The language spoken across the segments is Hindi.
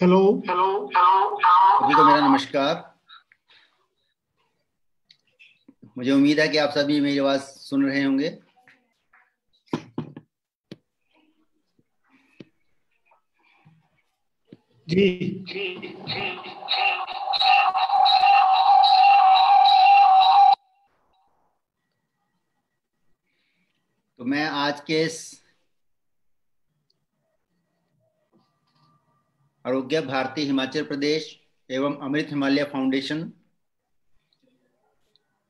हेलो हेलो सभी को मेरा नमस्कार मुझे उम्मीद है कि आप सभी मेरी आवाज सुन रहे होंगे जी तो मैं आज के इस प्रज्ञा भारती हिमाचल प्रदेश एवं अमृत हिमालय फाउंडेशन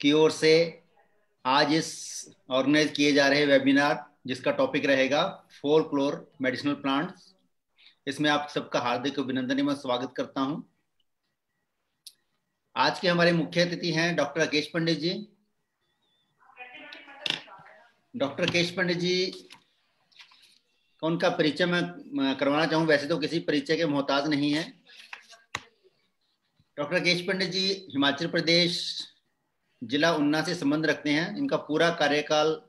की ओर से आज इस ऑर्गेनाइज किए जा रहे वेबिनार जिसका टॉपिक रहेगा फोर क्लोर मेडिसिनल प्लांट्स इसमें आप सबका हार्दिक अभिनंदन एवं स्वागत करता हूं आज के हमारे मुख्य अतिथि हैं डॉक्टर अकेश पंडित जी डॉक्टर अकेश पंडित जी उनका परिचय मैं करवाना चाहूँ वैसे तो किसी परिचय के मोहताज नहीं है डॉक्टर राकेश पंडित जी हिमाचल प्रदेश जिला उन्ना से संबंध रखते हैं इनका पूरा कार्यकाल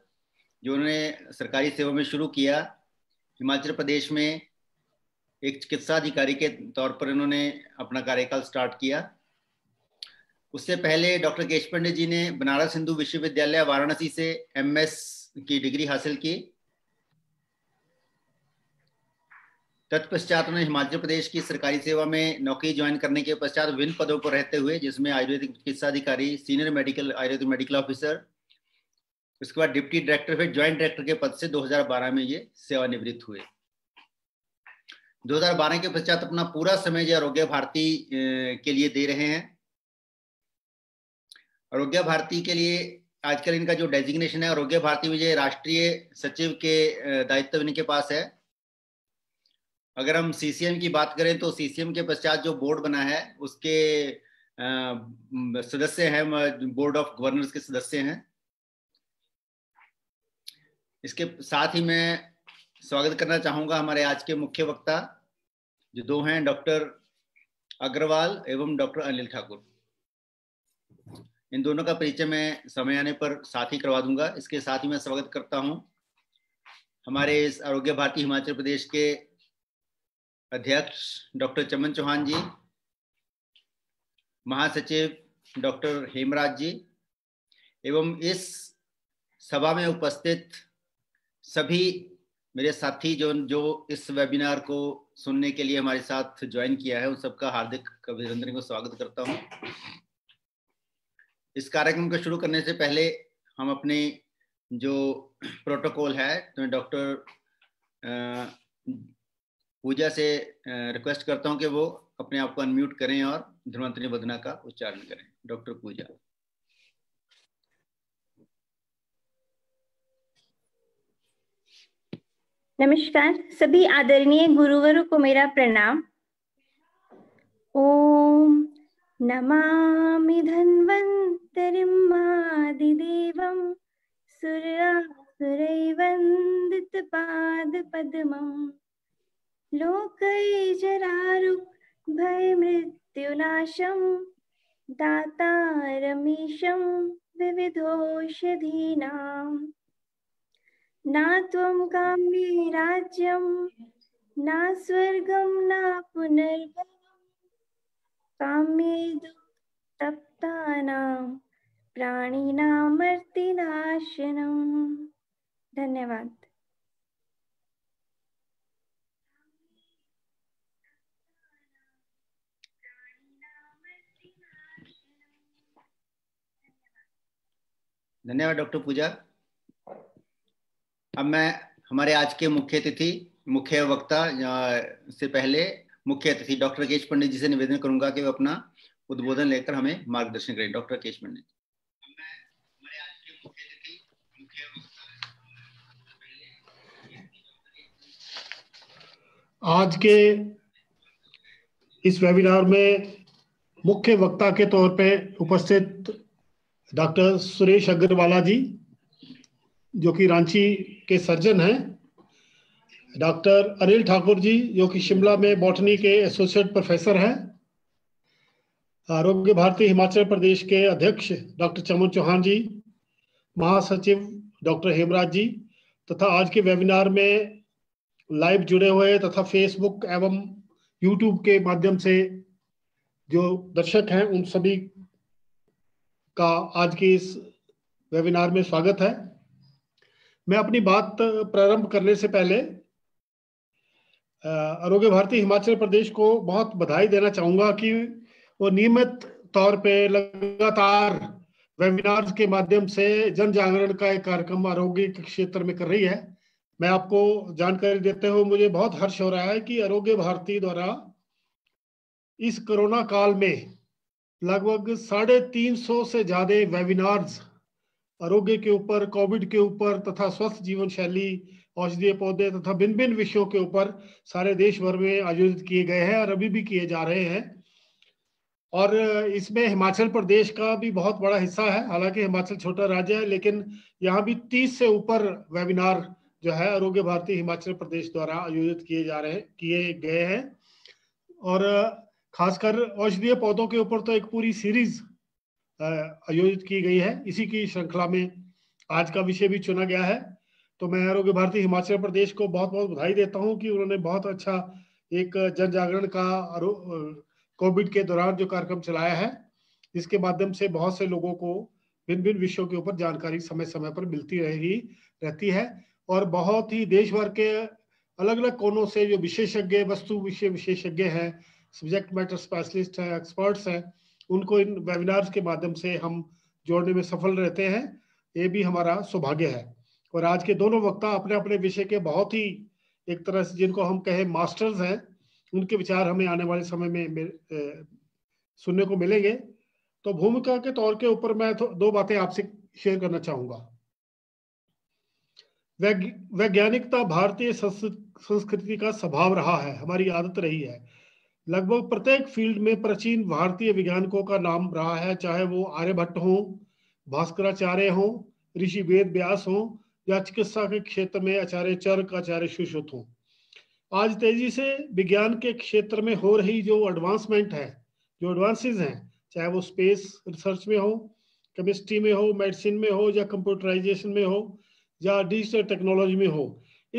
जो उन्होंने सरकारी सेवा में शुरू किया हिमाचल प्रदेश में एक चिकित्सा अधिकारी के तौर पर इन्होंने अपना कार्यकाल स्टार्ट किया उससे पहले डॉक्टर केश पंडित जी ने बनारस हिंदू विश्वविद्यालय वाराणसी से एमएस की डिग्री हासिल की तत्पश्चात उन्होंने हिमाचल प्रदेश की सरकारी सेवा में नौकरी ज्वाइन करने के पश्चात विभिन्न पदों पर रहते हुए जिसमें आयुर्वेदिक चिकित्सा अधिकारी senior medical Ayurvedic medical officer उसके बाद डिप्टी डायरेक्टर फिर ज्वाइंट डायरेक्टर के पद से 2012 में ये सेवानिवृत्त हुए 2012 के पश्चात अपना पूरा समय जो आरोग्य भारती के लिए दे रहे हैं आरोग्य भारती के लिए आजकल इनका जो डेजिग्नेशन है आरोग्य भारती में राष्ट्रीय सचिव के दायित्व इनके पास है अगर हम सीसीएम की बात करें तो सीसीएम के पश्चात जो बोर्ड बना है उसके सदस्य हैं बोर्ड ऑफ गवर्नर्स के सदस्य हैं इसके साथ ही मैं स्वागत करना चाहूंगा हमारे आज के मुख्य वक्ता जो दो हैं डॉक्टर अग्रवाल एवं डॉक्टर अनिल ठाकुर इन दोनों का परिचय मैं समय आने पर साथ ही करवा दूंगा इसके साथ ही मैं स्वागत करता हूं हमारे इस आरोग्य भारती हिमाचल प्रदेश के अध्यक्ष डॉक्टर चमन चौहान जी महासचिव डॉक्टर हेमराज जी एवं इस सभा में उपस्थित सभी मेरे साथी जो जो इस वेबिनार को सुनने के लिए हमारे साथ ज्वाइन किया है उन सबका हार्दिक अभिनंदन को स्वागत करता हूं इस कार्यक्रम को शुरू करने से पहले हम अपने जो प्रोटोकॉल है तो डॉक्टर पूजा से रिक्वेस्ट करता हूं कि वो अपने आप को अनम्यूट करें और धन्वंतरी वदना का उच्चारण करें डॉक्टर पूजा नमस्कार सभी आदरणीय गुरुवरों को मेरा प्रणाम ओम नमामि धन्वन्तरिमादिदेवं सुरासुरैवन्दितपादपद्मम् लोकैजरारुक् भयमृत्युनाशं दाता रमीशं विविधोषधीनां न त्वं काम्ये राज्यं न स्वर्गं न पुनर्भवं काम्ये दुःखतप्तानां प्राणिनामर्तिनाशनम् धन्यवाद धन्यवाद डॉक्टर पूजा अब मैं हमारे आज के मुख्य अतिथि मुख्य वक्ता से पहले मुख्य अतिथि डॉक्टर केश पंडित जी से निवेदन करूंगा कि वे अपना उद्बोधन लेकर हमें मार्गदर्शन करें डॉक्टर केश पंडित आज के इस वेबिनार में मुख्य वक्ता के तौर पे उपस्थित डॉक्टर सुरेश अग्रवाला जी जो कि रांची के सर्जन हैं डॉक्टर अनिल ठाकुर जी जो कि शिमला में बॉटनी के एसोसिएट प्रोफेसर हैं आरोग्य भारती हिमाचल प्रदेश के अध्यक्ष डॉक्टर चमन चौहान जी महासचिव डॉक्टर हेमराज जी तथा आज के वेबिनार में लाइव जुड़े हुए तथा फेसबुक एवं यूट्यूब के माध्यम से जो दर्शक हैं उन सभी का आज के इस वेबिनार में स्वागत है मैं अपनी बात प्रारंभ करने से पहले आरोग्य भारती हिमाचल प्रदेश को बहुत बधाई देना चाहूंगा कि वो नियमित तौर पे लगातार वेबिनार के माध्यम से जन जागरण का एक कार्यक्रम आरोग्य के क्षेत्र में कर रही है मैं आपको जानकारी देते हुए मुझे बहुत हर्ष हो रहा है कि आरोग्य भारती द्वारा इस कोरोना काल में लगभग साढ़े तीन सौ से ज्यादा वेबिनार्स आरोग्य के ऊपर कोविड के ऊपर तथा स्वस्थ जीवन शैली औषधीय पौधे तथा भिन्न भिन्न विषयों के ऊपर सारे देश भर में आयोजित किए गए हैं और अभी भी किए जा रहे हैं और इसमें हिमाचल प्रदेश का भी बहुत बड़ा हिस्सा है हालांकि हिमाचल छोटा राज्य है लेकिन यहाँ भी तीस से ऊपर वेबिनार जो है आरोग्य भारती हिमाचल प्रदेश द्वारा आयोजित किए जा रहे किए गए हैं और खासकर औषधीय पौधों के ऊपर तो एक पूरी सीरीज आयोजित की गई है इसी की श्रृंखला में आज का विषय भी चुना गया है तो मैं आरोग्य भारती हिमाचल प्रदेश को बहुत बहुत बधाई देता हूँ कि उन्होंने बहुत अच्छा एक जन जागरण का कोविड के दौरान जो कार्यक्रम चलाया है जिसके माध्यम से बहुत से लोगों को भिन्न भिन्न विषयों के ऊपर जानकारी समय समय पर मिलती रहेगी रहती है और बहुत ही देश भर के अलग अलग कोनों से जो विशेषज्ञ वस्तु विषय विशेषज्ञ हैं सब्जेक्ट मैटर स्पेशलिस्ट हैं एक्सपर्ट्स हैं उनको इन वेबिनार्स के माध्यम से हम जोड़ने में सफल रहते हैं ये भी हमारा सौभाग्य है और आज के दोनों वक्ता अपने अपने विषय के बहुत ही एक तरह से जिनको हम कहें मास्टर्स हैं उनके विचार हमें आने वाले समय में, ए, सुनने को मिलेंगे तो भूमिका के तौर के ऊपर मैं दो बातें आपसे शेयर करना चाहूंगा वैज्ञानिकता भारतीय संस्कृति का स्वभाव रहा है हमारी आदत रही है लगभग प्रत्येक फील्ड में प्राचीन भारतीय वैज्ञानिकों का नाम रहा है चाहे वो आर्यभट्ट हो भास्कराचार्य हो ऋषि वेद व्यास हो या चिकित्सा के क्षेत्र में आचार्य चरक आचार्य सुश्रुत हो आज तेजी से विज्ञान के क्षेत्र में हो रही जो एडवांसमेंट है जो एडवांसेस हैं चाहे वो स्पेस रिसर्च में हो केमिस्ट्री में हो मेडिसिन में हो या कंप्यूटराइजेशन में हो या डिजिटल टेक्नोलॉजी में हो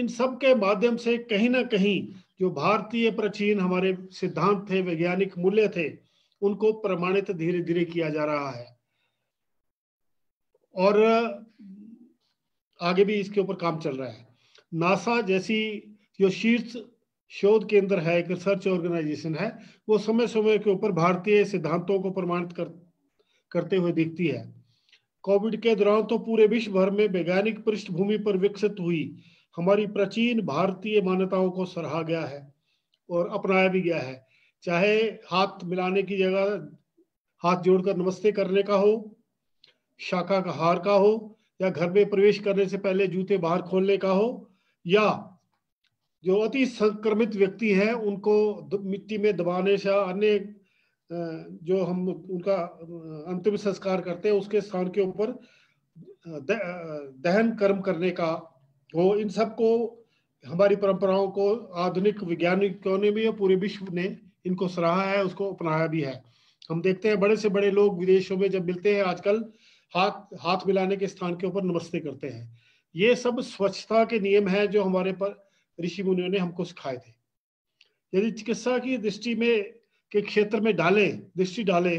इन सब के माध्यम से कहीं ना कहीं जो भारतीय प्राचीन हमारे सिद्धांत थे वैज्ञानिक मूल्य थे उनको प्रमाणित धीरे धीरे किया जा रहा है और आगे भी इसके ऊपर काम चल रहा है नासा जैसी जो शीर्ष शोध केंद्र है एक रिसर्च ऑर्गेनाइजेशन है वो समय समय के ऊपर भारतीय सिद्धांतों को प्रमाणित कर, करते हुए दिखती है कोविड के दौरान तो पूरे विश्व भर में वैज्ञानिक पृष्ठभूमि पर विकसित हुई हमारी प्राचीन भारतीय मान्यताओं को सराहा गया है और अपनाया भी गया है चाहे हाथ मिलाने की जगह हाथ जोड़कर नमस्ते करने का हो शाखा का हार का हो या घर में प्रवेश करने से पहले जूते बाहर खोलने का हो या जो अति संक्रमित व्यक्ति हैं उनको मिट्टी में दबाने से अन्य जो हम उनका अंतिम संस्कार करते हैं उसके स्थान के ऊपर दहन कर्म करने का तो इन सबको हमारी परंपराओं को आधुनिक वैज्ञानिकों ने भी और पूरे विश्व ने इनको सराहा है उसको अपनाया भी है हम देखते हैं बड़े से बड़े लोग विदेशों में जब मिलते हैं आजकल हाथ हाथ मिलाने के स्थान के ऊपर नमस्ते करते हैं ये सब स्वच्छता के नियम हैं जो हमारे पर ऋषि मुनियों ने हमको सिखाए थे यदि चिकित्सा की दृष्टि में के क्षेत्र में डाले दृष्टि डाले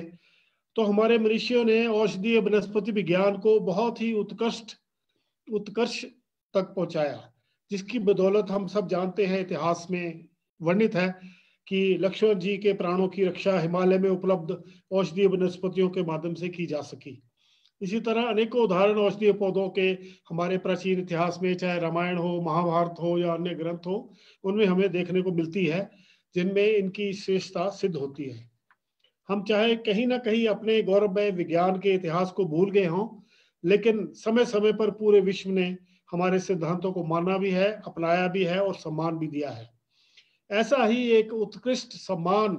तो हमारे मनुष्यों ने औषधीय वनस्पति विज्ञान को बहुत ही उत्कृष्ट उत्कर्ष तक पहुंचाया जिसकी बदौलत हम सब जानते हैं इतिहास में वर्णित है कि लक्ष्मण जी के प्राणों की रक्षा हिमालय में उपलब्ध औषधीय वनस्पतियों के माध्यम से की जा सकी इसी तरह अनेकों उदाहरण औषधीय पौधों के हमारे प्राचीन इतिहास में चाहे रामायण हो महाभारत हो या अन्य ग्रंथ हो उनमें हमें देखने को मिलती है जिनमें इनकी श्रेष्ठता सिद्ध होती है हम चाहे कहीं ना कहीं अपने गौरवमय विज्ञान के इतिहास को भूल गए हों लेकिन समय समय पर पूरे विश्व ने हमारे सिद्धांतों को माना भी है अपनाया भी है और सम्मान भी दिया है ऐसा ही एक उत्कृष्ट सम्मान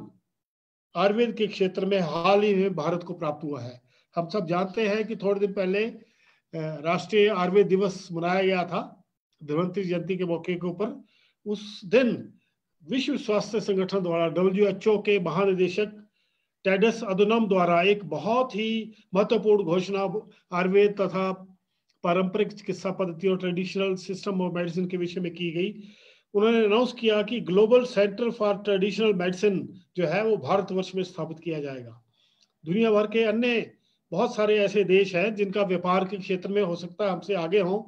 आयुर्वेद के क्षेत्र में हाल ही में भारत को प्राप्त हुआ है हम सब जानते हैं कि थोड़े दिन पहले राष्ट्रीय आयुर्वेद दिवस मनाया गया था धनवंतरी जयंती के मौके के ऊपर उस दिन विश्व स्वास्थ्य संगठन द्वारा डब्ल्यू के महानिदेशक टेडस अदनम द्वारा एक बहुत ही महत्वपूर्ण घोषणा आयुर्वेद तथा पारंपरिक चिकित्सा पद्धति और ट्रेडिशनल सिस्टम ऑफ मेडिसिन के विषय में की गई उन्होंने अनाउंस किया कि global centre for traditional medicine जो है वो भारतवर्ष में स्थापित किया जाएगा दुनिया भर के अन्य बहुत सारे ऐसे देश हैं जिनका व्यापार के क्षेत्र में हो सकता है हमसे आगे हों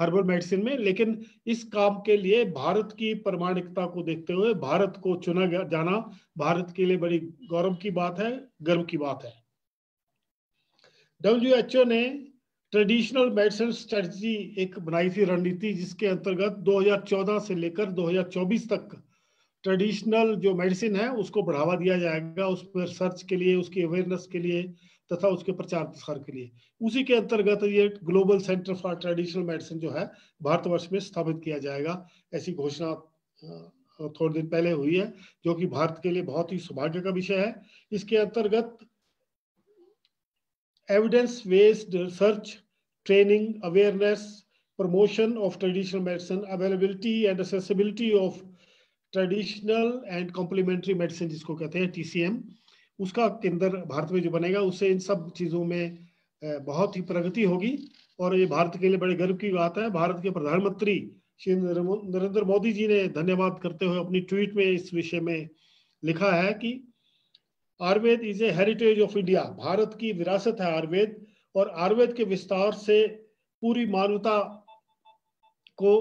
हर्बल मेडिसिन में लेकिन इस काम के लिए भारत की प्रमाणिकता को देखते हुए भारत को चुना जाना भारत के लिए बड़ी गौरव की बात है गर्व की बात है डब्ल्यू ने ट्रेडिशनल मेडिसिन स्ट्रेटजी एक बनाई थी रणनीति जिसके अंतर्गत 2014 से लेकर 2024 तक ट्रेडिशनल जो मेडिसिन है उसको बढ़ावा दिया जाएगा उस पर रिसर्च के लिए उसकी अवेयरनेस के लिए तथा उसके प्रचार प्रसार के लिए उसी के अंतर्गत ये global centre for traditional medicine जो है भारतवर्ष में स्थापित किया जाएगा ऐसी घोषणा थोड़े दिन पहले हुई है जो कि भारत के लिए बहुत ही सौभाग्य का विषय है इसके अंतर्गत evidence based research, training, awareness, promotion of traditional medicine, availability and accessibility of traditional and complementary medicine जिसको कहते हैं टीसीएम उसका केंद्र भारत में जो बनेगा उससे इन सब चीज़ों में बहुत ही प्रगति होगी और ये भारत के लिए बड़े गर्व की बात है भारत के प्रधानमंत्री श्री नरेंद्र मोदी जी ने धन्यवाद करते हुए अपनी ट्वीट में इस विषय में लिखा है कि Ayurveda is a heritage of India Bharat की विरासत है आयुर्वेद और आयुर्वेद के विस्तार से पूरी मानवता को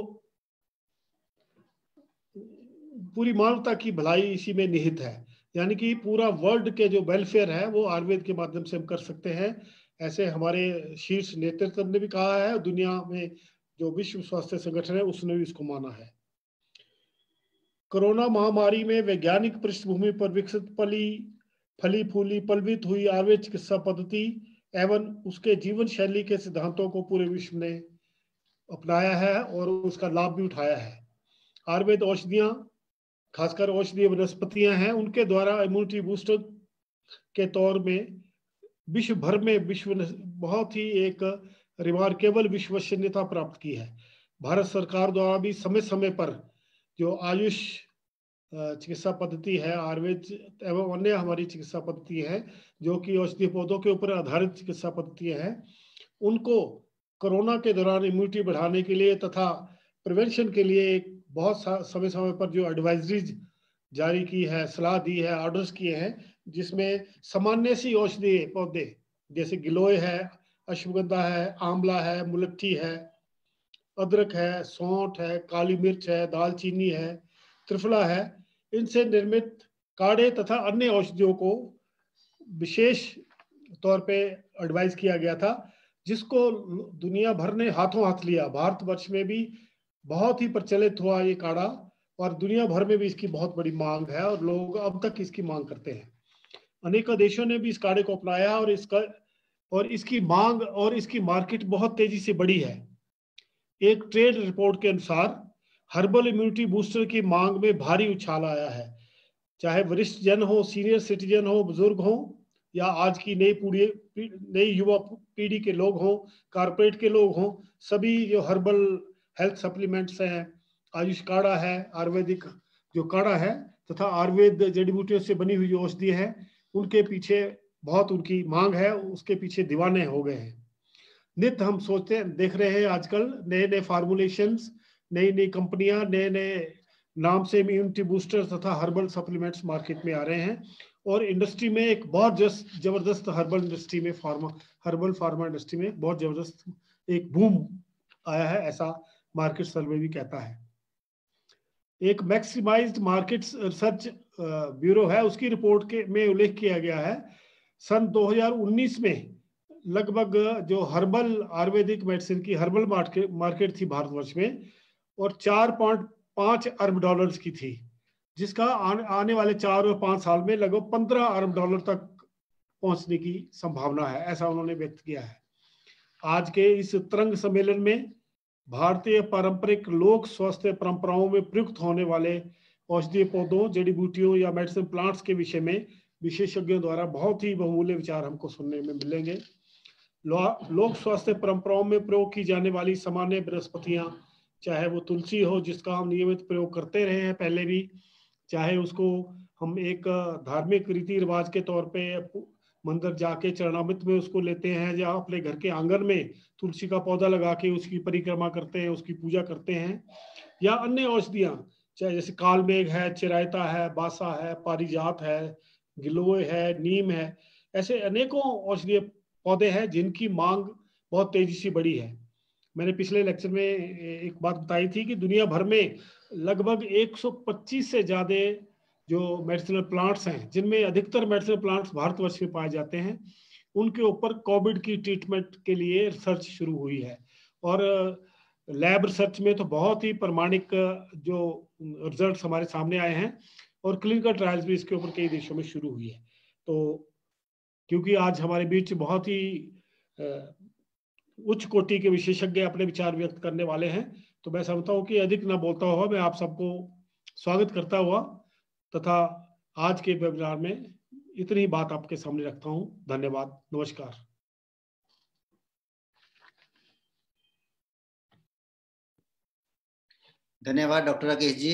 पूरी मानवता की भलाई इसी में निहित है यानी कि पूरा वर्ल्ड के जो वेलफेयर है वो आयुर्वेद के माध्यम से हम कर सकते हैं ऐसे हमारे शीर्ष नेतृत्व ने भी कहा है दुनिया में जो विश्व स्वास्थ्य संगठन है उसने भी इसको माना है कोरोना महामारी में वैज्ञानिक पृष्ठभूमि पर विकसित पली फली फूली पलवित हुई आयुर्वेद चिकित्सा पद्धति एवं उसके जीवन शैली के सिद्धांतों को पूरे विश्व ने अपनाया है और उसका लाभ भी उठाया है आयुर्वेद औषधियां खासकर औषधीय वनस्पतियां हैं उनके द्वारा इम्यूनिटी बूस्टर के तौर में विश्व भर में विश्व बहुत ही एक रिमार्केबल विश्वसनीयता प्राप्त की है भारत सरकार द्वारा भी समय समय पर जो आयुष चिकित्सा पद्धति है आयुर्वेद एवं अन्य हमारी चिकित्सा पद्धति है जो कि औषधि पौधों के ऊपर आधारित चिकित्सा पद्धति है उनको कोरोना के दौरान इम्यूनिटी बढ़ाने के लिए तथा प्रिवेंशन के लिए एक बहुत समय समय पर जो एडवाइजरीज जारी की है सलाह दी है ऑर्डर्स किए हैं जिसमें सामान्य सी औषधि पौधे जैसे गिलोय है अश्वगंधा है आंवला है मुलट्ठी है अदरक है सौठ है काली मिर्च है दालचीनी है त्रिफला है इनसे निर्मित काढ़े तथा अन्य औषधियों को विशेष तौर पे एडवाइज किया गया था जिसको दुनिया भर ने हाथों हाथ लिया भारत वर्ष में भी बहुत ही प्रचलित हुआ ये काढ़ा और दुनिया भर में भी इसकी बहुत बड़ी मांग है और लोग अब तक इसकी मांग करते हैं अनेकों देशों ने भी इस काढ़े को अपनाया और इसका और इसकी मांग और इसकी मार्केट बहुत तेजी से बढ़ी है एक ट्रेड रिपोर्ट के अनुसार हर्बल इम्यूनिटी बूस्टर की मांग में भारी उछाल आया है चाहे वरिष्ठ जन हो सीनियर सिटीजन हो बुजुर्ग हो या आज की नई पीढ़ी नई युवा पीढ़ी के लोग हों कारपोरेट के लोग हों सभी जो हर्बल हेल्थ सप्लीमेंट्स हैं आयुष काढ़ा है आयुर्वेदिक जो काढ़ा है तथा आयुर्वेद जड़ी बूटियों से बनी हुई जो औषधि है उनके पीछे बहुत उनकी मांग है उसके पीछे दीवाने हो गए हैं नित हम सोचते देख रहे हैं आजकल नए नए फार्मुलेशन नई नई कंपनियां नए नए नाम से इम्यूनिटी बूस्टर तथा हर्बल सप्लीमेंट्स मार्केट में आ रहे हैं और इंडस्ट्री में एक बहुत जबरदस्त हर्बल इंडस्ट्री में फार्मा हर्बल फार्मा इंडस्ट्री में बहुत जबरदस्त एक बूम आया है ऐसा मार्केट सर्वे भी कहता है एक मैक्सिमाइज्ड मार्केट रिसर्च ब्यूरो है उसकी रिपोर्ट के में उल्लेख किया गया है सन 2019 में लगभग जो हर्बल आयुर्वेदिक मेडिसिन की हर्बल मार्केट थी भारतवर्ष में और चार पॉइंट पांच अरब डॉलर की थी जिसका आने वाले चार और पांच साल में लगभग पंद्रह अरब डॉलर तक पहुंचने की संभावना है ऐसा उन्होंने व्यक्त किया है आज के इस तरंग सम्मेलन में भारतीय पारंपरिक लोक स्वास्थ्य परंपराओं में प्रयुक्त होने वाले औषधीय पौधों जड़ी बूटियों या मेडिसिन प्लांट्स के विषय में विशेषज्ञों द्वारा बहुत ही बहुमूल्य विचार हमको सुनने में मिलेंगे लोक स्वास्थ्य परंपराओं में प्रयोग की जाने वाली सामान्य वनस्पतियां चाहे वो तुलसी हो जिसका हम नियमित प्रयोग करते रहे हैं पहले भी चाहे उसको हम एक धार्मिक रीति रिवाज के तौर पे मंदिर जाके चरणामित में उसको लेते हैं या अपने घर के आंगन में तुलसी का पौधा लगा के उसकी परिक्रमा करते हैं उसकी पूजा करते हैं या अन्य औषधियाँ चाहे जैसे कालमेघ है चिरायता है बासा है पारिजात है गिलोय है नीम है ऐसे अनेकों औषधीय पौधे हैं जिनकी मांग बहुत तेजी से बढ़ी है मैंने पिछले लेक्चर में एक बात बताई थी कि दुनिया भर में लगभग 125 से ज़्यादा जो मेडिसिनल प्लांट्स हैं जिनमें अधिकतर मेडिसिनल प्लांट्स भारतवर्ष में पाए जाते हैं उनके ऊपर कोविड की ट्रीटमेंट के लिए रिसर्च शुरू हुई है और लैब रिसर्च में तो बहुत ही प्रमाणिक जो रिजल्ट हमारे सामने आए हैं और क्लिनिकल ट्रायल्स भी इसके ऊपर कई देशों में शुरू हुई है तो क्योंकि आज हमारे बीच बहुत ही उच्च कोटि के विशेषज्ञ अपने विचार व्यक्त करने वाले हैं तो मैं समझता हूँ कि अधिक ना बोलता हुआ मैं आप सबको स्वागत करता हुआ तथा आज के वेबिनार में इतनी बात आपके सामने रखता हूँ धन्यवाद नमस्कार धन्यवाद डॉक्टर राकेश जी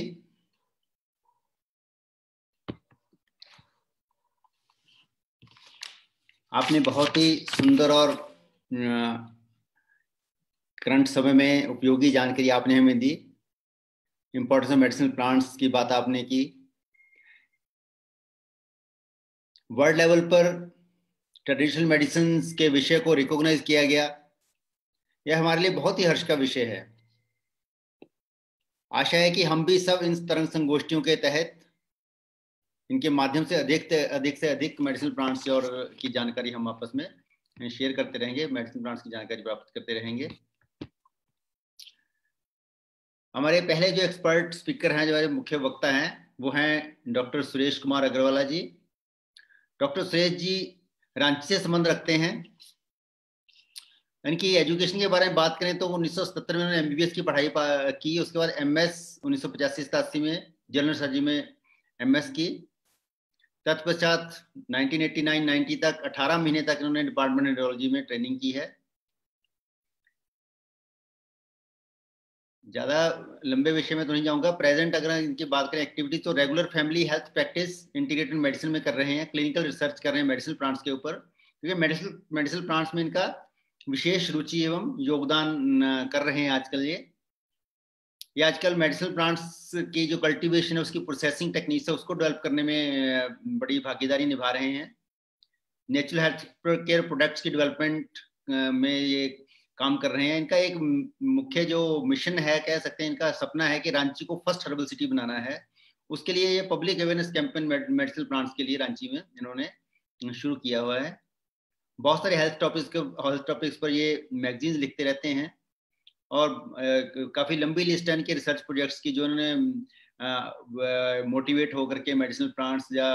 आपने बहुत ही सुंदर और करंट समय में उपयोगी जानकारी आपने हमें दी इम्पोर्टेंस ऑफ मेडिसिनल प्लांट्स की बात आपने की वर्ल्ड लेवल पर ट्रेडिशनल मेडिसिन के विषय को रिकॉग्नाइज किया गया यह हमारे लिए बहुत ही हर्ष का विषय है आशा है कि हम भी सब इन तरंग संगोष्ठियों के तहत इनके माध्यम से अधिक अधिक से अधिक मेडिसिन प्लांट्स और की जानकारी हम आपस में शेयर करते रहेंगे मेडिसिन प्लांट्स की जानकारी प्राप्त करते रहेंगे हमारे पहले जो एक्सपर्ट स्पीकर हैं जो हमारे मुख्य वक्ता हैं वो हैं डॉक्टर सुरेश कुमार अग्रवाला जी डॉक्टर सुरेश जी रांची से संबंध रखते हैं इनकी एजुकेशन के बारे में बात करें तो उन्नीस सौ में उन्होंने एमबीबीएस की पढ़ाई की उसके बाद एम एस उन्नीस सौ पचासी सतासी में जनरल सर्जरी में एस की तत्पश्चात 1989-90 तक 18 महीने तक इन्होंने डिपार्टमेंट रेडियोलॉजी में ट्रेनिंग की है ज़्यादा लंबे विषय में तो नहीं जाऊंगा प्रेजेंट अगर इनकी बात करें एक्टिविटी तो regular family health practice integrated medicine में कर रहे हैं क्लिनिकल रिसर्च कर रहे हैं मेडिसिन प्लांट्स के ऊपर क्योंकि मेडिसिन मेडिसिन प्लांट्स में इनका विशेष रुचि एवं योगदान कर रहे हैं आजकल ये ये आजकल मेडिसिन प्लांट्स की जो कल्टीवेशन है उसकी प्रोसेसिंग टेक्निक्स है उसको डेवलप करने में बड़ी भागीदारी निभा रहे हैं नेचुरल हेल्थ केयर प्रोडक्ट्स की डेवलपमेंट में ये काम कर रहे हैं इनका एक मुख्य जो मिशन है कह सकते हैं इनका सपना है कि रांची को फर्स्ट हर्बल सिटी बनाना है उसके लिए ये public awareness campaign medicine plants के लिए रांची में इन्होंने शुरू किया हुआ है बहुत सारे हेल्थ टॉपिक्स के हेल्थ टॉपिक्स पर ये मैगजीन्स लिखते रहते हैं और काफ़ी लंबी लिस्ट है इनके रिसर्च प्रोजेक्ट्स की जो इन्होंने मोटिवेट होकर के मेडिसिनल प्लांट्स या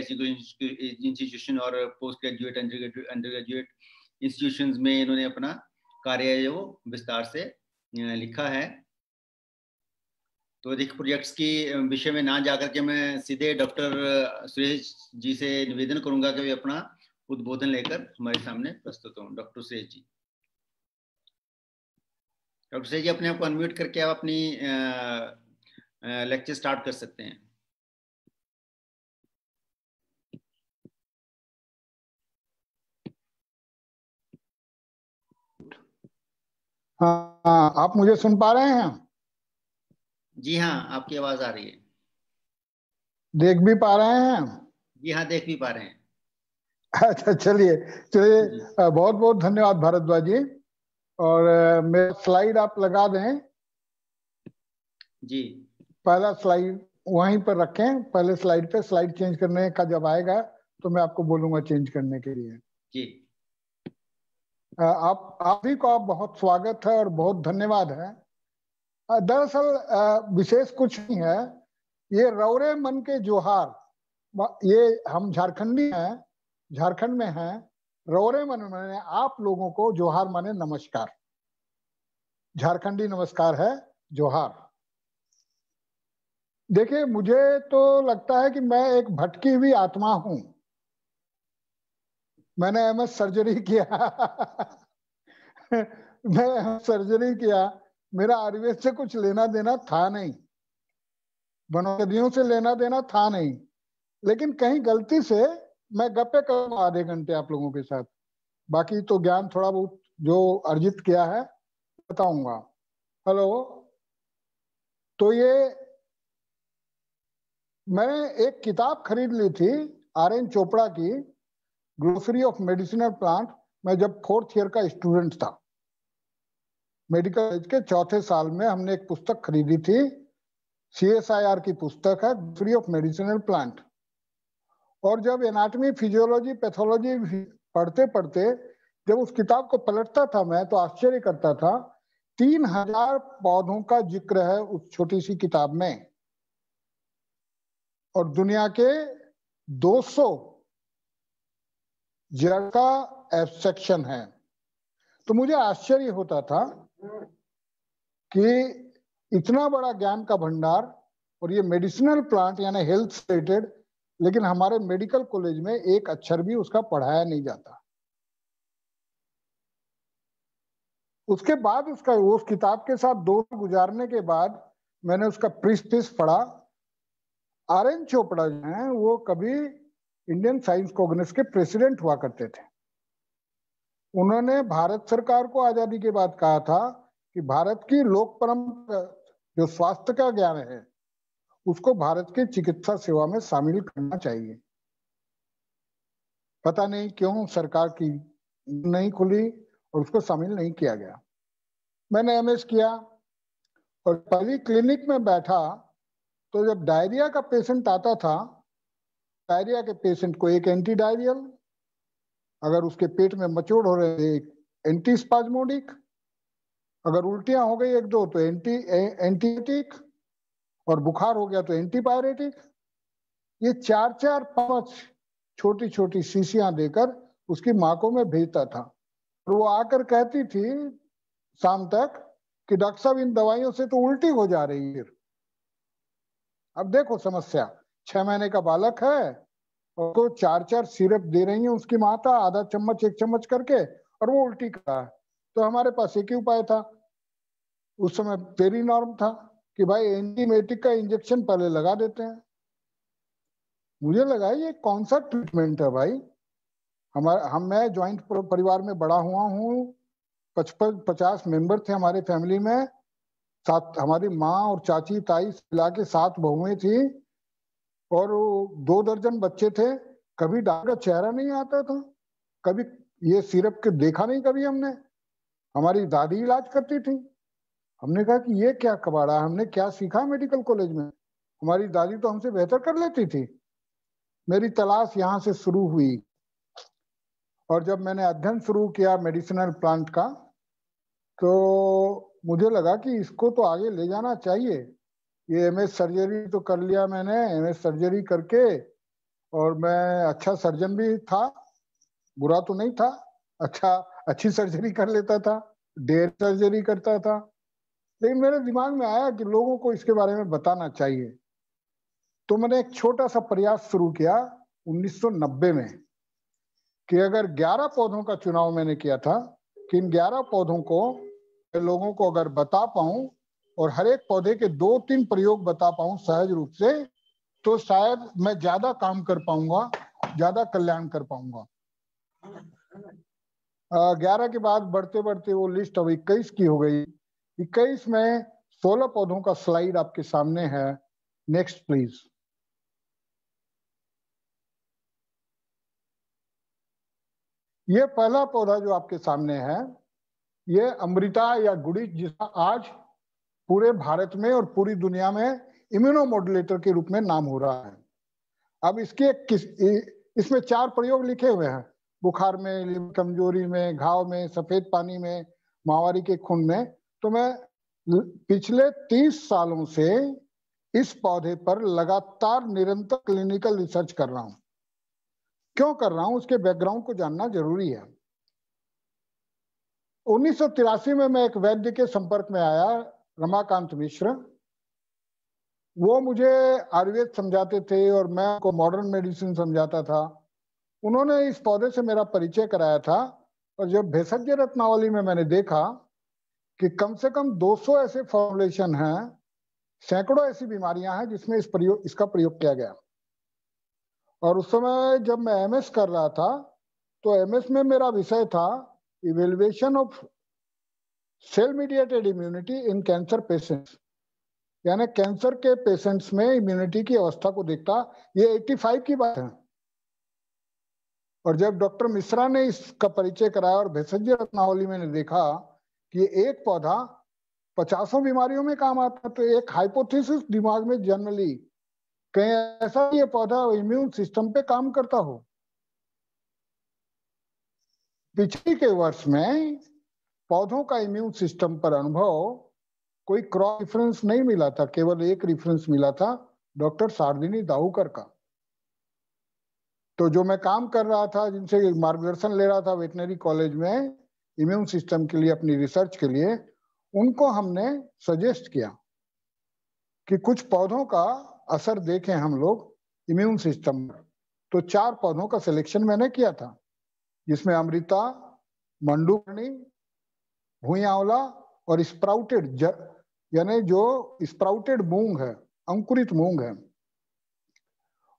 इंस्टीट्यूशन और postgraduate undergraduate institution में इन्होंने अपना कार्य है वो विस्तार से लिखा है तो अधिक प्रोजेक्ट्स की विषय में ना जाकर के मैं सीधे डॉक्टर सुरेश जी से निवेदन करूंगा कि वे अपना उद्बोधन लेकर हमारे सामने प्रस्तुत हों डॉक्टर सुरेश जी डॉक्टर सुरेश जी अपने आप को अनम्यूट करके आप अपनी लेक्चर स्टार्ट कर सकते हैं हाँ, आप मुझे सुन पा रहे हैं जी हाँ आपकी आवाज आ रही है देख भी पा रहे हैं जी हाँ देख भी पा रहे हैं अच्छा चलिए चलिए बहुत बहुत धन्यवाद भारद्वाज जी और मेरा स्लाइड आप लगा दें जी पहला स्लाइड वहीं पर रखें पहले स्लाइड पे स्लाइड चेंज करने का जब आएगा तो मैं आपको बोलूंगा चेंज करने के लिए जी आप आप ही को आप बहुत स्वागत है और बहुत धन्यवाद है दरअसल विशेष कुछ नहीं है ये रौरे मन के जोहार ये हम झारखंडी हैं झारखंड में हैं रौरे मन मैंने आप लोगों को जोहार माने नमस्कार झारखंडी नमस्कार है जोहार देखिए मुझे तो लगता है कि मैं एक भटकी हुई आत्मा हूं मैंने एम एस सर्जरी किया मैं सर्जरी किया मेरा आयुर्वेद से कुछ लेना देना था नहीं वनौषधियों से लेना देना था नहीं लेकिन कहीं गलती से मैं गप्पे करूँ आधे घंटे आप लोगों के साथ बाकी तो ज्ञान थोड़ा बहुत जो अर्जित किया है बताऊंगा हेलो तो ये मैंने एक किताब खरीद ली थी आर्यन चोपड़ा की ग्रोसरी ऑफ मेडिसिनल प्लांट मैं जब फोर्थ ईयर का स्टूडेंट था मेडिकल कॉलेज के चौथे साल में हमने एक पुस्तक खरीदी थी सी की पुस्तक है ग्रोसरी ऑफ मेडिसिनल प्लांट और जब एनाटमी फिजियोलॉजी पैथोलॉजी पढ़ते पढ़ते जब उस किताब को पलटता था मैं तो आश्चर्य करता था तीन हजार पौधों का जिक्र है उस छोटी सी किताब में और दुनिया के 200 जड़ का एब्सेक्शन है तो मुझे आश्चर्य होता था कि इतना बड़ा ज्ञान का भंडार और ये मेडिसिनल प्लांट यानी हेल्थ रिलेटेड लेकिन हमारे मेडिकल कॉलेज में एक अक्षर भी उसका पढ़ाया नहीं जाता उसके बाद उसका उस किताब के साथ दो गुजारने के बाद मैंने उसका प्रिस पिस पढ़ा आर एन चोपड़ा जो है वो कभी इंडियन साइंस कांग्रेस के प्रेसिडेंट हुआ करते थे उन्होंने भारत सरकार को आजादी के बाद कहा था कि भारत की लोक परंपरा जो स्वास्थ्य का ज्ञान है उसको भारत के चिकित्सा सेवा में शामिल करना चाहिए पता नहीं क्यों सरकार की नहीं खुली और उसको शामिल नहीं किया गया मैंने एम किया और पहली क्लिनिक में बैठा तो जब डायरिया का पेशेंट आता था डायरिया के पेशेंट को एक एंटी डायरियल अगर उसके पेट में मचोड़ हो रहे एक एंटी स्पाजमोडिक अगर उल्टियां हो गई एक दो तो एंटी एंटीटिक और बुखार हो गया तो एंटीबायोटिक ये चार चार पांच छोटी छोटी शीशियां देकर उसकी माँ को मैं भेजता था और वो आकर कहती थी शाम तक कि डॉक्टर साहब इन दवाइयों से तो उल्टी हो जा रही है अब देखो समस्या छह महीने का बालक है उसको चार चार सिरप दे रही है उसकी माता आधा चम्मच एक चम्मच करके और वो उल्टी का है तो हमारे पास एक ही उपाय था उस समय पेरी नॉर्म था कि भाई एंटीमेटिक का इंजेक्शन पहले लगा देते हैं मुझे लगा ये कौन सा ट्रीटमेंट है भाई हमारा हम मैं ज्वाइंट परिवार में बड़ा हुआ हूँ पचपन पचास मेंबर थे हमारे फैमिली में सात हमारी माँ और चाची ताई मिला के सात बहुएं थी और वो दो दर्जन बच्चे थे कभी डॉक्टर का चेहरा नहीं आता था कभी ये सिरप के देखा नहीं कभी हमने हमारी दादी इलाज करती थी हमने कहा कि ये क्या कबाड़ा हमने क्या सीखा मेडिकल कॉलेज में हमारी दादी तो हमसे बेहतर कर लेती थी मेरी तलाश यहाँ से शुरू हुई और जब मैंने अध्ययन शुरू किया मेडिसिनल प्लांट का तो मुझे लगा कि इसको तो आगे ले जाना चाहिए ये एम सर्जरी तो कर लिया मैंने एम सर्जरी करके और मैं अच्छा सर्जन भी था बुरा तो नहीं था अच्छा अच्छी सर्जरी कर लेता था डेयर सर्जरी करता था लेकिन मेरे दिमाग में आया कि लोगों को इसके बारे में बताना चाहिए तो मैंने एक छोटा सा प्रयास शुरू किया 1990 में कि अगर 11 पौधों का चुनाव मैंने किया था कि इन 11 पौधों को लोगों को अगर बता पाऊं और हर एक पौधे के दो तीन प्रयोग बता पाऊं सहज रूप से तो शायद मैं ज्यादा काम कर पाऊंगा ज्यादा कल्याण कर पाऊंगा ग्यारह के बाद बढ़ते बढ़ते वो लिस्ट अब इक्कीस की हो गई इक्कीस में सोलह पौधों का स्लाइड आपके सामने है नेक्स्ट प्लीज ये पहला पौधा जो आपके सामने है ये अमृता या गुड़ी जिसका आज पूरे भारत में और पूरी दुनिया में इम्यूनोमोडुलेटर के रूप में नाम हो रहा है अब इसके किस इसमें चार प्रयोग लिखे हुए हैं बुखार में कमजोरी में घाव में सफेद पानी में माहवारी के खून में तो मैं पिछले तीस सालों से इस पौधे पर लगातार निरंतर क्लिनिकल रिसर्च कर रहा हूं क्यों कर रहा हूं उसके बैकग्राउंड को जानना जरूरी है उन्नीस में मैं एक वैद्य के संपर्क में आया रमाकांत मिश्र वो मुझे आयुर्वेद समझाते थे और मैं उनको मॉडर्न मेडिसिन समझाता था उन्होंने इस पौधे से मेरा परिचय कराया था और जब भेषज्ञ रत्नावली में मैंने देखा कि कम से कम 200 ऐसे फॉर्मुलेशन हैं सैकड़ों ऐसी बीमारियां हैं जिसमें इस प्रयोग इसका प्रयोग किया गया और उस समय जब मैं एमएस कर रहा था तो एमएस में मेरा विषय था evaluation of cell mediated immunity in cancer patients यानी कैंसर के पेशेंट्स में इम्यूनिटी की अवस्था को देखता ये 85 की बात है और जब डॉक्टर मिश्रा ने इसका परिचय कराया और भेसज्य रत्नावली में ने देखा कि एक पौधा पचासों बीमारियों में काम आता है तो एक हाइपोथेसिस दिमाग में जनरली कहीं ऐसा ये पौधा इम्यून सिस्टम पे काम करता हो पिछले के वर्ष में पौधों का इम्यून सिस्टम पर अनुभव कोई क्रॉस रेफरेंस नहीं मिला था केवल एक रिफरेंस मिला था डॉक्टर सार्दिनी दाहूकर का तो जो मैं काम कर रहा था जिनसे मार्गदर्शन ले रहा था वेटनरी कॉलेज में इम्यून सिस्टम के लिए अपनी रिसर्च के लिए उनको हमने सजेस्ट किया कि कुछ पौधों का असर देखें हम लोग इम्यून सिस्टम पर तो चार पौधों का सिलेक्शन मैंने किया था जिसमें अमृता मंडूकर्णी भूई आंवला और स्प्राउटेड यानी जो स्प्राउटेड मूंग है अंकुरित मूंग है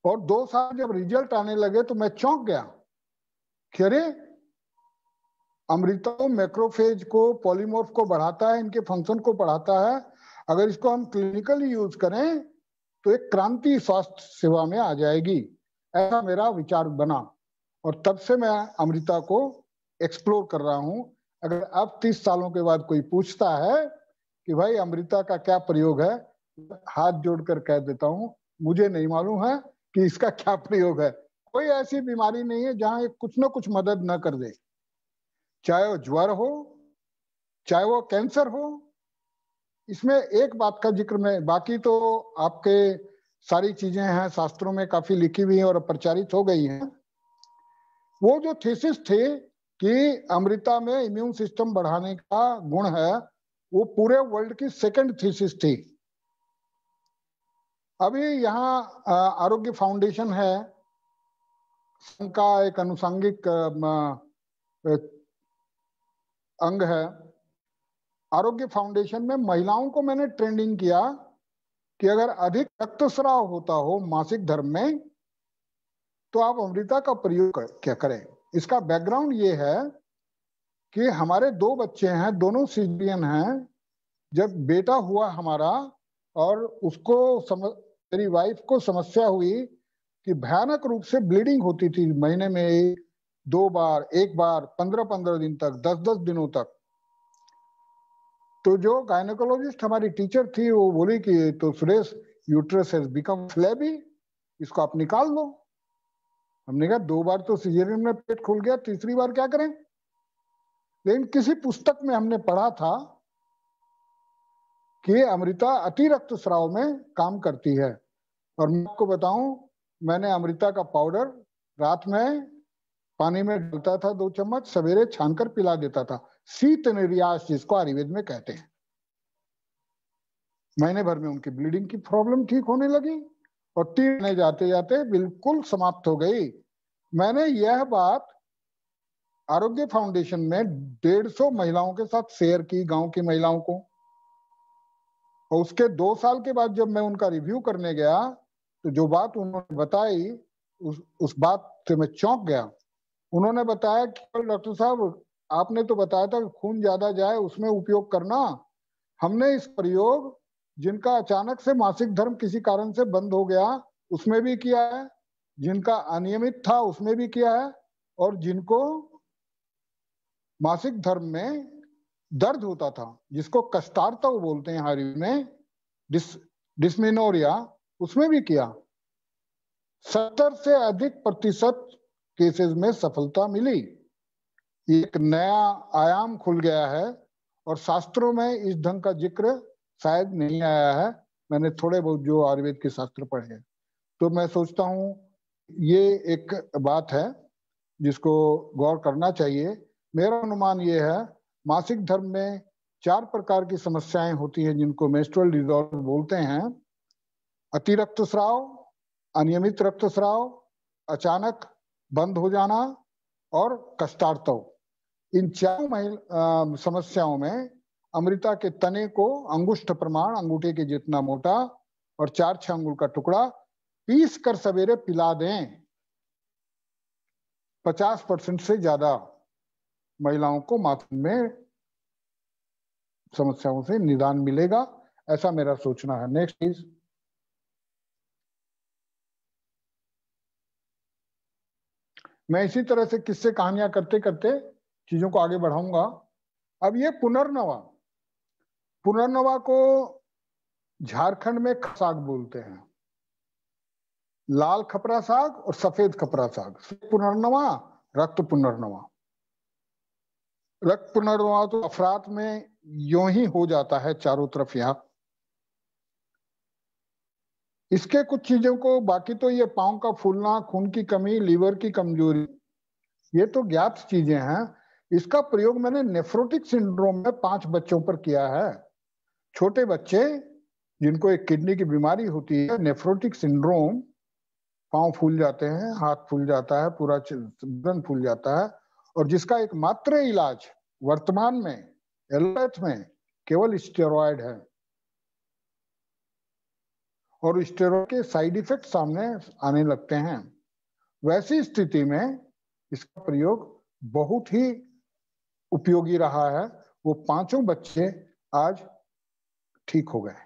और दो साल जब रिजल्ट आने लगे तो मैं चौंक गया अरे मैक्रोफेज को पॉलीमोर्फ को बढ़ाता है इनके फंक्शन को बढ़ाता है अगर इसको हम क्लिनिकली यूज करें तो एक क्रांति स्वास्थ्य सेवा में आ जाएगी ऐसा मेरा विचार बना और तब से मैं अमृता को एक्सप्लोर कर रहा हूँ अगर अब तीस सालों के बाद कोई पूछता है कि भाई अमृता का क्या प्रयोग है हाथ जोड़कर कह देता हूं मुझे नहीं मालूम है कि इसका क्या प्रयोग है कोई ऐसी बीमारी नहीं है जहां कुछ ना कुछ मदद न कर दे चाहे वो ज्वर हो चाहे वो कैंसर हो इसमें एक बात का जिक्र में बाकी तो आपके सारी चीजें हैं शास्त्रों में काफी लिखी हुई है और प्रचारित हो गई हैं वो जो थीसिस थे कि अमृता में इम्यून सिस्टम बढ़ाने का गुण है वो पूरे वर्ल्ड की सेकंड थीसिस थी अभी यहाँ आरोग्य फाउंडेशन है का एक अनुसांगिक अंग है आरोग्य फाउंडेशन में महिलाओं को मैंने ट्रेनिंग किया कि अगर अधिक रक्तस्राव होता हो मासिक धर्म में तो आप अमृता का प्रयोग क्या करें इसका बैकग्राउंड ये है कि हमारे दो बच्चे हैं दोनों सीजियन हैं जब बेटा हुआ हमारा और उसको मेरी वाइफ को समस्या हुई कि भयानक रूप से ब्लीडिंग होती थी महीने में दो बार एक बार पंद्रह पंद्रह दिन तक दस दस दिनों तक तो जो गायनोकोलॉजिस्ट हमारी टीचर थी वो बोली कि तो Suresh uterus has become flabby इसको आप निकाल दो हमने कहा दो बार तो सीजरियन में पेट खुल गया तीसरी बार क्या करें लेकिन किसी पुस्तक में हमने पढ़ा था कि अमृता अति रक्त स्राव में काम करती है और मैं आपको बताऊं मैंने अमृता का पाउडर रात में पानी में डालता था दो चम्मच सवेरे छानकर पिला देता था शीत निर्यास जिसको आयुर्वेद में कहते हैं महीने भर में उनकी ब्लीडिंग की प्रॉब्लम ठीक होने लगी और तीन महीने जाते जाते बिल्कुल समाप्त हो गई मैंने यह बात आरोग्य फाउंडेशन में डेढ़ सौ महिलाओं के साथ शेयर की गांव की महिलाओं को और उसके दो साल के बाद जब मैं उनका रिव्यू करने गया तो जो बात उन्होंने बताई उस, उस बात से मैं चौंक गया उन्होंने बताया कि डॉक्टर साहब आपने तो बताया था खून ज्यादा जाए उसमें उपयोग करना हमने इस प्रयोग जिनका अचानक से मासिक धर्म किसी कारण से बंद हो गया उसमें भी किया है जिनका अनियमित था उसमें भी किया है और जिनको मासिक धर्म में दर्द होता था जिसको कस्तारता बोलते हैं हरि में डिस डिस्मिनोरिया उसमें भी किया सत्तर से अधिक प्रतिशत केसेस में सफलता मिली एक नया आयाम खुल गया है और शास्त्रों में इस ढंग का जिक्र शायद नहीं आया है मैंने थोड़े बहुत जो आयुर्वेद के शास्त्र पढ़े हैं तो मैं सोचता हूँ ये एक बात है जिसको गौर करना चाहिए मेरा अनुमान ये है मासिक धर्म में चार प्रकार की समस्याएं होती हैं जिनको मेस्ट्रल डिजॉर्डर बोलते हैं अति स्राव अनियमित रक्त स्राव अचानक बंद हो जाना और कष्टार्तव इन चार समस्याओं में अमृता के तने को अंगुष्ठ प्रमाण अंगूठे के जितना मोटा और चार छह अंगुल का टुकड़ा पीस कर सवेरे पिला दें पचास परसेंट से ज्यादा महिलाओं को माथुन में समस्याओं से निदान मिलेगा ऐसा मेरा सोचना है नेक्स्ट चीज मैं इसी तरह से किससे कहानियां करते करते चीजों को आगे बढ़ाऊंगा अब ये पुनर्नवा पुनर्नवा को झारखंड में साग बोलते हैं लाल खपरा साग और सफेद खपरा साग पुनर्नवा रक्त पुनर्नवा रक्त पुनर्नवा तो अफरात में यो ही हो जाता है चारों तरफ यहां इसके कुछ चीजों को बाकी तो ये पाओ का फूलना खून की कमी लीवर की कमजोरी ये तो ज्ञात चीजें हैं इसका प्रयोग मैंने नेफ्रोटिक सिंड्रोम में पांच बच्चों पर किया है छोटे बच्चे जिनको एक किडनी की बीमारी होती है नेफ्रोटिक सिंड्रोम पाँव फूल जाते हैं हाथ फूल जाता है पूरा बदन फूल जाता है और जिसका एक मात्र इलाज वर्तमान में एलोपैथ में केवल स्टेरॉयड है और स्टेरॉयड के साइड इफेक्ट सामने आने लगते हैं वैसी स्थिति में इसका प्रयोग बहुत ही उपयोगी रहा है वो पांचों बच्चे आज ठीक हो गए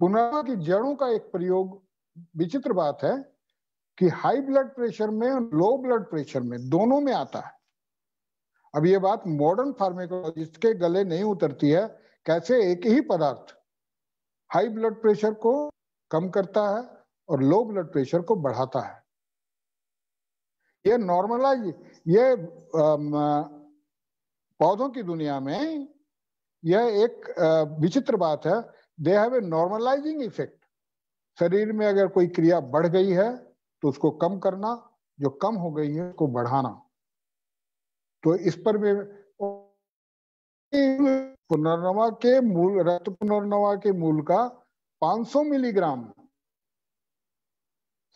पुनः की जड़ों का एक प्रयोग विचित्र बात है कि हाई ब्लड प्रेशर में और लो ब्लड प्रेशर में दोनों में आता है अब यह बात मॉडर्न फार्मेकोलॉजिस्ट के गले नहीं उतरती है कैसे एक ही पदार्थ हाई ब्लड प्रेशर को कम करता है और लो ब्लड प्रेशर को बढ़ाता है यह नॉर्मलाइज ये पौधों की दुनिया में यह एक विचित्र बात है they have a normalising effect शरीर में अगर कोई क्रिया बढ़ गई है तो उसको कम करना जो कम हो गई है उसको बढ़ाना तो इस पर भी पुनर्नवा के मूल रक्त पुनर्नवा के मूल का 500 मिलीग्राम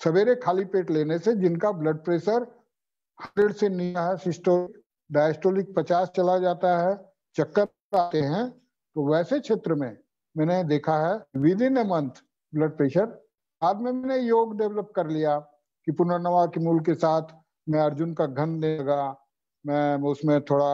सवेरे खाली पेट लेने से जिनका ब्लड प्रेशर हंड्रेड से नीचे है सिस्टोलिक डायस्टोलिक 50 चला जाता है चक्कर आते हैं तो वैसे क्षेत्र में मैंने देखा है within a month blood pressure बाद में मैंने योग डेवलप कर लिया कि पुनर्नवा के मूल के साथ मैं अर्जुन का घन देगा मैं उसमें थोड़ा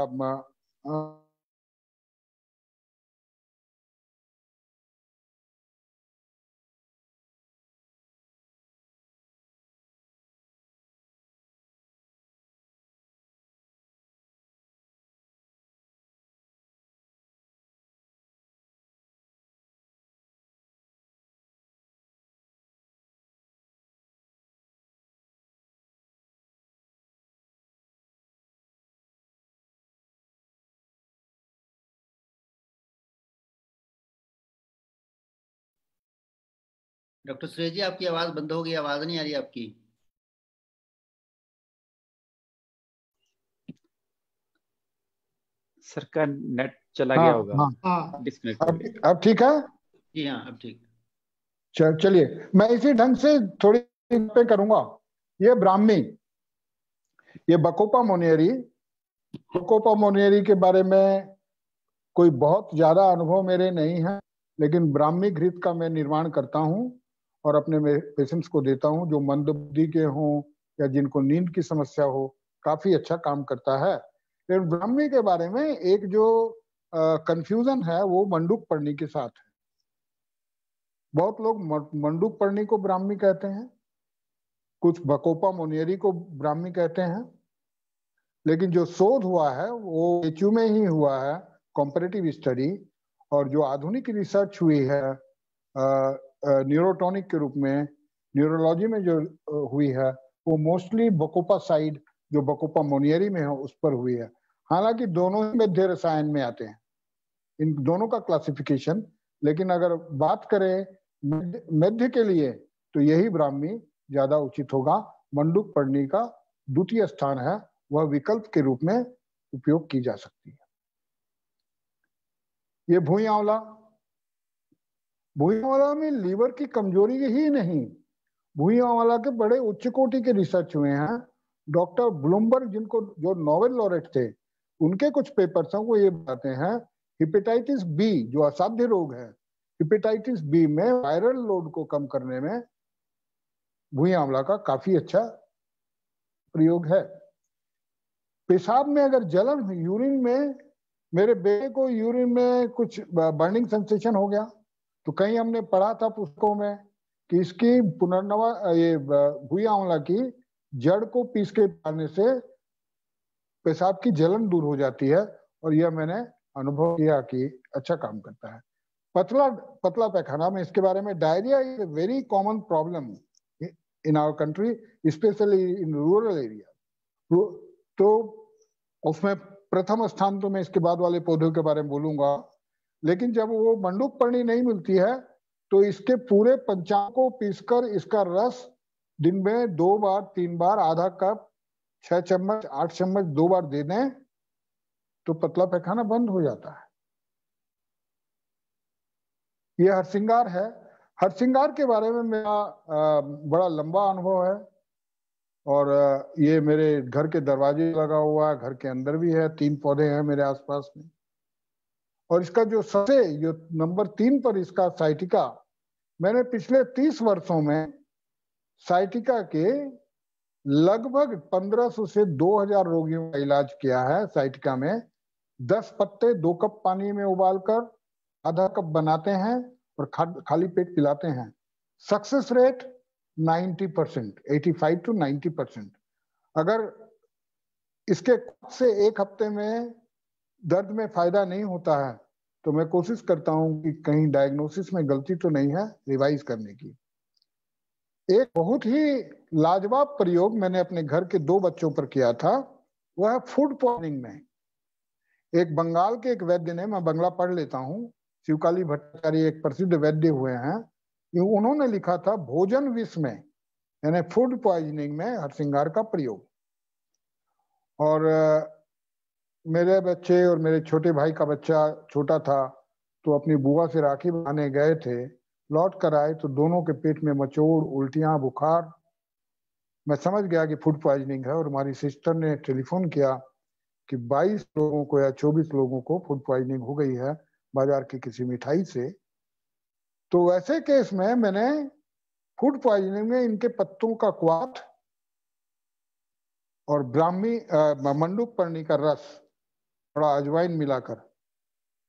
डॉक्टर सुरेश जी आपकी आवाज बंद हो गई आवाज नहीं आ रही आपकी सर का नेट चला हाँ, गया होगा हाँ, हाँ, अब ठीक है जी हाँ अब ठीक चल चलिए मैं इसी ढंग से थोड़ी पे करूंगा ये ब्राह्मी ये बकोपा मोनियरी बकोपा मोनियरी के बारे में कोई बहुत ज्यादा अनुभव मेरे नहीं है लेकिन ब्राह्मी घृत का मैं निर्माण करता हूं और अपने पेशेंट्स को देता हूँ जो मंदबुद्धि के हों या जिनको नींद की समस्या हो काफी अच्छा काम करता है लेकिन ब्राह्मी के बारे में एक जो कंफ्यूजन है वो मंडूक पढ़नी के साथ है बहुत लोग मंडूक पढ़नी को ब्राह्मी कहते हैं कुछ बकोपा मोनियरी को ब्राह्मी कहते हैं लेकिन जो शोध हुआ है वो एच में ही हुआ है कॉम्परेटिव स्टडी और जो आधुनिक रिसर्च हुई है न्यूरोटोनिक के रूप में न्यूरोलॉजी में जो हुई है वो मोस्टली बकोपा साइड जो बकोपा मोनियरी में है उस पर हुई है हालांकि दोनों ही मध्य रसायन में आते हैं इन दोनों का क्लासिफिकेशन लेकिन अगर बात करें मध्य के लिए तो यही ब्राह्मी ज्यादा उचित होगा मंडूक पढ़नी का द्वितीय स्थान है वह विकल्प के रूप में उपयोग की जा सकती है ये भूई आंवला भूयांवाला में लीवर की कमजोरी ही नहीं भूयांवाला के बड़े उच्च कोटि के रिसर्च हुए हैं डॉक्टर ब्लूमबर्ग जिनको जो नोवेल लॉरेट थे उनके कुछ पेपर्स हैं वो ये बताते हैं हिपेटाइटिस बी जो असाध्य रोग है हिपेटाइटिस बी में वायरल लोड को कम करने में भूई आंवला का काफी अच्छा प्रयोग है पेशाब में अगर जलन यूरिन में मेरे बेटे को यूरिन में कुछ बर्निंग सेंसेशन हो गया तो कहीं हमने पढ़ा था पुस्तकों में कि इसकी पुनर्नवा ये भूया आंवला की जड़ को पीस के पाने से पेशाब की जलन दूर हो जाती है और यह मैंने अनुभव किया कि अच्छा काम करता है पतला पतला पैखाना में इसके बारे में diarrhoea is a very common problem in our country specially in rural area तो उसमें प्रथम स्थान तो मैं इसके बाद वाले पौधों के बारे में बोलूंगा लेकिन जब वो मंडूक पर्णी नहीं मिलती है तो इसके पूरे पंचांग को पीसकर इसका रस दिन में दो बार तीन बार आधा कप छह चम्मच आठ चम्मच दो बार दे दें तो पतला पैखाना बंद हो जाता है ये हरसिंगार है हरसिंगार के बारे में मेरा बड़ा लंबा अनुभव है और ये मेरे घर के दरवाजे लगा हुआ है घर के अंदर भी है तीन पौधे हैं मेरे आसपास में और इसका जो सबसे जो नंबर तीन पर इसका साइटिका मैंने पिछले तीस वर्षों में साइटिका के लगभग 1500 से 2000 रोगियों का इलाज किया है साइटिका में 10 पत्ते दो कप पानी में उबालकर आधा कप बनाते हैं और खा, खाली पेट पिलाते हैं success rate 90 percent eighty five to 90 percent अगर इसके से एक हफ्ते में दर्द में फायदा नहीं होता है तो मैं कोशिश करता हूं कि कहीं डायग्नोसिस में गलती तो नहीं है रिवाइज करने की एक बहुत ही लाजवाब प्रयोग मैंने अपने घर के दो बच्चों पर किया था वह है फूड पॉइजनिंग में एक बंगाल के एक वैद्य ने मैं बंगला पढ़ लेता हूँ शिवकाली भट्टाचार्य एक प्रसिद्ध वैद्य हुए हैं उन्होंने लिखा था भोजन विष में यानी फूड पॉइजनिंग में हरसिंगार का प्रयोग और मेरे बच्चे और मेरे छोटे भाई का बच्चा छोटा था तो अपनी बुआ से राखी बनाने गए थे लौट कर आए तो दोनों के पेट में मचोड़ उल्टियां बुखार मैं समझ गया कि फूड प्वाइजनिंग है और हमारी सिस्टर ने टेलीफोन किया कि 22 लोगों को या 24 लोगों को फूड प्वाइजनिंग हो गई है बाजार की किसी मिठाई से तो ऐसे केस में मैंने फूड प्वाइजनिंग में इनके पत्तों का क्वाथ और ब्राह्मी मंडूक पर्णी का रस थोड़ा अजवाइन मिलाकर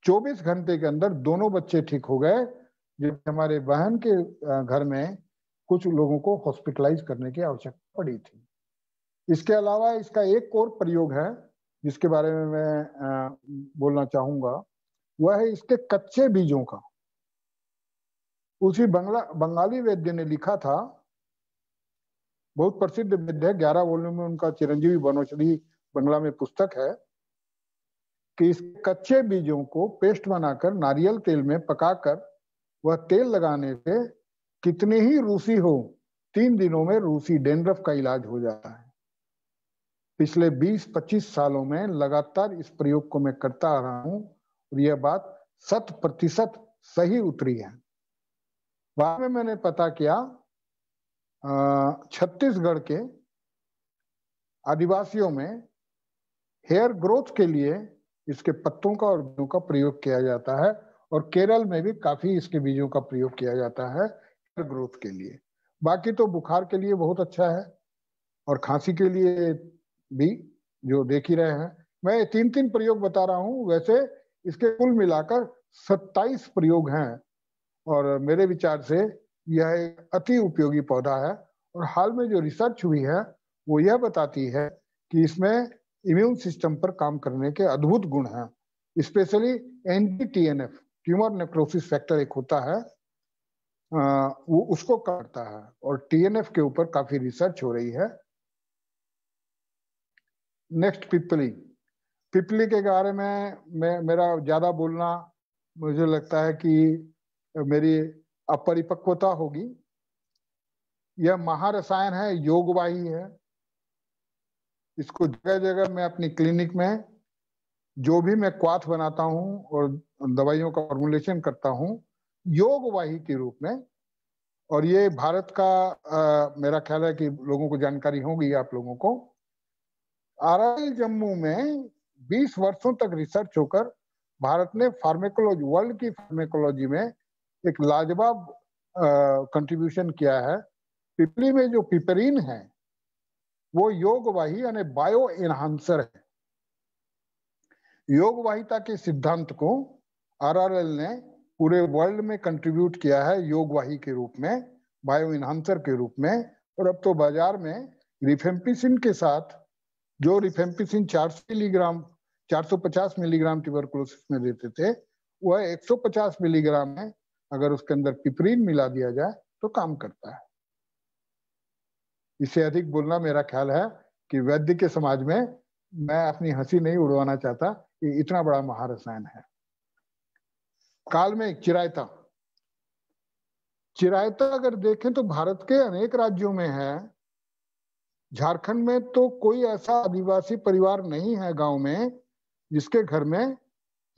24 घंटे के अंदर दोनों बच्चे ठीक हो गए जो हमारे बहन के घर में कुछ लोगों को हॉस्पिटलाइज करने की आवश्यकता पड़ी थी इसके अलावा इसका एक और प्रयोग है जिसके बारे में मैं बोलना चाहूंगा वह है इसके कच्चे बीजों का उसी बंगला बंगाली वैद्य ने लिखा था बहुत प्रसिद्ध वैद्य है ग्यारह वॉल्यूम में उनका चिरंजीवी बनोचरी बंगला में पुस्तक है कि इस कच्चे बीजों को पेस्ट बनाकर नारियल तेल में पकाकर वह तेल लगाने से कितने ही रूसी हो तीन दिनों में रूसी डेंड्रफ का इलाज हो जाता है पिछले 20-25 सालों में लगातार इस प्रयोग को मैं करता आ रहा हूं और यह बात शत प्रतिशत सही उतरी है बाद में मैंने पता किया छत्तीसगढ़ के आदिवासियों में हेयर ग्रोथ के लिए इसके पत्तों का और बीजों का प्रयोग किया जाता है और केरल में भी काफी इसके बीजों का प्रयोग किया जाता है ग्रोथ के लिए बाकी तो बुखार के लिए बहुत अच्छा है और खांसी के लिए भी जो देख ही रहे हैं मैं तीन तीन प्रयोग बता रहा हूँ वैसे इसके कुल मिलाकर सत्ताईस प्रयोग हैं और मेरे विचार से यह एक अति उपयोगी पौधा है और हाल में जो रिसर्च हुई है वो यह बताती है कि इसमें इम्यून सिस्टम पर काम करने के अद्भुत गुण हैं specially anti TNF tumour necrosis factor एक होता है वो उसको करता है और टीएनएफ के ऊपर काफी रिसर्च हो रही है नेक्स्ट पिपली पिपली के बारे में मैं मेरा ज्यादा बोलना मुझे लगता है कि मेरी अपरिपक्वता होगी यह महारसायन है योगवाही है इसको जगह जगह मैं अपनी क्लिनिक में जो भी मैं क्वाथ बनाता हूँ और दवाइयों का फॉर्मुलेशन करता हूँ योग वाही के रूप में और ये भारत का आ, मेरा ख्याल है कि लोगों को जानकारी होगी आप लोगों को आरआई जम्मू में 20 वर्षों तक रिसर्च होकर भारत ने फार्मेकोलॉजी वर्ल्ड की फार्मेकोलॉजी में एक लाजवाब कंट्रीब्यूशन किया है पिपली में जो पिपरीन है वो योगवाही यानी बायो एनहांसर है योगवाहिता के सिद्धांत को आरआरएल ने पूरे वर्ल्ड में कंट्रीब्यूट किया है योगवाही के रूप में बायो इन्हांसर के रूप में और अब तो बाजार में रिफेम्पिसिन के साथ जो रिफेम्पिसिन 400 मिलीग्राम 450 मिलीग्राम ट्यूबरकुलोसिस में देते थे वह 150 मिलीग्राम है अगर उसके अंदर पिपरीन मिला दिया जाए तो काम करता है इससे अधिक बोलना मेरा ख्याल है कि वैद्य के समाज में मैं अपनी हंसी नहीं उड़वाना चाहता ये इतना बड़ा महारसायन है काल में चिरायता चिरायता अगर देखें तो भारत के अनेक राज्यों में है झारखंड में तो कोई ऐसा आदिवासी परिवार नहीं है गांव में जिसके घर में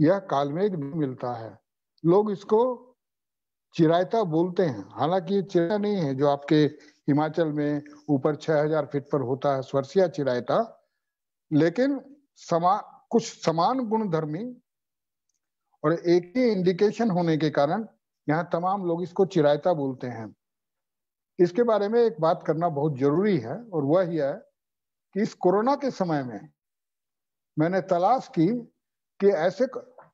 यह कालमेघ नहीं मिलता है लोग इसको चिरायता बोलते हैं हालांकि ये चिरा नहीं है जो आपके हिमाचल में ऊपर 6000 फीट पर होता है स्वर्सिया चिरायता लेकिन समा कुछ समान गुणधर्मी और एक ही इंडिकेशन होने के कारण यहाँ तमाम लोग इसको चिरायता बोलते हैं इसके बारे में एक बात करना बहुत जरूरी है और वह यह है कि इस कोरोना के समय में मैंने तलाश की कि ऐसे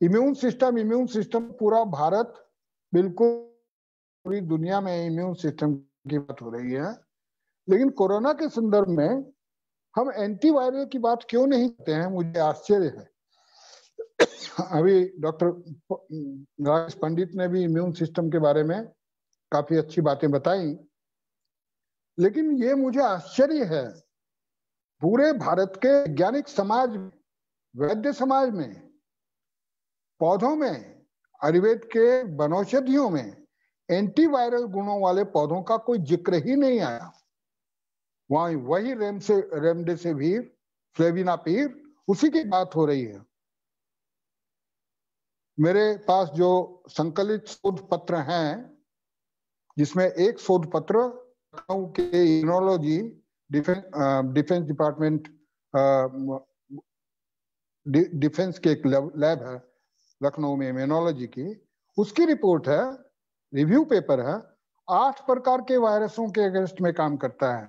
इम्यून सिस्टम इम्यून सिस्टम पूरा भारत बिल्कुल पूरी दुनिया में इम्यून सिस्टम की बात हो रही है लेकिन कोरोना के संदर्भ में हम एंटीवायरल की बात क्यों नहीं करते हैं मुझे आश्चर्य है अभी डॉक्टर राजेश पंडित ने भी इम्यून सिस्टम के बारे में काफी अच्छी बातें बताई लेकिन ये मुझे आश्चर्य है पूरे भारत के वैज्ञानिक समाज वैद्य समाज में पौधों में आयुर्वेद के वनौषधियों में एंटीवायरल गुणों वाले पौधों का कोई जिक्र ही नहीं आया वहां वही रेम से रेमडेसिविर पीर उसी की बात हो रही है मेरे पास जो संकलित शोध पत्र हैं जिसमें एक शोध पत्र के immunology defence defence department defence के एक लैब है लखनऊ में इम्यूनोलॉजी की उसकी रिपोर्ट है रिव्यू पेपर है आठ प्रकार के वायरसों के अगेंस्ट में काम करता है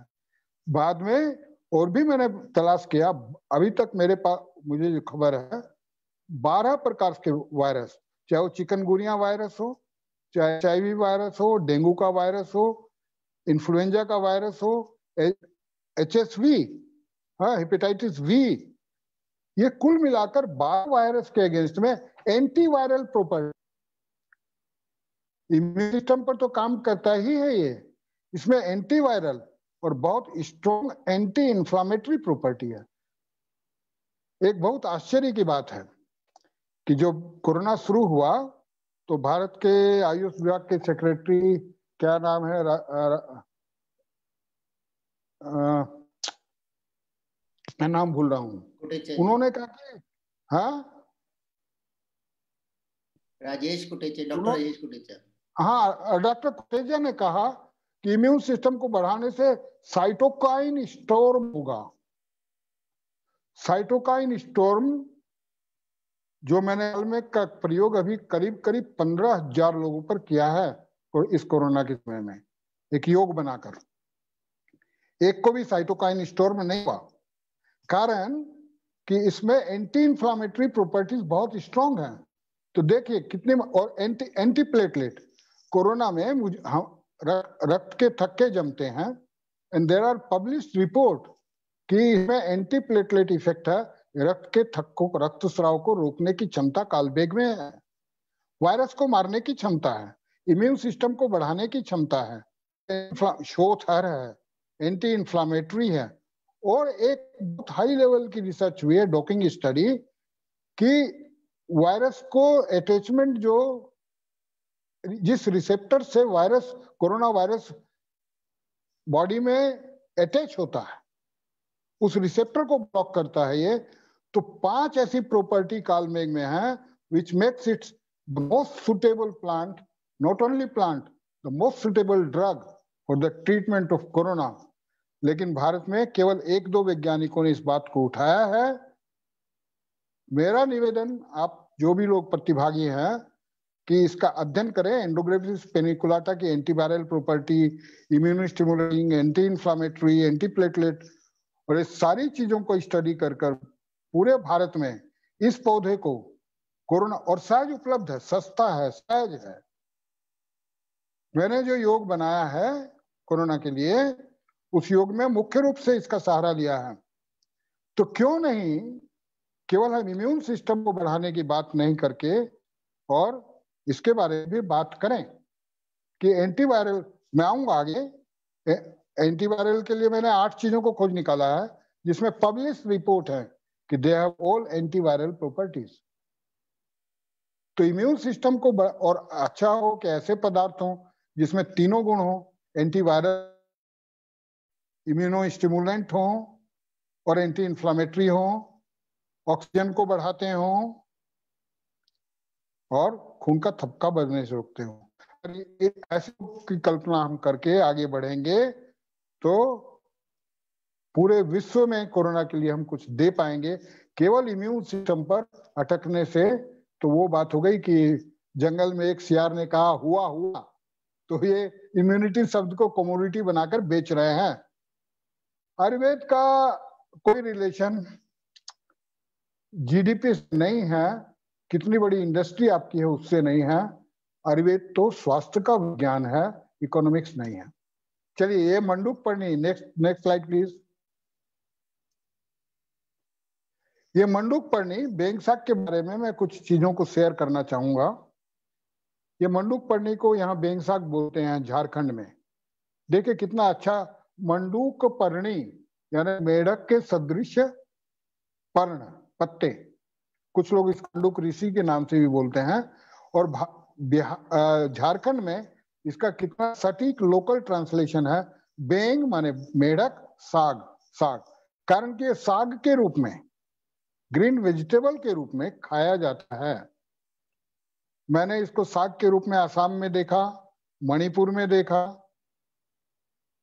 बाद में और भी मैंने तलाश किया अभी तक मेरे पास मुझे जो खबर है बारह प्रकार के वायरस चाहे वो चिकनगुनिया वायरस हो चाहे एच वायरस हो डेंगू का वायरस हो इन्फ्लुएंजा का वायरस हो एच एस वी हाँ, हेपेटाइटिस वी ये कुल मिलाकर बारह वायरस के अगेंस्ट में anti viral property immune system पर तो काम करता ही है ये इसमें एंटीवायरल और बहुत स्ट्रॉन्ग एंटी इंफ्लामेटरी प्रॉपर्टी है एक बहुत आश्चर्य की बात है कि जो कोरोना शुरू हुआ तो भारत के आयुष विभाग के सेक्रेटरी क्या नाम है मैं नाम भूल रहा हूँ उन्होंने कहा कि हाँ राजेश कुटेचर डॉक्टर राजेश कुटेचा हाँ डॉक्टर कुटेजा ने कहा कि इम्यून सिस्टम को बढ़ाने से साइटोकाइन स्टोर्म होगा साइटोकाइन स्टोर्म जो मैंने हाल में का प्रयोग अभी करीब करीब पंद्रह हजार लोगों पर किया है और इस कोरोना के समय में एक योग बनाकर एक को भी साइटोकाइन स्टोर में नहीं हुआ कारण कि इसमें एंटी इंफ्लामेटरी प्रॉपर्टीज बहुत स्ट्रांग हैं तो देखिए कितने और एंटी एंटी प्लेटलेट कोरोना में हम रक्त के थक्के जमते हैं and there are publish report कि इसमें एंटी प्लेटलेट इफेक्ट है रक्त के थक्कों रक्त स्राव को रोकने की क्षमता कालबेग में है वायरस को मारने की क्षमता है इम्यून सिस्टम को बढ़ाने की क्षमता है शोथ हर है एंटी इन्फ्लामेटरी है और एक बहुत हाई लेवल की रिसर्च हुई है डॉकिंग स्टडी कि वायरस को अटैचमेंट जो जिस रिसेप्टर से वायरस कोरोना वायरस बॉडी में अटैच होता है उस रिसेप्टर को ब्लॉक करता है ये तो पांच ऐसी प्रॉपर्टी कालमेग में है which makes it's the most suitable plant not only plant the most suitable drug for the treatment of corona लेकिन भारत में केवल एक दो वैज्ञानिकों ने इस बात को उठाया है मेरा निवेदन आप जो भी लोग प्रतिभागी हैं कि इसका अध्ययन करें एंडोग्रेफिस पेनिकुलाटा की antiviral property immune stimulating anti inflammatory anti platelet और ये सारी चीजों को स्टडी कर कर पूरे भारत में इस पौधे को कोरोना और सहज उपलब्ध है सस्ता है सहज है मैंने जो योग बनाया है कोरोना के लिए उस योग में मुख्य रूप से इसका सहारा लिया है तो क्यों नहीं केवल हम इम्यून सिस्टम को बढ़ाने की बात नहीं करके और इसके बारे में भी बात करें कि एंटीवायरल मैं आऊंगा आगे एंटीवायरल के लिए मैंने आठ चीजों को खोज निकाला है जिसमें पब्लिश रिपोर्ट है कि they have all antiviral properties तो इम्यून सिस्टम को और अच्छा हो कि ऐसे पदार्थ हो जिसमें तीनों गुण हो एंटीवायरल इम्यूनो स्टिमुलेंट हो और एंटी इंफ्लामेटरी हो ऑक्सीजन को बढ़ाते हों और खून का थपका बजने से रोकते हो ऐसे की कल्पना हम करके आगे बढ़ेंगे तो पूरे विश्व में कोरोना के लिए हम कुछ दे पाएंगे केवल इम्यून सिस्टम पर अटकने से तो वो बात हो गई कि जंगल में एक सियार ने कहा हुआ हुआ तो ये इम्यूनिटी शब्द को कमोडिटी बनाकर बेच रहे हैं आयुर्वेद का कोई रिलेशन जीडीपी नहीं है कितनी बड़ी इंडस्ट्री आपकी है उससे नहीं है आयुर्वेद तो स्वास्थ्य का विज्ञान है इकोनॉमिक्स नहीं है चलिए ये मंडूक पर्णी नेक्स्ट नेक्स्ट स्लाइड प्लीज ये मंडूक पर्णी बेंगसाक के बारे में मैं कुछ चीजों को शेयर करना चाहूंगा ये मंडूक पढ़नी को यहाँ बेंगसाक बोलते हैं झारखंड में देखिए कितना अच्छा मंडूक पर्णी यानी मेढक के सदृश पर्ण पत्ते कुछ लोग इसको डुक ऋषि के नाम से भी बोलते हैं और झारखंड में इसका कितना सटीक लोकल ट्रांसलेशन है बेंग माने मेढक साग साग कारण के साग के रूप में ग्रीन वेजिटेबल के रूप में खाया जाता है मैंने इसको साग के रूप में आसाम में देखा मणिपुर में देखा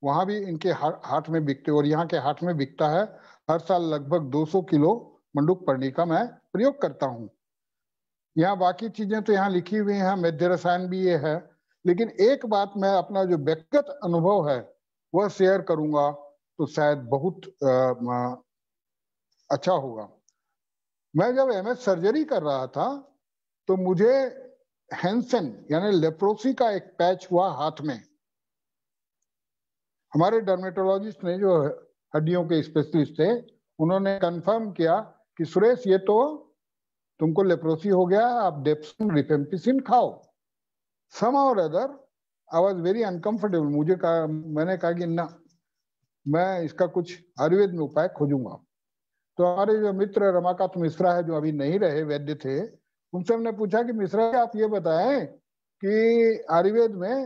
वहां भी इनके हाट में बिकते और यहाँ के हाट में बिकता है हर साल लगभग 200 किलो मंडूक पढ़ने का मैं प्रयोग करता हूँ यहाँ बाकी चीजें तो यहाँ लिखी हुई हैं मध्य रसायन भी ये है लेकिन एक बात मैं अपना जो व्यक्तिगत अनुभव है वह शेयर करूंगा तो शायद बहुत आ, आ, अच्छा होगा मैं जब एम सर्जरी कर रहा था तो मुझे हैंसन यानी लेप्रोसी का एक पैच हुआ हाथ में हमारे डर्मेटोलॉजिस्ट ने जो हड्डियों के स्पेशलिस्ट थे उन्होंने कंफर्म किया कि सुरेश ये तो तुमको लेप्रोसी हो गया आप डेप्सिन रिफेम्पिसिन खाओ सम और other I was very uncomfortable मुझे कहा मैंने कहा कि ना मैं इसका कुछ आयुर्वेद में उपाय खोजूंगा तो हमारे जो मित्र रमाकांत मिश्रा है जो अभी नहीं रहे वैद्य थे उनसे हमने पूछा कि मिश्रा आप ये बताएं कि आयुर्वेद में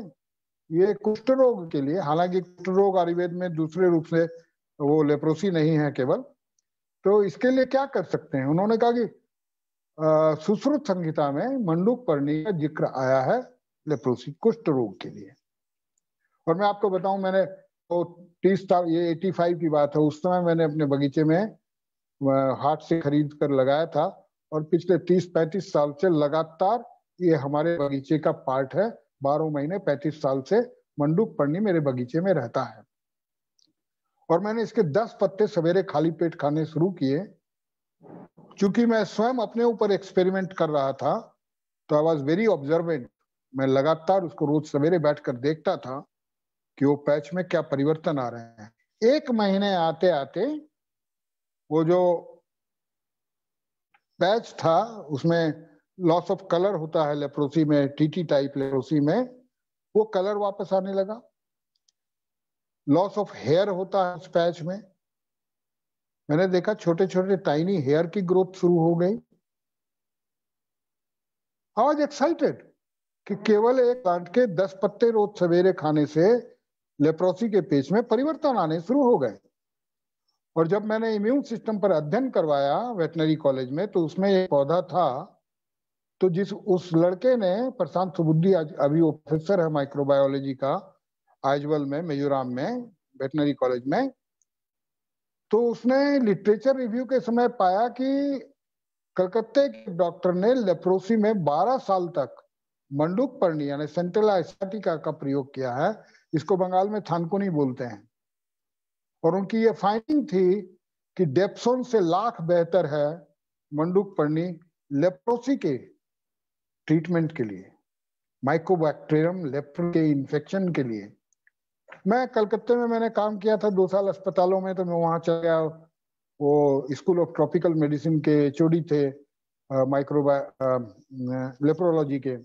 ये कुष्ठ रोग के लिए हालांकि कुष्ठ रोग आयुर्वेद में दूसरे रूप से वो लेप्रोसी नहीं है केवल तो इसके लिए क्या कर सकते हैं उन्होंने कहा कि सुश्रुत संहिता में मंडूक पर्णी का जिक्र आया है लेप्रोसी कुष्ठ रोग के लिए और मैं आपको बताऊं मैंने तो तीस साल ये एटी फाइव की बात है उस समय मैंने अपने बगीचे में हाट से खरीद कर लगाया था और पिछले तीस पैंतीस साल से लगातार ये हमारे बगीचे का पार्ट है बारह महीने पैंतीस साल से मंडूक पर्णी मेरे बगीचे में रहता है और मैंने इसके दस पत्ते सवेरे खाली पेट खाने शुरू किए क्योंकि मैं स्वयं अपने ऊपर एक्सपेरिमेंट कर रहा था तो आई वॉज वेरी ऑब्जर्वेंट मैं लगातार उसको रोज सवेरे बैठकर देखता था कि वो पैच में क्या परिवर्तन आ रहे हैं एक महीने आते आते वो जो पैच था उसमें लॉस ऑफ कलर होता है लेप्रोसी में टीटी टाइप लेप्रोसी में वो कलर वापस आने लगा लॉस ऑफ हेयर होता है उस पैच में मैंने देखा छोटे छोटे टाइनी हेयर की ग्रोथ शुरू हो गई आई वॉज एक्साइटेड कि केवल एक प्लांट के दस पत्ते रोज सवेरे खाने से लेप्रोसी के पेच में परिवर्तन आने शुरू हो गए और जब मैंने इम्यून सिस्टम पर अध्ययन करवाया वेटनरी कॉलेज में तो उसमें एक पौधा था तो जिस उस लड़के ने प्रशांत सुबुद्धि अभी वो प्रोफेसर है माइक्रोबायोलॉजी का आइजवल में मिजोराम में वेटनरी कॉलेज में तो उसने लिटरेचर रिव्यू के समय पाया कि कलकत्ते के डॉक्टर ने लेप्रोसी में 12 साल तक मंडूक पर्णी यानी सेंट्रल एस्टिका का प्रयोग किया है इसको बंगाल में थानकुनी बोलते हैं और उनकी ये फाइंडिंग थी कि डेप्सोन से लाख बेहतर है मंडूक पर्णी लेप्रोसी के ट्रीटमेंट के लिए माइकोबैक्टेरियम लेप्र के इन्फेक्शन के लिए मैं कलकत्ते में मैंने काम किया था दो साल अस्पतालों में तो मैं वहाँ चला गया वो स्कूल ऑफ ट्रॉपिकल मेडिसिन के चोड़ी थे माइक्रोबा लेप्रोलॉजी के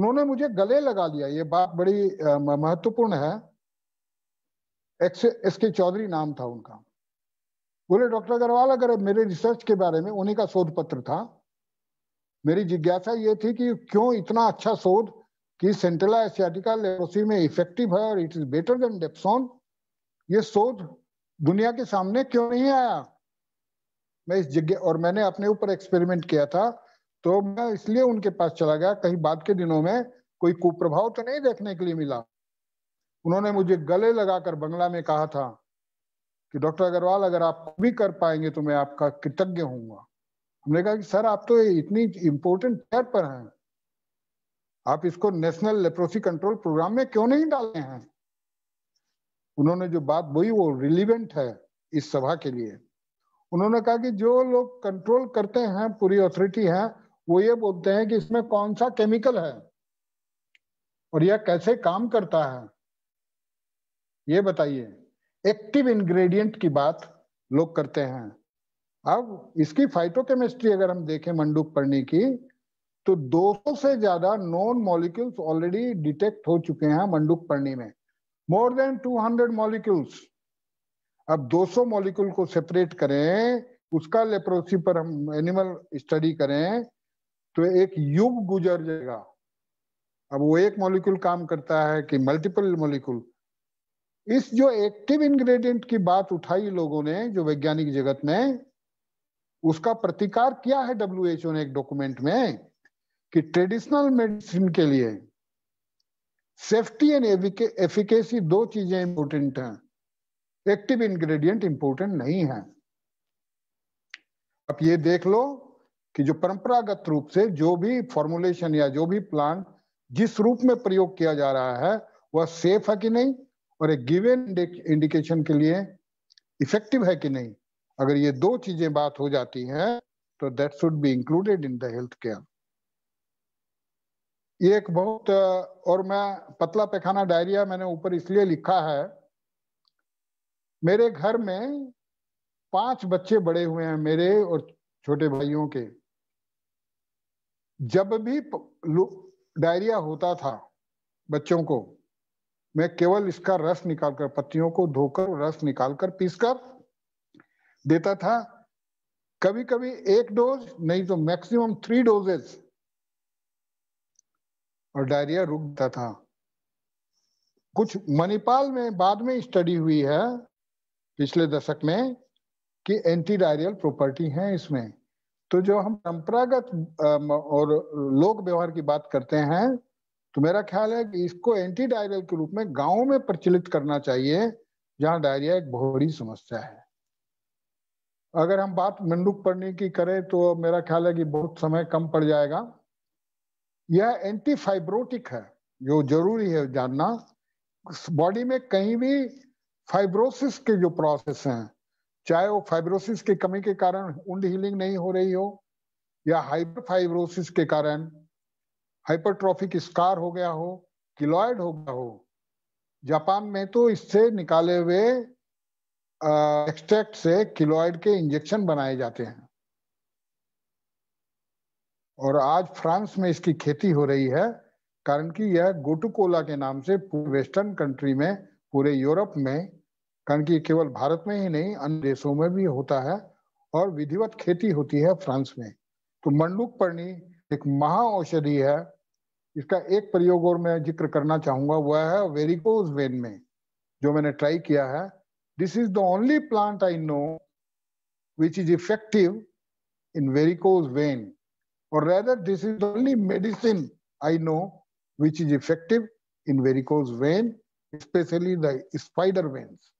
उन्होंने मुझे गले लगा लिया ये बात बड़ी महत्वपूर्ण है एस के चौधरी नाम था उनका बोले डॉक्टर अग्रवाल अगर मेरे रिसर्च के बारे में उन्हीं का शोध पत्र था मेरी जिज्ञासा ये थी कि क्यों इतना अच्छा शोध कि सेंट्रला एशियाटिका लेप्रोसी में इफेक्टिव है और it is better than dapsone ये शोध दुनिया के सामने क्यों नहीं आया मैं इस जगह और मैंने अपने ऊपर एक्सपेरिमेंट किया था तो मैं इसलिए उनके पास चला गया कहीं बाद के दिनों में कोई कुप्रभाव तो नहीं देखने के लिए मिला उन्होंने मुझे गले लगाकर बंगला में कहा था कि डॉक्टर अग्रवाल अगर आप भी कर पाएंगे तो मैं आपका कृतज्ञ हूंगा हमने कहा कि सर आप तो इतनी इम्पोर्टेंट पर हैं आप इसको नेशनल लेप्रोसी कंट्रोल प्रोग्राम में क्यों नहीं डाले हैं उन्होंने जो बात बोली वो रिलीवेंट है इस सभा के लिए उन्होंने कहा कि जो लोग कंट्रोल करते हैं पूरी अथॉरिटी है वो ये बोलते हैं कि इसमें कौन सा केमिकल है और यह कैसे काम करता है ये बताइए एक्टिव इंग्रेडिएंट की बात लोग करते हैं अब इसकी फाइटोकेमिस्ट्री अगर हम देखें मंडूक पढ़ने की तो 200 से ज्यादा नॉन मॉलिक्यूल्स ऑलरेडी डिटेक्ट हो चुके हैं मंडूक पर्णी में मोर देन 200 मॉलिक्यूल्स अब 200 मॉलिक्यूल को सेपरेट करें उसका लेप्रोसी पर हम एनिमल स्टडी करें तो एक युग गुजर जाएगा अब वो एक मॉलिक्यूल काम करता है कि मल्टीपल मॉलिक्यूल इस जो एक्टिव इंग्रेडिएंट की बात उठाई लोगों ने जो वैज्ञानिक जगत में उसका प्रतिकार किया है ओ ने एक डॉक्यूमेंट में कि ट्रेडिशनल मेडिसिन के लिए सेफ्टी एंड एफिकेसी दो चीजें इंपोर्टेंट हैं एक्टिव इंग्रेडिएंट इंपोर्टेंट नहीं है आप ये देख लो कि जो परंपरागत रूप से जो भी फॉर्मुलेशन या जो भी प्लांट जिस रूप में प्रयोग किया जा रहा है वह सेफ है कि नहीं और एक गिवेन इंडिकेशन के लिए इफेक्टिव है कि नहीं अगर ये दो चीजें बात हो जाती हैं तो that should be included in the health care ये एक बहुत और मैं पतला पैखाना डायरिया मैंने ऊपर इसलिए लिखा है मेरे घर में पांच बच्चे बड़े हुए हैं मेरे और छोटे भाइयों के जब भी डायरिया होता था बच्चों को मैं केवल इसका रस निकालकर पत्तियों को धोकर रस निकालकर पीसकर देता था कभी कभी एक डोज नहीं तो मैक्सिमम थ्री डोजेस और डायरिया रुकता था कुछ मणिपाल में बाद में स्टडी हुई है पिछले दशक में कि एंटी डायरियल प्रॉपर्टी है इसमें तो जो हम परंपरागत और लोक व्यवहार की बात करते हैं तो मेरा ख्याल है कि इसको एंटी डायरियल के रूप में गाँव में प्रचलित करना चाहिए जहां डायरिया एक बहुत बड़ी समस्या है अगर हम बात मंडूक पढ़ने की करें तो मेरा ख्याल है कि बहुत समय कम पड़ जाएगा यह एंटी फाइब्रोटिक है जो जरूरी है जानना बॉडी में कहीं भी फाइब्रोसिस के जो प्रोसेस हैं चाहे वो फाइब्रोसिस की कमी के कारण उंड हीलिंग नहीं हो रही हो या हाइपर फाइब्रोसिस के कारण हाइपरट्रॉफिक स्कार हो गया हो किलॉयड हो गया हो जापान में तो इससे निकाले हुए एक्सट्रैक्ट से किलोइड के इंजेक्शन बनाए जाते हैं और आज फ्रांस में इसकी खेती हो रही है कारण कि यह गोटुकोला के नाम से पूरे वेस्टर्न कंट्री में पूरे यूरोप में कारण कि केवल भारत में ही नहीं अन्य देशों में भी होता है और विधिवत खेती होती है फ्रांस में तो मंडूक पर्णी एक महा औषधि है इसका एक प्रयोग और मैं जिक्र करना चाहूंगा वह है वेरिकोज वेन में जो मैंने ट्राई किया है this is the only plant I know which is effective in varicose vein or rather this is the only medicine I know which is effective in varicose vein, especially the spider veins.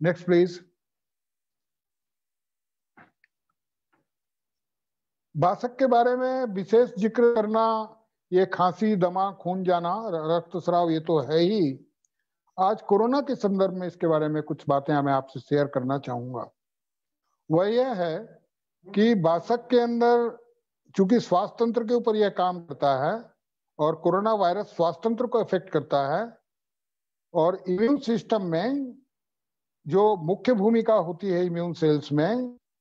Next, please. बासक के बारे में विशेष जिक्र करना ये खांसी दमा खून जाना रक्त स्राव ये तो है ही आज कोरोना के संदर्भ में इसके बारे में कुछ बातें मैं आपसे शेयर करना चाहूंगा वह यह है कि बासक के अंदर चूंकि स्वास्थ्य तंत्र के ऊपर यह काम करता है और कोरोना वायरस स्वास्थ्य तंत्र को इफेक्ट करता है और इम्यून सिस्टम में जो मुख्य भूमिका होती है इम्यून सेल्स में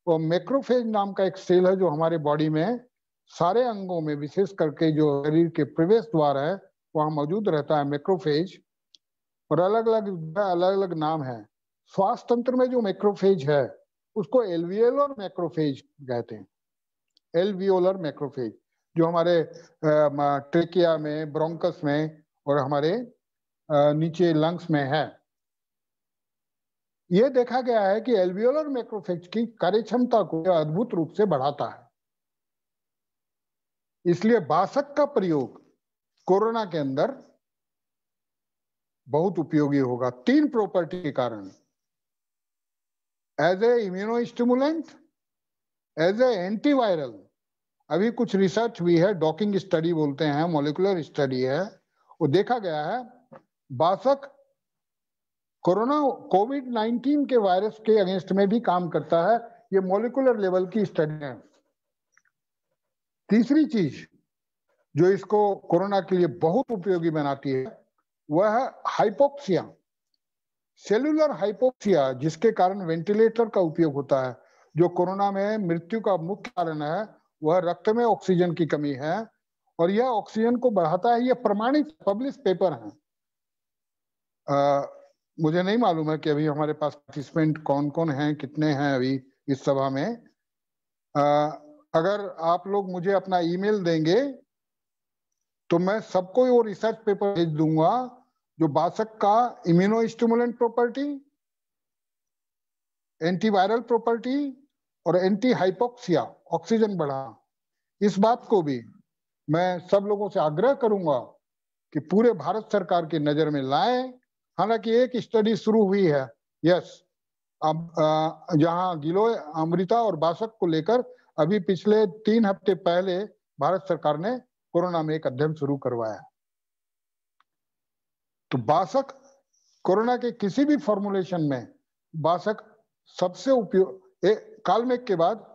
वो मैक्रोफेज नाम का एक सेल है जो हमारे बॉडी में सारे अंगों में विशेष करके जो शरीर के प्रवेश द्वार है वहाँ मौजूद रहता है मैक्रोफेज और अलग अलग अलग अलग नाम है स्वास्थ्य तंत्र में जो मैक्रोफेज है उसको एलवीएल और मैक्रोफेज कहते हैं एलवीओलर मैक्रोफेज जो हमारे ट्रेकिया में ब्रोंकस में और हमारे नीचे लंग्स में है यह देखा गया है कि एल्वियोलर मैक्रोफेज की कार्यक्षमता को अद्भुत रूप से बढ़ाता है इसलिए बासक का प्रयोग कोरोना के अंदर बहुत उपयोगी होगा तीन प्रॉपर्टी के कारण as a immunostimulant as a antiviral अभी कुछ रिसर्च हुई है डॉकिंग स्टडी बोलते हैं मोलिकुलर स्टडी है वो देखा गया है बासक कोरोना कोविड 19 के वायरस के अगेंस्ट में भी काम करता है ये मोलिकुलर लेवल की स्टडी है तीसरी चीज जो इसको कोरोना के लिए बहुत उपयोगी बनाती है वह है हाइपोक्सिया सेलुलर हाइपोक्सिया जिसके कारण वेंटिलेटर का उपयोग होता है जो कोरोना में मृत्यु का मुख्य कारण है वह रक्त में ऑक्सीजन की कमी है और यह ऑक्सीजन को बढ़ाता है यह प्रमाणित पब्लिश पेपर है आ, मुझे नहीं मालूम है कि अभी हमारे पास पार्टिसिपेंट कौन कौन हैं कितने हैं अभी इस सभा में आ, अगर आप लोग मुझे अपना ईमेल देंगे तो मैं सबको वो रिसर्च पेपर भेज दूंगा जो बासक का इम्यूनो प्रॉपर्टी एंटीवायरल प्रॉपर्टी और एंटी हाइपोक्सिया ऑक्सीजन बढ़ाना इस बात को भी मैं सब लोगों से आग्रह करूंगा कि पूरे भारत सरकार की नजर में लाए हालांकि एक स्टडी शुरू हुई है यस अब जहां गिलोय अमृता और बासक को लेकर अभी पिछले तीन हफ्ते पहले भारत सरकार ने कोरोना में एक अध्ययन शुरू करवाया तो बासक कोरोना के किसी भी फॉर्मुलेशन में बासक सबसे उपयोग कालमेघ के बाद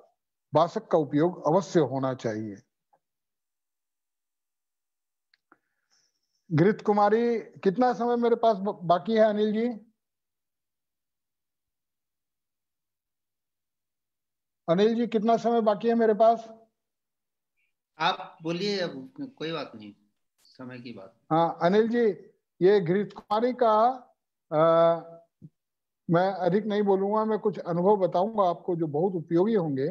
बासक का उपयोग अवश्य होना चाहिए गृत कुमारी कितना समय मेरे पास बाकी है अनिल जी अनिल जी कितना समय बाकी है मेरे पास आप बोलिए अब कोई बात नहीं समय की बात हाँ अनिल जी ये घृत कुमारी का मैं अधिक नहीं बोलूंगा मैं कुछ अनुभव बताऊंगा आपको जो बहुत उपयोगी होंगे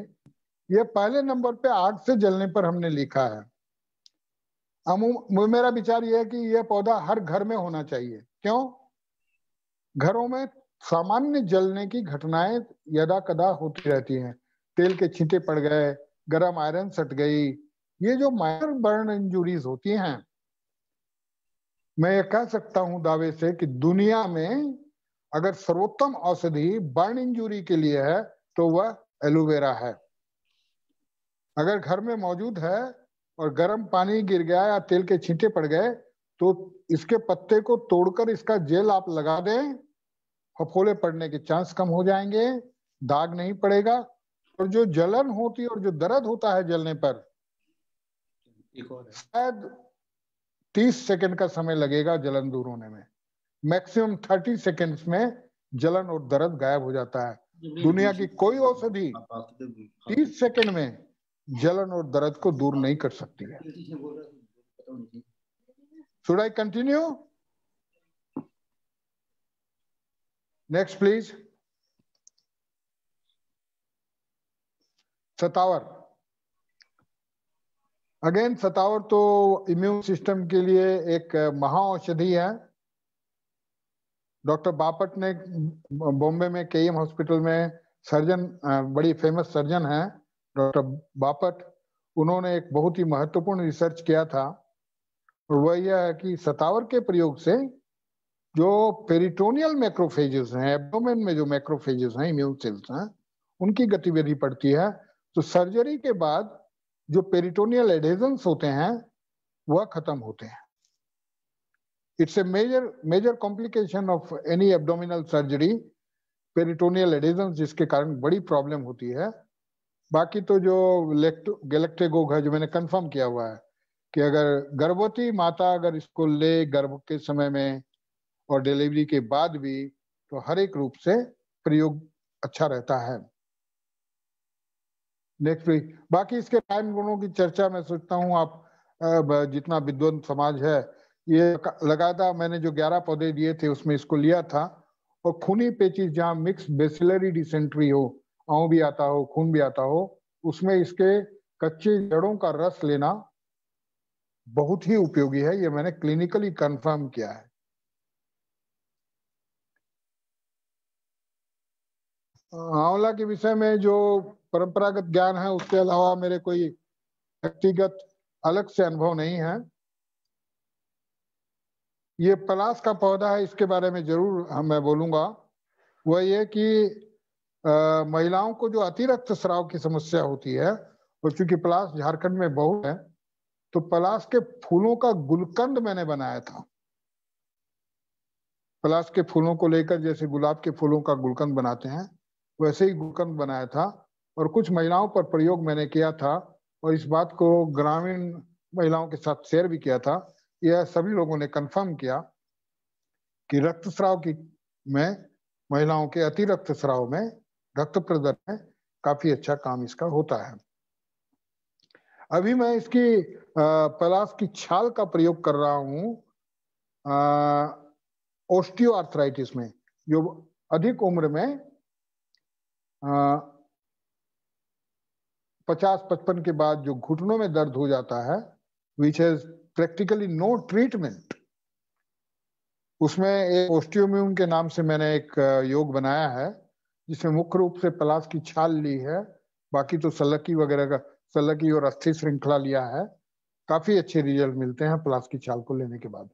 ये पहले नंबर पे आग से जलने पर हमने लिखा है मेरा विचार यह है कि यह पौधा हर घर में होना चाहिए क्यों घरों में सामान्य जलने की घटनाएं यदा कदा होती रहती हैं तेल के छींटे पड़ गए गर्म आयरन सट गई ये जो माइनर बर्न इंजुरीज होती हैं मैं ये कह सकता हूं दावे से कि दुनिया में अगर सर्वोत्तम औषधि बर्न इंजुरी के लिए है तो वह एलोवेरा है अगर घर में मौजूद है और गर्म पानी गिर गया या तेल के छींटे पड़ गए तो इसके पत्ते को तोड़कर इसका जेल आप लगा दें फफोले पड़ने के चांस कम हो जाएंगे दाग नहीं पड़ेगा और जो जलन होती है और जो दर्द होता है जलने पर शायद तीस सेकंड का समय लगेगा जलन दूर होने में मैक्सिमम थर्टी सेकेंड्स में जलन और दर्द गायब हो जाता है दुनिया की कोई औषधि तो हाँ। तीस सेकेंड में जलन और दर्द को दूर नहीं कर सकती है should I continue next please सतावर अगेन सतावर तो इम्यून सिस्टम के लिए एक महा औषधि है डॉक्टर बापट ने बॉम्बे में के हॉस्पिटल में सर्जन बड़ी फेमस सर्जन हैं डॉक्टर बापट उन्होंने एक बहुत ही महत्वपूर्ण रिसर्च किया था और वह यह है कि सतावर के प्रयोग से जो पेरिटोनियल मैक्रोफेजेस हैं एब्डोमेन में जो मैक्रोफेजेस हैं इम्यून सेल्स हैं उनकी गतिविधि पड़ती है तो सर्जरी के बाद जो पेरिटोनियल एडेजन होते हैं वह खत्म होते हैं It's a major major complication of any abdominal surgery. Peritoneal adhesion जिसके कारण बड़ी प्रॉब्लम होती है बाकी तो जो गैलेक्टेगोग है जो मैंने कंफर्म किया हुआ है कि अगर गर्भवती माता अगर इसको ले गर्भ के समय में और डिलीवरी के बाद भी तो हर एक रूप से प्रयोग अच्छा रहता है नेक्स्ट प्लीज बाकी इसके टाइम गुणों की चर्चा मैं सोचता हूँ आप जितना विद्वंत समाज है ये लगातार मैंने जो 11 पौधे दिए थे उसमें इसको लिया था और खूनी पेचिस जहाँ मिक्स बेसिलरी डिसेंट्री हो आव भी आता हो खून भी आता हो उसमें इसके कच्चे जड़ों का रस लेना बहुत ही उपयोगी है ये मैंने क्लिनिकली कंफर्म किया है आंवला के विषय में जो परंपरागत ज्ञान है उसके अलावा मेरे कोई व्यक्तिगत अलग से अनुभव नहीं है ये पलास का पौधा है इसके बारे में जरूर हम मैं बोलूँगा वह ये कि महिलाओं को जो अतिरक्त स्राव की समस्या होती है और चूंकि पलास झारखंड में बहुत है तो पलास के फूलों का गुलकंद मैंने बनाया था पलास के फूलों को लेकर जैसे गुलाब के फूलों का गुलकंद बनाते हैं वैसे ही गुलकंद बनाया था और कुछ महिलाओं पर प्रयोग मैंने किया था और इस बात को ग्रामीण महिलाओं के साथ शेयर भी किया था यह सभी लोगों ने कंफर्म किया कि रक्तस्राव की में महिलाओं के अति रक्तस्राव में रक्त प्रदर्शन में काफी अच्छा काम इसका होता है अभी मैं इसकी पलास की छाल का प्रयोग कर रहा हूं ओस्टियो आर्थराइटिस में जो अधिक उम्र में पचास पचपन के बाद जो घुटनों में दर्द हो जाता है which is practically no treatment उसमें एक ओस्टियोम्यूम के नाम से मैंने एक योग बनाया है जिसमें मुख्य रूप से पलास की छाल ली है बाकी तो सलकी वगैरह का सलकी और अस्थि श्रृंखला लिया है काफी अच्छे रिजल्ट मिलते हैं पलास की छाल को लेने के बाद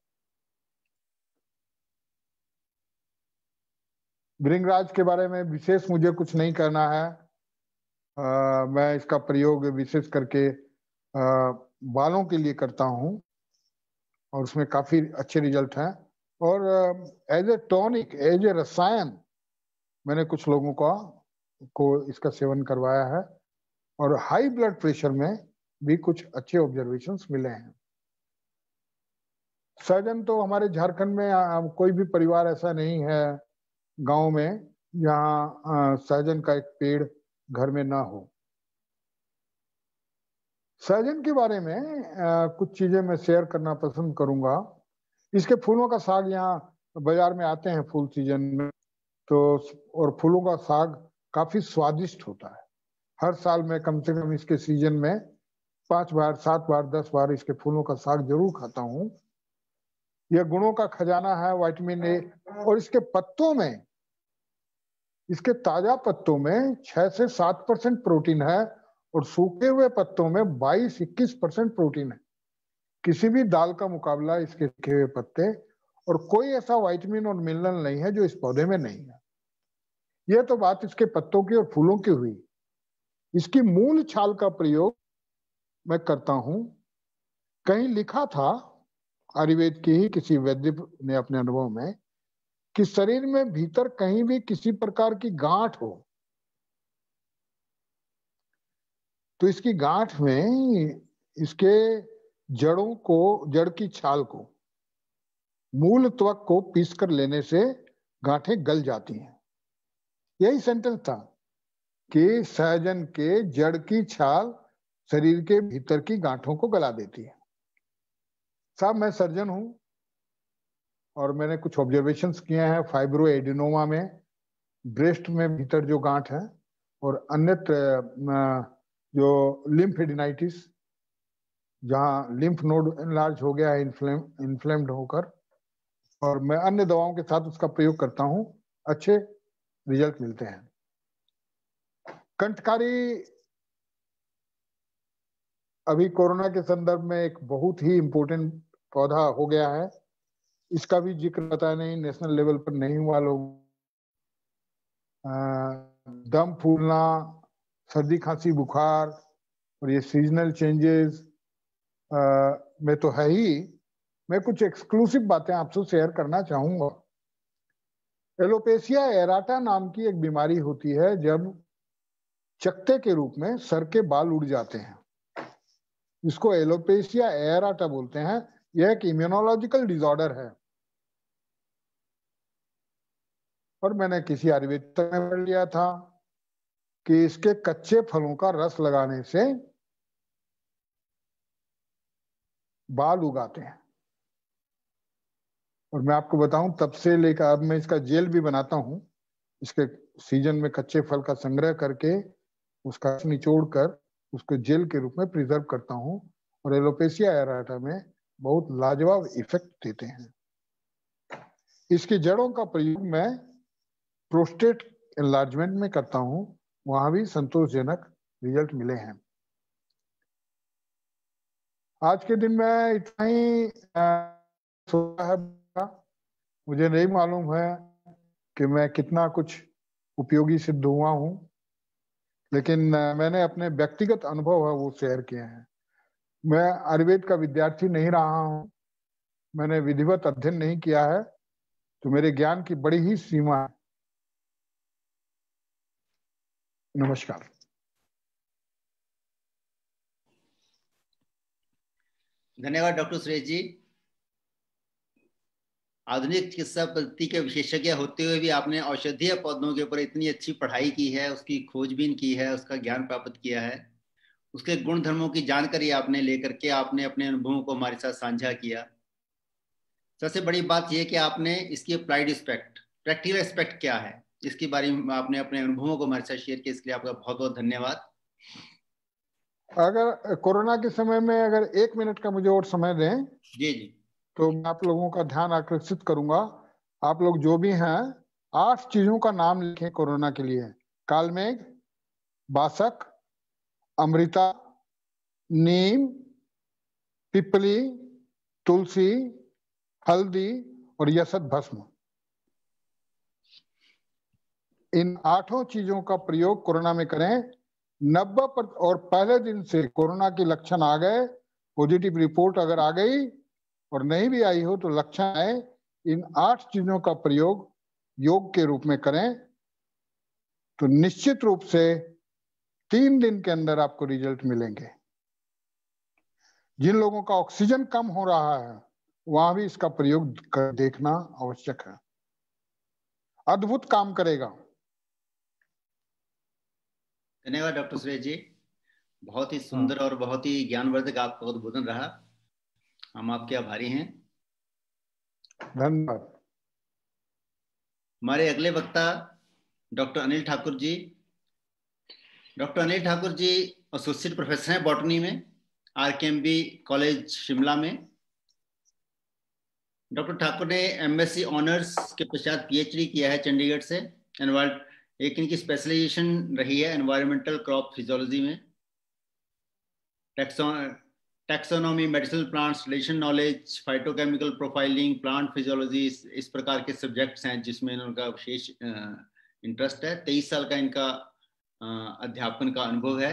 भृंगराज के बारे में विशेष मुझे कुछ नहीं करना है आ, मैं इसका प्रयोग विशेष करके आ, बालों के लिए करता हूँ और उसमें काफी अच्छे रिजल्ट हैं और as a tonic as a रसायन मैंने कुछ लोगों का को इसका सेवन करवाया है और हाई ब्लड प्रेशर में भी कुछ अच्छे ऑब्जर्वेशन मिले हैं सर्जन तो हमारे झारखंड में कोई भी परिवार ऐसा नहीं है गांव में जहाँ सर्जन का एक पेड़ घर में ना हो सहजन के बारे में आ, कुछ चीजें मैं शेयर करना पसंद करूंगा इसके फूलों का साग यहाँ बाजार में आते हैं फूल सीजन में तो और फूलों का साग काफी स्वादिष्ट होता है हर साल में कम से कम इसके सीजन में पांच बार सात बार दस बार इसके फूलों का साग जरूर खाता हूँ यह गुणों का खजाना है वाइटमिन ए और इसके पत्तों में इसके ताजा पत्तों में छह से सात परसेंट प्रोटीन है और सूखे हुए पत्तों में 22-21 परसेंट प्रोटीन है किसी भी दाल का मुकाबला इसके सूखे हुए पत्ते और कोई ऐसा वाइटमिन और मिनरल नहीं है जो इस पौधे में नहीं है यह तो बात इसके पत्तों की और फूलों की हुई इसकी मूल छाल का प्रयोग मैं करता हूं कहीं लिखा था आयुर्वेद की ही किसी वैद्य ने अपने अनुभव में कि शरीर में भीतर कहीं भी किसी प्रकार की गांठ हो तो इसकी गांठ में इसके जड़ों को जड़ की छाल को मूल त्वक को पीस कर लेने से गांठें गल जाती हैं यही सेंटेंस था कि सहजन के जड़ की छाल शरीर के भीतर की गांठों को गला देती है साहब मैं सर्जन हूं और मैंने कुछ ऑब्जर्वेशंस किए हैं फाइब्रो एडिनोमा में ब्रेस्ट में भीतर जो गांठ है और अन्यत्र जो लिम्फेडिनाइटिस जहाँ लिम्फ नोड इनलार्ज हो गया है इन्फ्लेम होकर और मैं अन्य दवाओं के साथ उसका प्रयोग करता हूँ अच्छे रिजल्ट मिलते हैं कंठकारी अभी कोरोना के संदर्भ में एक बहुत ही इम्पोर्टेंट पौधा हो गया है इसका भी जिक्र पता नहीं नेशनल लेवल पर नहीं हुआ लोग दम फूलना सर्दी खांसी बुखार और ये सीजनल चेंजेस में तो है ही मैं कुछ एक्सक्लूसिव बातें आपसे शेयर करना चाहूंगा एलोपेसिया एराटा नाम की एक बीमारी होती है जब चकते के रूप में सर के बाल उड़ जाते हैं इसको एलोपेसिया एराटा बोलते हैं यह एक इम्यूनोलॉजिकल डिसऑर्डर है और मैंने किसी आयुर्वेद में पढ़ लिया था कि इसके कच्चे फलों का रस लगाने से बाल उगाते हैं और मैं आपको बताऊं तब से लेकर अब मैं इसका जेल भी बनाता हूं इसके सीजन में कच्चे फल का संग्रह करके उसका निचोड़ कर उसको जेल के रूप में प्रिजर्व करता हूं और एलोपेसिया एराटा में बहुत लाजवाब इफेक्ट देते हैं इसकी जड़ों का प्रयोग मैं प्रोस्टेट एनलार्जमेंट में करता हूँ वहां भी संतोषजनक रिजल्ट मिले हैं आज के दिन में इतना ही सोचा है मुझे नहीं मालूम है कि मैं कितना कुछ उपयोगी सिद्ध हुआ हूँ लेकिन मैंने अपने व्यक्तिगत अनुभव है वो शेयर किए हैं मैं आयुर्वेद का विद्यार्थी नहीं रहा हूँ मैंने विधिवत अध्ययन नहीं किया है तो मेरे ज्ञान की बड़ी ही सीमा है नमस्कार धन्यवाद डॉक्टर सुरेश जी आधुनिक चिकित्सा पद्धति के विशेषज्ञ होते हुए भी आपने औषधीय पौधों के ऊपर इतनी अच्छी पढ़ाई की है उसकी खोजबीन की है उसका ज्ञान प्राप्त किया है उसके गुण धर्मों की जानकारी आपने लेकर के आपने अपने अनुभवों को हमारे साथ साझा किया सबसे बड़ी बात यह कि आपने इसकी अप्लाइड इस्पेक्ट प्रैक्टिकल एस्पेक्ट क्या है इसके बारे में आपने अपने अनुभवों को हमारे साथ शेयर किया इसके लिए आपका बहुत बहुत धन्यवाद अगर कोरोना के समय में अगर एक मिनट का मुझे और समय दें जी जी तो मैं आप लोगों का ध्यान आकर्षित करूंगा आप लोग जो भी हैं आठ चीजों का नाम लिखें कोरोना के लिए कालमेघ बासक अमृता नीम पिपली तुलसी हल्दी और यशद भस्म इन आठों चीजों का प्रयोग कोरोना में करें नब्बे पर और पहले दिन से कोरोना के लक्षण आ गए पॉजिटिव रिपोर्ट अगर आ गई और नहीं भी आई हो तो लक्षण आए इन आठ चीजों का प्रयोग योग के रूप में करें तो निश्चित रूप से तीन दिन के अंदर आपको रिजल्ट मिलेंगे जिन लोगों का ऑक्सीजन कम हो रहा है वहां भी इसका प्रयोग देखना आवश्यक है अद्भुत काम करेगा धन्यवाद डॉक्टर सुरेश जी बहुत ही सुंदर हाँ। और बहुत ही ज्ञानवर्धक आपका उद्बोधन रहा हम आपके आभारी हैं धन्यवाद हमारे अगले वक्ता doctor Anil Thakur ji doctor Anil Thakur ji associate professor हैं बॉटनी में आरकेएमबी कॉलेज शिमला में डॉक्टर ठाकुर ने एमएससी ऑनर्स के पश्चात पीएचडी किया है चंडीगढ़ से एनवायर्ड एक इनकी स्पेशलाइजेशन रही है एनवायरमेंटल क्रॉप फिजोलॉजी में taxonomy medicinal plants relation knowledge phytochemical profiling plant physiology इस प्रकार के सब्जेक्ट्स हैं जिसमें इनका विशेष इंटरेस्ट है तेईस साल का इनका अध्यापन का अनुभव है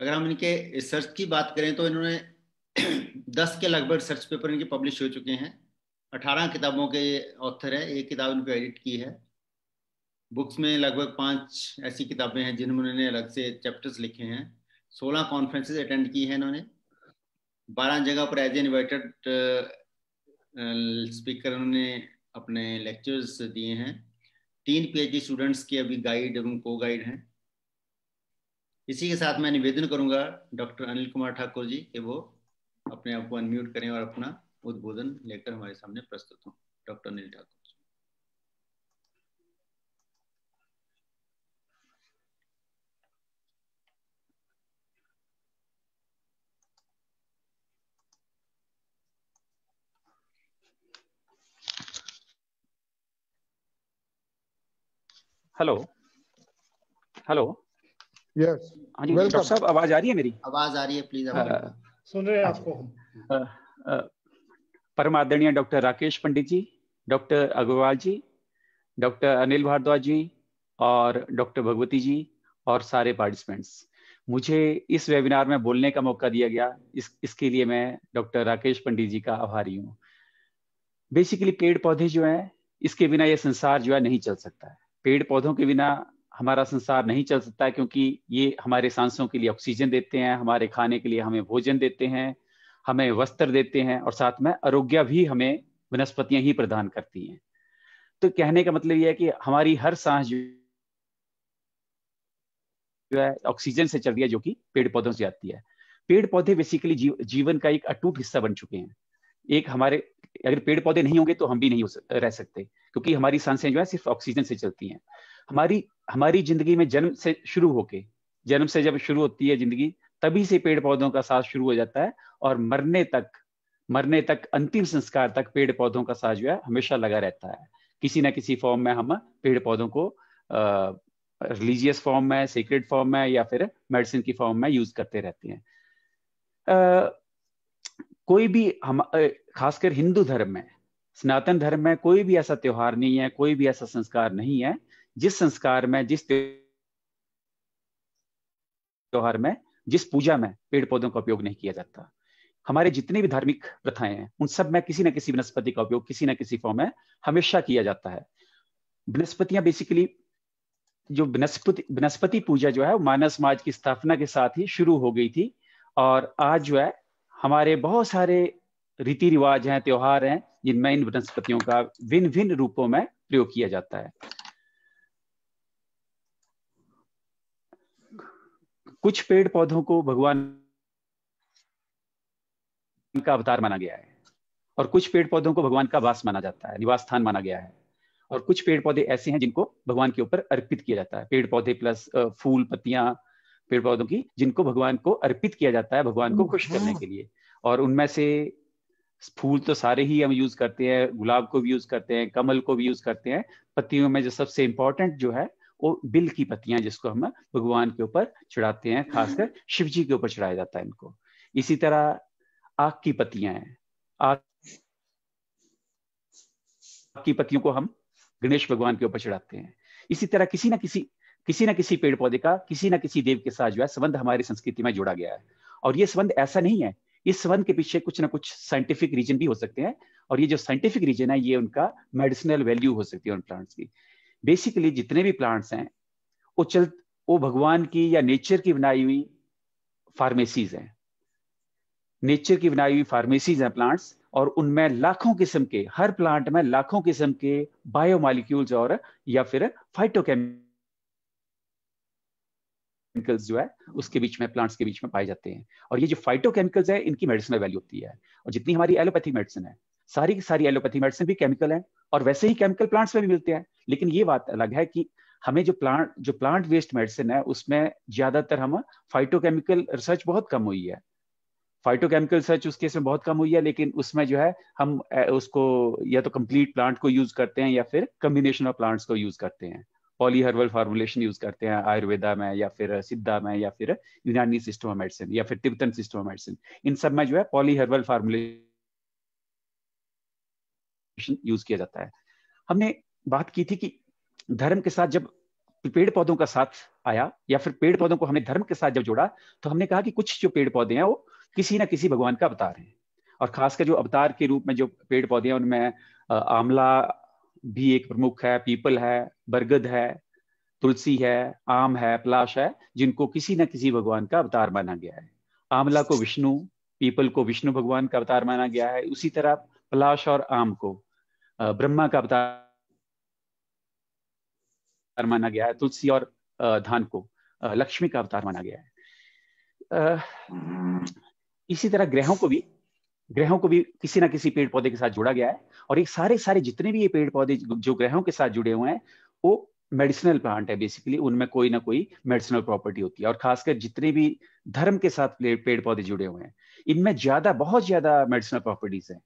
अगर हम इनके रिसर्च की बात करें तो इन्होंने दस के लगभग रिसर्च पेपर इनके पब्लिश हो चुके हैं अठारह किताबों के ऑथर है एक किताब उनको एडिट की है बुक्स में लगभग पांच ऐसी किताबें हैं जिन्होंने अलग से चैप्टर्स लिखे हैं सोलह कॉन्फ्रेंसेस अटेंड की हैं इन्होंने बारह जगह पर एज इन्वाइटेड स्पीकर उन्होंने अपने लेक्चर्स दिए हैं तीन पीएचडी स्टूडेंट्स के अभी गाइड एवं को गाइड हैं इसी के साथ मैं निवेदन करूंगा डॉक्टर अनिल कुमार ठाकुर जी कि वो अपने आप को अनम्यूट करें और अपना उद्बोधन लेकर हमारे सामने प्रस्तुत हों doctor Anil Thakur hello hello yes doctor साहब आवाज आ रही है मेरी आवाज आ रही है प्लीज आवाज हाँ। सुन रहे हैं आपको हम हाँ, हाँ। परम आदरणीय doctor Rakesh Pandit ji doctor Agrawal ji doctor Anil Bhardwaj ji और डॉक्टर भगवती जी और सारे पार्टिसिपेंट्स मुझे इस वेबिनार में बोलने का मौका दिया गया इस इसके लिए मैं डॉक्टर राकेश पंडित जी का आभारी हूँ बेसिकली पेड़ पौधे जो हैं इसके बिना ये संसार जो है नहीं चल सकता है पेड़ पौधों के बिना हमारा संसार नहीं चल सकता क्योंकि ये हमारे सांसों के लिए ऑक्सीजन देते हैं हमारे खाने के लिए हमें भोजन देते हैं हमें वस्त्र देते हैं और साथ में आरोग्य भी हमें वनस्पतियां ही प्रदान करती हैं तो कहने का मतलब यह है कि हमारी हर सांस जो है ऑक्सीजन से चल रही है जो कि पेड़ पौधों से आती है पेड़ पौधे बेसिकली जीव, जीवन का एक अटूट हिस्सा बन चुके हैं एक हमारे अगर पेड़ पौधे नहीं होंगे तो हम भी नहीं हो सक, रह सकते क्योंकि हमारी सांसें जो है सिर्फ ऑक्सीजन से चलती हैं हमारी हमारी जिंदगी में जन्म से शुरू होके जन्म से जब शुरू होती है जिंदगी तभी से पेड़ पौधों का साथ शुरू हो जाता है और मरने तक मरने तक अंतिम संस्कार तक पेड़ पौधों का साथ जो है हमेशा लगा रहता है किसी ना किसी फॉर्म में हम पेड़ पौधों को रिलीजियस फॉर्म में सीक्रेट फॉर्म में या फिर मेडिसिन की फॉर्म में यूज करते रहते हैं आ, कोई भी हम खासकर हिंदू धर्म में सनातन धर्म में कोई भी ऐसा त्योहार नहीं है कोई भी ऐसा संस्कार नहीं है जिस संस्कार में जिस त्योहार में जिस पूजा में पेड़ पौधों का उपयोग नहीं किया जाता हमारे जितने भी धार्मिक प्रथाएं हैं उन सब में किसी न किसी वनस्पति का उपयोग किसी न किसी फॉर्म में हमेशा किया जाता है वनस्पतियां बेसिकली जो वनस्पति वनस्पति पूजा जो है मानव समाज की स्थापना के साथ ही शुरू हो गई थी और आज जो है हमारे बहुत सारे रीति रिवाज हैं त्योहार हैं जिनमें इन वनस्पतियों का भिन्न भिन्न रूपों में प्रयोग किया जाता है कुछ पेड़ पौधों को भगवान का अवतार माना गया है और कुछ पेड़ पौधों को भगवान का वास माना जाता है निवास स्थान माना गया है और कुछ पेड़ पौधे ऐसे हैं जिनको भगवान के ऊपर अर्पित किया जाता है पेड़ पौधे प्लस फूल पत्तियां पेड़ पौधों की जिनको भगवान को अर्पित किया जाता है भगवान को खुश करने हाँ। के लिए और उनमें से फूल तो सारे ही हम यूज करते हैं गुलाब को भी यूज करते हैं कमल को भी यूज करते हैं पत्तियों में जो सबसे इंपॉर्टेंट जो है वो बिल की पत्तियां जिसको हम भगवान के ऊपर चढ़ाते हैं खासकर शिव जी के ऊपर चढ़ाया जाता है इनको इसी तरह आग की पत्तियां हैं आग की पत्तियों को हम गणेश भगवान के ऊपर चढ़ाते हैं इसी तरह किसी ना किसी किसी ना किसी पेड़ पौधे का किसी ना किसी देव के साथ जो है संबंध हमारी संस्कृति में जुड़ा गया है और ये संबंध ऐसा नहीं है इस संबंध के पीछे कुछ ना कुछ साइंटिफिक रीजन भी हो सकते हैं और ये जो साइंटिफिक रीजन है ये उनका मेडिसिनल वैल्यू हो सकती है उन प्लांट्स की बेसिकली जितने भी प्लांट्स हैं वो चल वो भगवान की या नेचर की बनाई हुई फार्मेसीज हैं नेचर की बनाई हुई फार्मेसीज हैं प्लांट्स और उनमें लाखों किस्म के हर प्लांट में लाखों किस्म के बायोमालिक्यूल्स और या फिर फाइटोकेमिकल्स जो है उसके बीच में प्लांट्स के बीच में पाए जाते हैं और ये जो फाइटोकेमिकल्स है इनकी मेडिसिनल वैल्यू होती है और जितनी हमारी एलोपैथी मेडिसिन है सारी की सारी एलोपैथी मेडिसिन भी केमिकल है और वैसे ही केमिकल प्लांट्स में भी मिलते हैं लेकिन ये बात अलग है कि हमें जो प्लांट जो प्लांट वेस्ट मेडिसिन है उसमें ज्यादातर हम फाइटोकेमिकल रिसर्च बहुत कम हुई है फाइटोकेमिकल रिसर्च उस केस में बहुत कम हुई है लेकिन उसमें जो है हम उसको या तो कंप्लीट प्लांट को यूज करते हैं या फिर कम्बिनेशन ऑफ प्लांट्स को यूज करते हैं पॉली हर्बल फार्मुलेशन यूज करते हैं आयुर्वेदा में या फिर सिद्धा में या फिर यूनानी सिस्टम ऑफ मेडिसिन या फिर तिब्बतन सिस्टम ऑफ मेडिसिन इन सब में जो है पॉली हर्बल फार्मुलेशन यूज किया जाता है हमने बात की थी कि धर्म के साथ जब पेड़ पौधों का साथ आया या फिर पेड़ पौधों को हमने धर्म के साथ जब जोड़ा तो हमने कहा कि कुछ जो पेड़ पौधे हैं वो किसी ना किसी भगवान का अवतार हैं और खासकर जो अवतार के रूप में जो पेड़ पौधे हैं उनमें आमला भी एक प्रमुख है पीपल है बरगद है तुलसी है आम है पलाश है जिनको किसी ना किसी भगवान का अवतार माना गया है आमला को विष्णु पीपल को विष्णु भगवान का अवतार माना गया है उसी तरह पलाश और आम को ब्रह्मा का अवतार माना गया है तुलसी और धान को लक्ष्मी का अवतार माना गया है इसी तरह ग्रहों को भी ग्रहों को भी किसी ना किसी पेड़ पौधे के साथ जोड़ा गया है और ये सारे सारे जितने भी ये पेड़ पौधे जो ग्रहों के साथ जुड़े हुए हैं वो मेडिसिनल प्लांट है बेसिकली उनमें कोई ना कोई मेडिसिनल प्रॉपर्टी होती है और खासकर जितने भी धर्म के साथ पेड़ पौधे जुड़े हुए हैं इनमें ज्यादा बहुत ज्यादा मेडिसिनल प्रॉपर्टीज हैं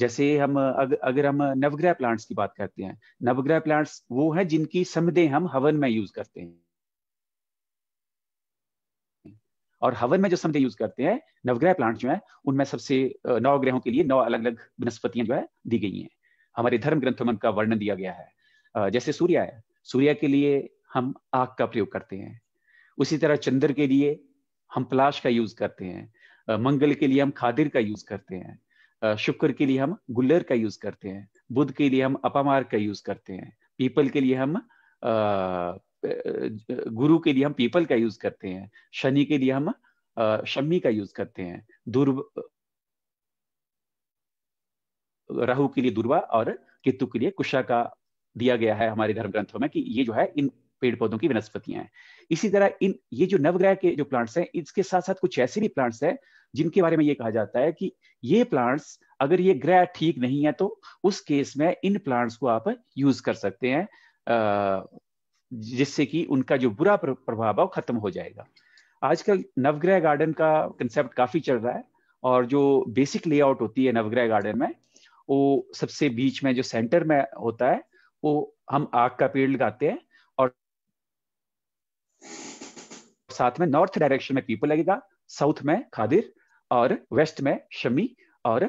जैसे हम अग, अगर हम नवग्रह प्लांट्स की बात करते हैं नवग्रह प्लांट्स वो हैं जिनकी समदे हम हवन में यूज करते हैं और हवन में जो समदे यूज करते हैं नवग्रह प्लांट जो है उनमें सबसे नौ ग्रहों के लिए नौ अलग अलग वनस्पतियां जो है दी गई हैं हमारे धर्म ग्रंथों में उनका वर्णन दिया गया है जैसे सूर्य है सूर्य के लिए हम आग का प्रयोग करते हैं उसी तरह चंद्र के लिए हम पलाश का यूज करते हैं मंगल के लिए हम खादिर का यूज करते हैं शुक्र के लिए हम गुल्लर का यूज करते हैं बुद्ध के लिए हम अपमार का यूज करते हैं पीपल के लिए हम गुरु के लिए हम पीपल का यूज करते हैं शनि के लिए हम शमी का यूज करते हैं दुर्व राहु के लिए दुर्वा और केतु के लिए कुशा का दिया गया है हमारे धर्म ग्रंथों में कि ये जो है इन पेड़ पौधों की वनस्पतियां हैं इसी तरह इन ये जो नवग्रह के जो प्लांट्स हैं इसके साथ साथ कुछ ऐसे भी प्लांट्स हैं जिनके बारे में ये कहा जाता है कि ये प्लांट्स अगर ये ग्रह ठीक नहीं है तो उस केस में इन प्लांट्स को आप यूज कर सकते हैं जिससे कि उनका जो बुरा प्रभाव है वो खत्म हो जाएगा आजकल नवग्रह गार्डन का कंसेप्ट काफी चल रहा है और जो बेसिक लेआउट होती है नवग्रह गार्डन में वो सबसे बीच में जो सेंटर में होता है वो हम आग का पेड़ लगाते हैं साथ में नॉर्थ डायरेक्शन में पीपल लगेगा साउथ में खादिर और वेस्ट में शमी और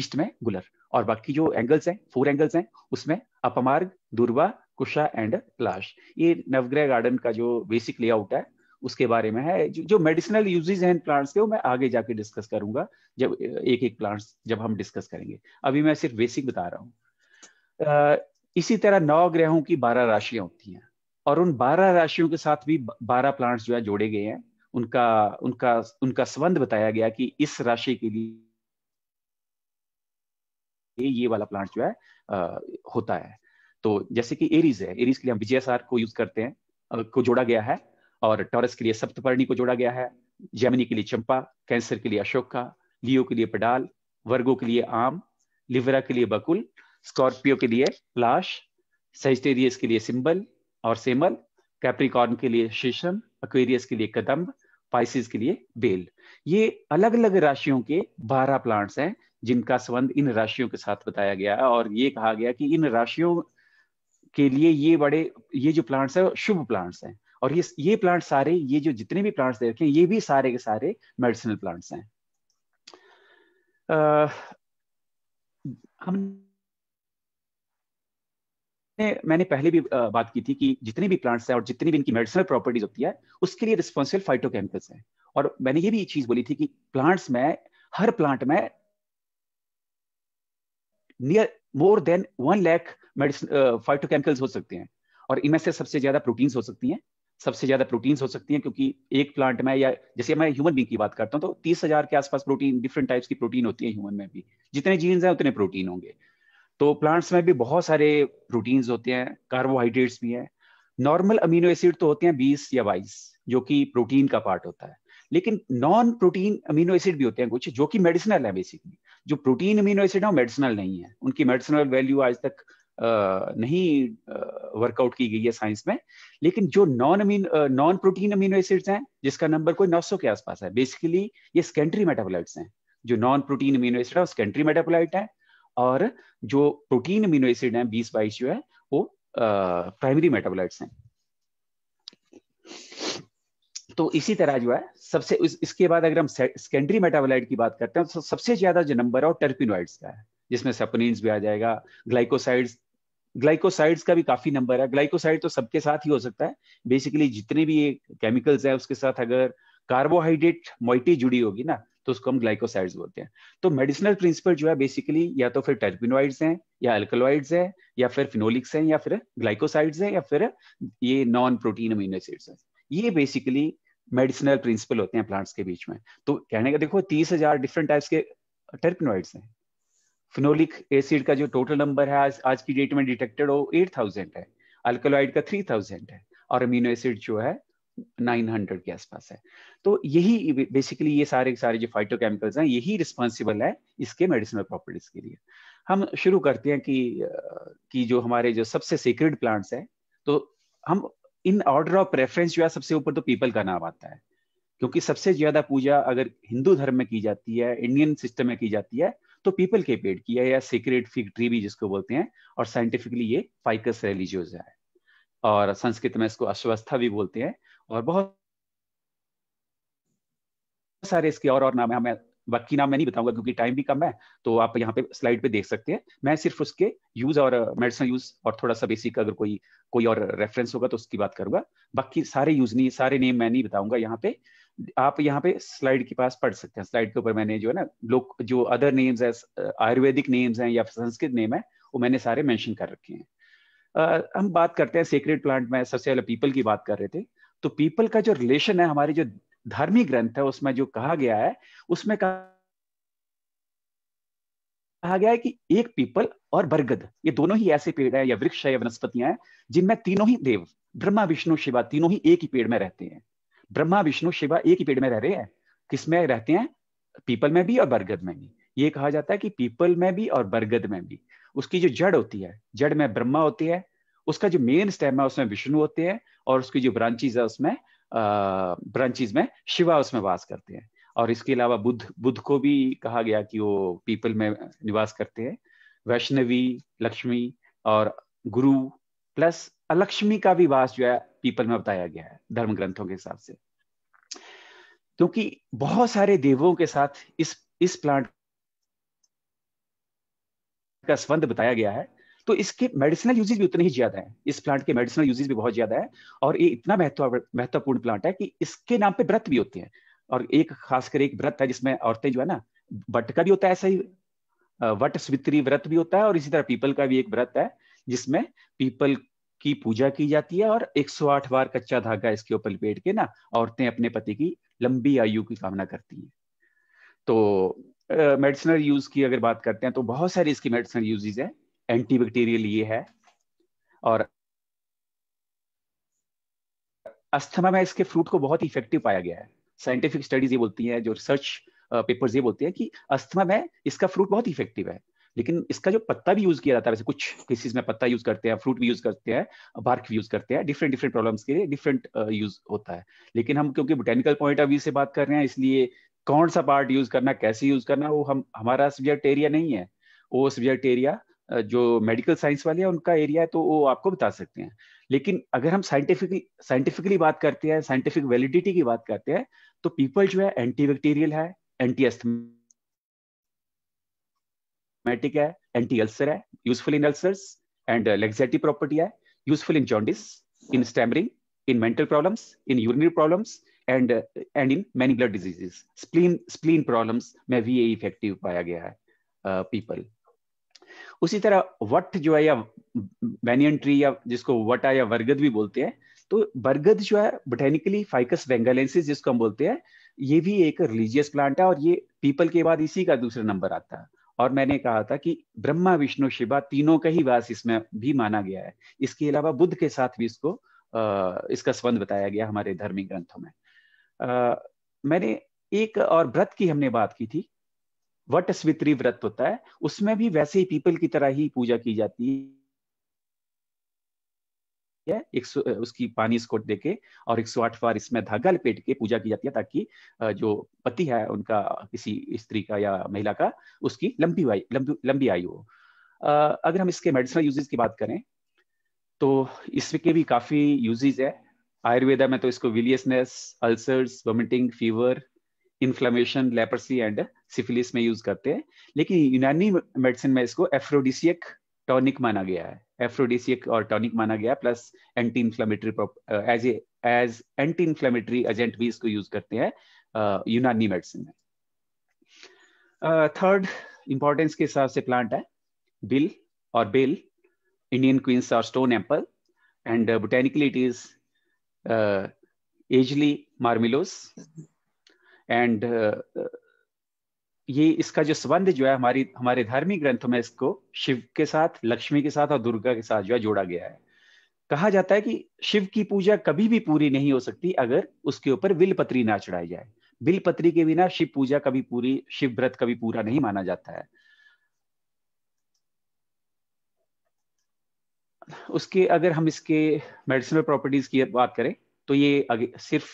ईस्ट में गुलर और बाकी जो एंगल्स हैं फोर एंगल्स हैं उसमें अपमार्ग दुर्वा कुशा एंड लाश ये नवग्रह गार्डन का जो बेसिक लेआउट है उसके बारे में है जो, जो मेडिसिनल यूजेज हैं प्लांट्स के वो मैं आगे जाके डिस्कस करूंगा जब एक एक प्लांट्स जब हम डिस्कस करेंगे अभी मैं सिर्फ बेसिक बता रहा हूँ इसी तरह नौ ग्रहों की बारह राशियां होती हैं और उन बारह राशियों के साथ भी बारह प्लांट्स जो है जोड़े गए हैं उनका उनका उनका संबंध बताया गया कि इस राशि के लिए ये वाला प्लांट जो है आ, होता है तो जैसे कि एरीज है एरीज के लिए हम विजयसार को यूज करते हैं को जोड़ा गया है और टॉरस के लिए सप्तपर्णी को जोड़ा गया है जेमिनी के लिए चंपा कैंसर के लिए अशोका लियो के लिए पडाल वर्गो के लिए आम लिवरा के लिए बकुल स्कॉर्पियो के लिए लाश सजिटेरियस के लिए सिंबल और सेमल कैप्रिकॉर्न के लिए शीशम अक्वेरियस के लिए कदम्ब पाइसिस के लिए बेल ये अलग अलग राशियों के बारह प्लांट्स हैं जिनका संबंध इन राशियों के साथ बताया गया है और ये कहा गया कि इन राशियों के लिए ये बड़े ये जो प्लांट्स है शुभ प्लांट्स हैं और ये ये प्लांट सारे ये जो जितने भी प्लांट्स देखे ये भी सारे के सारे मेडिसिनल प्लांट्स हैं आ, हम मैंने पहले भी बात की थी कि जितने भी प्लांट्स हैं और जितनी भी इनकी मेडिसिनल प्रॉपर्टीज होती है उसके लिए रिस्पॉन्सिबल फाइटोकेमिकल्स हैं और मैंने ये भी चीज बोली थी कि प्लांट्स में हर प्लांट में near more than one lakh medicine phytochemicals हो सकते हैं और इनमें से सबसे ज्यादा प्रोटीन्स हो सकती हैं सबसे ज्यादा प्रोटीन्स हो सकती हैं क्योंकि एक प्लांट में या जैसे मैं ह्यूमन बींग की बात करता हूँ तो तीस हजार के आसपास प्रोटीन डिफरेंट टाइप्स की प्रोटीन होती है ह्यूमन में भी जितने जीन्स हैं उतने प्रोटीन होंगे तो प्लांट्स में भी बहुत सारे प्रोटीन्स होते हैं कार्बोहाइड्रेट्स भी हैं नॉर्मल अमीनो एसिड तो होते हैं बीस या बाईस जो कि प्रोटीन का पार्ट होता है लेकिन नॉन प्रोटीन अमीनो एसिड भी होते हैं कुछ जो कि मेडिसिनल है बेसिकली जो प्रोटीन अमीनो एसिड है वो मेडिसिनल नहीं है उनकी मेडिसिनल वैल्यू आज तक नहीं वर्कआउट की गई है साइंस में लेकिन जो non amine non protein amino acids हैं जिसका नंबर कोई 900 के आसपास है बेसिकली ये सेकेंडरी मेटाबोलाइट्स हैं जो नॉन प्रोटीन अमीनो एसिड है वो सेकेंडरी मेटाबोलाइट है और जो प्रोटीन अमीनो एसिड है बीस बाईस जो है वो प्राइमरी मेटाबोलाइट्स हैं तो इसी तरह जो है सबसे इस, इसके बाद अगर हम सेकेंडरी मेटाबोलाइट की बात करते हैं तो सबसे ज्यादा जो नंबर है वो टर्पिनोइड्स का है जिसमें सपनिन्स भी आ जाएगा ग्लाइकोसाइड्स ग्लाइकोसाइड्स का भी काफी नंबर है ग्लाइकोसाइड तो सबके साथ ही हो सकता है बेसिकली जितने भी केमिकल्स है उसके साथ अगर कार्बोहाइड्रेट मोइटी जुड़ी होगी ना तो उसको हम ग्लाइकोसाइड्स बोलते हैं तो मेडिसिनल प्रिंसिपल जो है बेसिकली या तो फिर टर्पिनोइड्स हैं या अल्कलॉइड्स हैं या फिर फिनोलिक्स हैं या फिर ग्लाइकोसाइड्स हैं या फिर ये नॉन प्रोटीन अमीनो एसिड्स हैं ये बेसिकली मेडिसिनल प्रिंसिपल होते हैं प्लांट्स के बीच में तो कहने का देखो तीस हजार डिफरेंट टाइप्स के टर्पिनोइड्स हैं फिनोलिक एसिड का जो टोटल नंबर है आज आज की डेट में डिटेक्टेड वो एट थाउजेंड है अल्कोलाइड का थ्री थाउजेंड है और अमीनो एसिड जो है नाइन हंड्रेड के आसपास है तो यही बेसिकली ये सारे सारे जो फाइटोकेमिकल्स हैं यही रिस्पॉन्सिबल है इसके मेडिसिनल प्रॉपर्टीज के लिए हम शुरू करते हैं कि कि जो हमारे जो सबसे सीक्रेट प्लांट्स हैं तो हम इन ऑर्डर ऑफ प्रेफरेंस जो है सबसे ऊपर तो पीपल का नाम आता है क्योंकि सबसे ज्यादा पूजा अगर हिंदू धर्म में की जाती है इंडियन सिस्टम में की जाती है तो पीपल के पेड़ की है या सीक्रेट फिग ट्री भी जिसको बोलते हैं और साइंटिफिकली ये फाइकस रेलिजियोजा है और संस्कृत में इसको अस्वस्था भी बोलते हैं और बहुत सारे इसके और और नाम है मैं बाकी नाम मैं नहीं बताऊंगा क्योंकि टाइम भी कम है तो आप यहाँ पे स्लाइड पे देख सकते हैं मैं सिर्फ उसके यूज और मेडिसिन uh, यूज और थोड़ा सा बेसिक अगर कोई कोई और रेफरेंस होगा तो उसकी बात करूंगा बाकी सारे यूज नहीं सारे नेम मैं नहीं बताऊंगा यहाँ पे आप यहाँ पे स्लाइड के पास पढ़ सकते हैं स्लाइड के ऊपर मैंने जो है ना लोग जो अदर नेम्स है आयुर्वेदिक नेम्स हैं या संस्कृत नेम है वो मैंने सारे मैंशन कर रखे हैं Uh, हम बात करते हैं सेक्रेट प्लांट में सबसे पहले पीपल की बात कर रहे थे तो पीपल का जो रिलेशन है हमारे जो धार्मिक ग्रंथ है उसमें जो कहा गया है उसमें कहा गया है कि एक पीपल और बरगद ये दोनों ही ऐसे पेड़ है या वृक्ष है या वनस्पतियां हैं जिनमें तीनों ही देव ब्रह्मा विष्णु शिवा तीनों ही एक ही पेड़ में रहते हैं ब्रह्मा विष्णु शिवा एक ही पेड़ में रह रहे हैं किसमें रहते हैं पीपल में भी और बरगद में भी ये कहा जाता है कि पीपल में भी और बरगद में भी उसकी जो जड़ होती है जड़ में ब्रह्मा होती है उसका जो मेन स्टेम है उसमें विष्णु होते हैं और उसकी जो ब्रांचेज है उसमें ब्रांचेज में शिवा उसमें वास करते हैं और इसके अलावा बुद्ध बुद्ध को भी कहा गया कि वो पीपल में निवास करते हैं वैष्णवी लक्ष्मी और गुरु प्लस अलक्ष्मी का भी वास जो है पीपल में बताया गया है धर्म ग्रंथों के हिसाब से क्योंकि बहुत सारे देवों के साथ इस इस प्लांट का संबंध बताया गया है तो इसके मेडिसिनल यूजेज भी उतने ही ज्यादा हैं इस प्लांट के मेडिसिनल यूजेज भी बहुत ज्यादा है और ये इतना महत्वपूर्ण प्लांट है कि इसके नाम पे व्रत भी होते हैं और एक खासकर एक व्रत है जिसमें औरतें जो है ना वट का भी होता है ऐसा ही वट स्वित्री व्रत भी होता है और इसी तरह पीपल का भी एक व्रत है जिसमें पीपल की पूजा की जाती है और 108 बार कच्चा धागा इसके ऊपर लपेट के ना औरतें अपने पति की लंबी आयु की कामना करती हैं तो मेडिसिनल uh, यूज की अगर बात करते हैं तो बहुत सारी इसकी मेडिसिनल यूजेज है एंटीबैक्टीरियल ये है और अस्थमा में इसके फ्रूट को बहुत इफेक्टिव पाया गया है साइंटिफिक स्टडीज ये बोलती हैं जो रिसर्च पेपर्स ये बोलते हैं कि अस्थमा में इसका फ्रूट बहुत इफेक्टिव है लेकिन इसका जो पत्ता भी यूज किया जाता है वैसे कुछ केसेस में पत्ता यूज करते हैं फ्रूट भी यूज करते हैं बार्क भी यूज करते हैं डिफरेंट डिफरेंट प्रॉब्लम्स के लिए डिफरेंट यूज होता है लेकिन हम क्योंकि बोटेनिकल पॉइंट ऑफ व्यू से बात कर रहे हैं इसलिए कौन सा पार्ट यूज करना कैसे यूज करना वो हम हमारा सब्जेक्ट एरिया नहीं है वो सब्जेक्ट एरिया जो मेडिकल साइंस वाले हैं उनका एरिया है तो वो आपको बता सकते हैं लेकिन अगर हम साइंटिफिकली साइंटिफिकली बात करते हैं साइंटिफिक वैलिडिटी की बात करते हैं तो पीपल जो है एंटी बैक्टीरियल है एंटी एस्थमेटिक है एंटी अल्सर है useful in ulcers and laxative property है useful in jaundice in stammering in mental problems in urinary problems and and in many blood diseases spleen spleen problems में भी ये इफेक्टिव पाया गया है पीपल uh, उसी तरह वट जो है या बैनियन ट्री या जिसको वटा या वर्गद भी बोलते हैं तो बरगद जो है बोटेनिकली फाइकस वेंगलेंसिस जिसको हम बोलते हैं ये भी एक रिलीजियस प्लांट है और ये पीपल के बाद इसी का दूसरा नंबर आता है और मैंने कहा था कि ब्रह्मा विष्णु शिवा तीनों का ही वास इसमें भी माना गया है इसके अलावा बुद्ध के साथ भी इसको आ, इसका संबंध बताया गया हमारे धार्मिक ग्रंथों में आ, मैंने एक और व्रत की हमने बात की थी वट स्वित्री व्रत होता है उसमें भी वैसे ही पीपल की तरह ही पूजा की जाती है एक उसकी पानी स्कोट देके और एक सौ आठ बार इसमें धागा लपेट के पूजा की जाती है ताकि जो पति है उनका किसी स्त्री का या महिला का उसकी लंबी लंबी लंबी आयु हो अगर हम इसके मेडिसिनल यूजेज की बात करें तो इसके भी काफी यूजेज है आयुर्वेदा में तो इसको biliousness ulcers vomiting fever inflammation leprosy and syphilis में यूज करते हैं लेकिन यूनानी मेडिसिन में इसको एफ्रोडिसियक टॉनिक माना गया है एफ्रोडिसियक और टॉनिक माना गया plus anti inflammatory as a as anti inflammatory agent भी इसको यूज करते हैं uh, यूनानी मेडिसिन में थर्ड uh, इंपॉर्टेंस के हिसाब से प्लांट है बिल और बेल इंडियन क्वींस और stone apple and botanically it is Aegle marmelos and uh, ये इसका जो संबंध जो है हमारी हमारे धार्मिक ग्रंथों में इसको शिव के साथ लक्ष्मी के साथ और दुर्गा के साथ जो है जोड़ा गया है कहा जाता है कि शिव की पूजा कभी भी पूरी नहीं हो सकती अगर उसके ऊपर बिलपत्री ना चढ़ाई जाए बिलपत्री के बिना शिव पूजा कभी पूरी शिव व्रत कभी पूरा नहीं माना जाता है उसके अगर हम इसके मेडिसिनल प्रॉपर्टीज की बात करें तो ये सिर्फ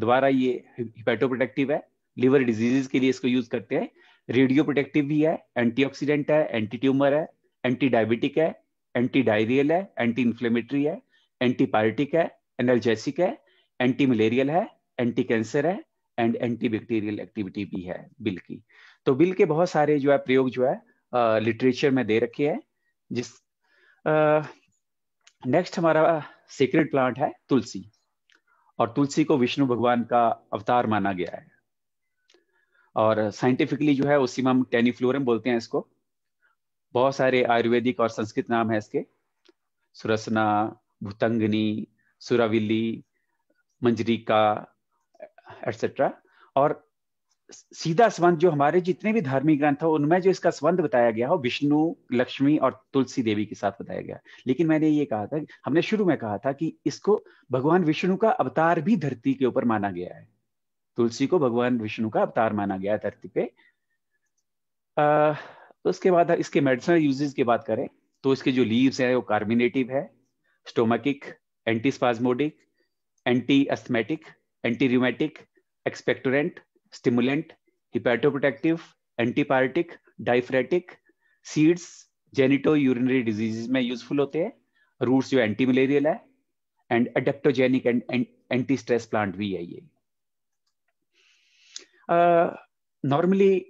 द्वारा ये हिपेटोप्रोटेक्टिव है लिवर डिजीजेस के लिए इसको यूज करते हैं रेडियो प्रोटेक्टिव भी है एंटीऑक्सीडेंट है एंटी ट्यूमर है एंटी डायबिटिक है एंटी डायरियल है एंटी इन्फ्लेमेटरी है एंटीपायरेटिक है एनर्जेसिक है एंटी मलेरियल है एंटी कैंसर है एंड एंटी बैक्टीरियल एक्टिविटी भी है बिल की तो बिल के बहुत सारे जो है प्रयोग जो है लिटरेचर में दे रखे हैं जिस नेक्स्ट हमारा सीक्रेट प्लांट है तुलसी और तुलसी को विष्णु भगवान का अवतार माना गया है और साइंटिफिकली जो है उसी में हम टेनिफ्लोरम बोलते हैं इसको बहुत सारे आयुर्वेदिक और संस्कृत नाम है इसके सुरसना भूतंगनी सुराविली मंजरिका एटसेट्रा और सीधा संबंध जो हमारे जितने भी धार्मिक ग्रंथ है उनमें जो इसका संबंध बताया गया हो विष्णु लक्ष्मी और तुलसी देवी के साथ बताया गया लेकिन मैंने ये कहा था हमने शुरू में कहा था कि इसको भगवान विष्णु का अवतार भी धरती के ऊपर माना गया है तुलसी को भगवान विष्णु का अवतार माना गया है धरती पे तो उसके बाद इसके मेडिसिनल यूजेस की बात करें तो इसके जो लीव्स है वो कार्बिनेटिव है stomachic antispasmodic anti asthmatic anti rheumatic expectorant stimulant hepatoprotective antibiotic diaphoretic seeds genito urinary disease में यूजफुल होते हैं रूट्स जो एंटी मलेरियल है and adaptogenic and anti stress plant भी है ये नॉर्मली uh,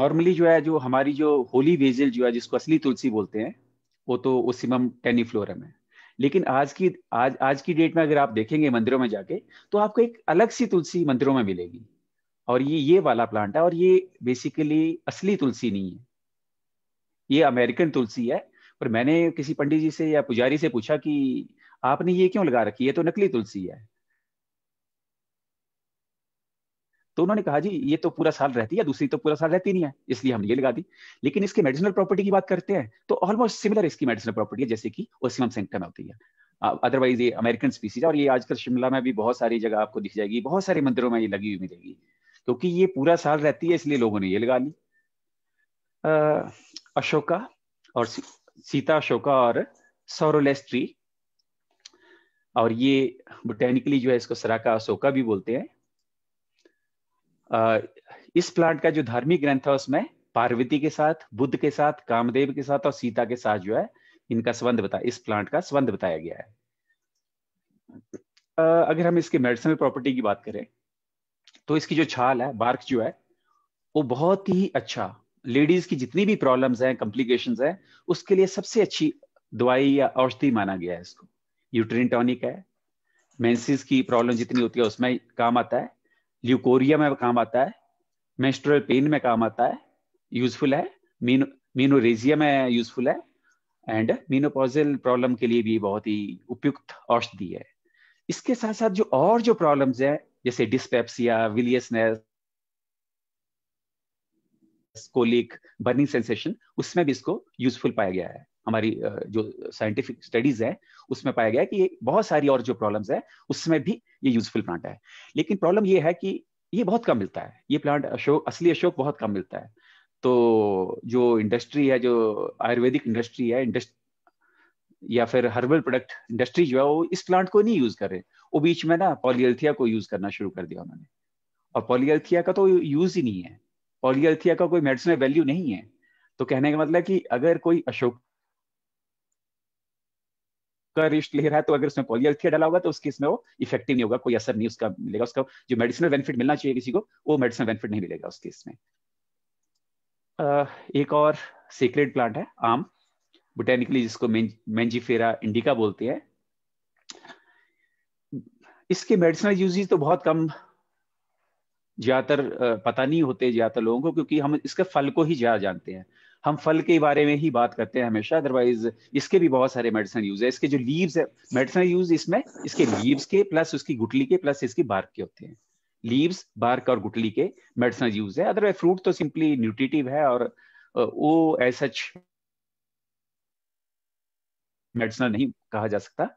नॉर्मली जो है जो हमारी जो होली वेजल जो है जिसको असली तुलसी बोलते हैं वो तो ओसिमम टेनिफ्लोरम है लेकिन आज की आज आज की डेट में अगर आप देखेंगे मंदिरों में जाके तो आपको एक अलग सी तुलसी मंदिरों में मिलेगी और ये ये वाला प्लांट है और ये बेसिकली असली तुलसी नहीं है ये अमेरिकन तुलसी है पर मैंने किसी पंडित जी से या पुजारी से पूछा कि आपने ये क्यों लगा रखी है तो नकली तुलसी है तो उन्होंने कहा जी ये तो पूरा साल रहती है दूसरी तो पूरा साल रहती नहीं है इसलिए हमने ये लगा दी लेकिन इसके मेडिसिनल प्रॉपर्टी की बात करते हैं तो ऑलमोस्ट सिमिलर इसकी मेडिसिनल प्रॉपर्टी है जैसे कि ओसिमम सेंटम होती है अदरवाइज ये अमेरिकन स्पीसीज है और ये आजकल शिमला में भी बहुत सारी जगह आपको दिख जाएगी बहुत सारे मंदिरों में ये लगी हुई मिलेगी क्योंकि ये पूरा साल रहती है इसलिए लोगों ने ये लगा ली अशोका और सीता अशोका और सौरोलेस्ट्री और ये बोटेनिकली जो है इसको सराका अशोका भी बोलते हैं इस प्लांट का जो धार्मिक ग्रंथ है उसमें पार्वती के साथ बुद्ध के साथ कामदेव के साथ और सीता के साथ जो है इनका संबंध बता इस प्लांट का संबंध बताया गया है अगर हम इसके मेडिसिनल प्रॉपर्टी की बात करें तो इसकी जो छाल है बार्क जो है वो बहुत ही अच्छा लेडीज की जितनी भी प्रॉब्लम्स हैं कॉम्प्लिकेशन हैं उसके लिए सबसे अच्छी दवाई या औषधि माना गया है इसको यूट्रीन टॉनिक है मेंसिस की प्रॉब्लम जितनी होती है उसमें काम आता है ल्यूकोरिया में काम आता है मेस्ट्रल पेन में काम आता है यूजफुल है मीनो मीनोरेजिया में यूजफुल है एंड मीनोपोजल प्रॉब्लम के लिए भी बहुत ही उपयुक्त औषधि है इसके साथ साथ जो और जो प्रॉब्लम्स है जैसे dyspepsia biliousness colic burning sensation उसमें भी इसको यूजफुल पाया गया है हमारी जो साइंटिफिक स्टडीज है उसमें पाया गया है कि ये बहुत सारी और जो प्रॉब्लम्स है उसमें भी ये यूजफुल प्लांट है लेकिन प्रॉब्लम ये है कि ये बहुत कम मिलता है ये प्लांट अशोक असली अशोक बहुत कम मिलता है तो जो इंडस्ट्री है जो आयुर्वेदिक इंडस्ट्री है इंडस्ट्री या फिर हर्बल प्रोडक्ट इंडस्ट्री जो है वो इस प्लांट को नहीं यूज कर रहे वो बीच में ना पॉलीअल्थिया को यूज करना शुरू कर दिया उन्होंने और पॉलीअल्थिया का तो यूज ही नहीं है पॉलीअल्थिया का कोई मेडिसिन वैल्यू नहीं है तो कहने का मतलब कि अगर कोई अशोक का रिस्ट ले रहा है तो अगर उसमें पॉलीअल्थिया डाला होगा तो उसके इसमें वो इफेक्टिव नहीं होगा कोई असर नहीं उसका मिलेगा उसका जो मेडिसिनल बेनिफिट मिलना चाहिए किसी को वो मेडिसिनल बेनिफिट नहीं मिलेगा उसके इसमें एक और सीक्रेट प्लांट है आम बोटेनिकली जिसको मेंजीफेरा इंडिका बोलते हैं इसके मेडिसिनल यूजेज तो बहुत कम ज़्यादातर पता नहीं होते ज़्यादातर लोगों को क्योंकि हम इसके फल को ही ज़्यादा जानते हैं हम फल के बारे में ही बात करते हैं हमेशा अदरवाइज इसके भी बहुत सारे मेडिसिन यूज है इसके जो लीव्स है मेडिसिन यूज इसमें इसके लीव्स के प्लस उसकी गुटली के प्लस इसकी बार्क के होते हैं लीव्स बार्क और गुटली के मेडिसिन यूज है अदरवाइज फ्रूट तो सिंपली न्यूट्रिटिव है और वो एज सच मेडिसिनल नहीं कहा जा सकता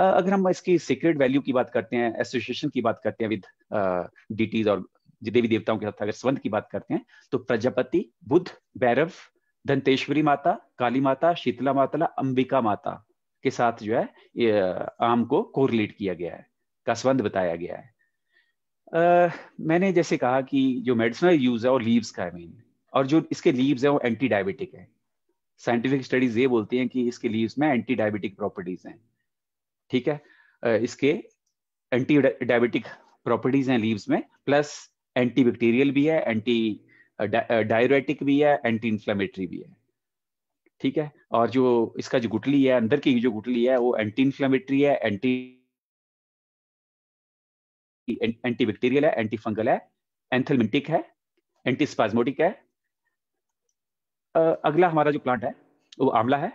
अगर हम इसकी सीक्रेट वैल्यू की बात करते हैं एसोसिएशन की बात करते हैं विद डिटीज और देवी देवताओं के साथ अगर संबंध की बात करते हैं तो प्रजापति बुद्ध भैरव धनतेश्वरी माता काली माता शीतला माता अंबिका माता के साथ जो है आम को कोरिलेट किया गया है का संबंध बताया गया है Uh, मैंने जैसे कहा कि जो मेडिसिनल यूज है और लीव्स का मेन और जो इसके लीव्स है वो एंटी डायबिटिक है साइंटिफिक स्टडीज ये बोलती हैं कि इसके लीव्स में एंटी डायबिटिक प्रॉपर्टीज हैं ठीक है इसके एंटी डायबिटिक प्रॉपर्टीज हैं लीव्स में प्लस एंटी बैक्टीरियल भी है एंटी डायरेटिक भी है एंटी इन्फ्लेमेटरी भी है ठीक है और जो इसका जो गुटली है अंदर की जो गुटली है वो एंटी इन्फ्लेमेटरी है एंटी एंटी बैक्टीरियल है एंटी फंगल है एंथेलमिंटिक है एंटी स्पाजमोटिक है अगला हमारा जो प्लांट है वो आंवला है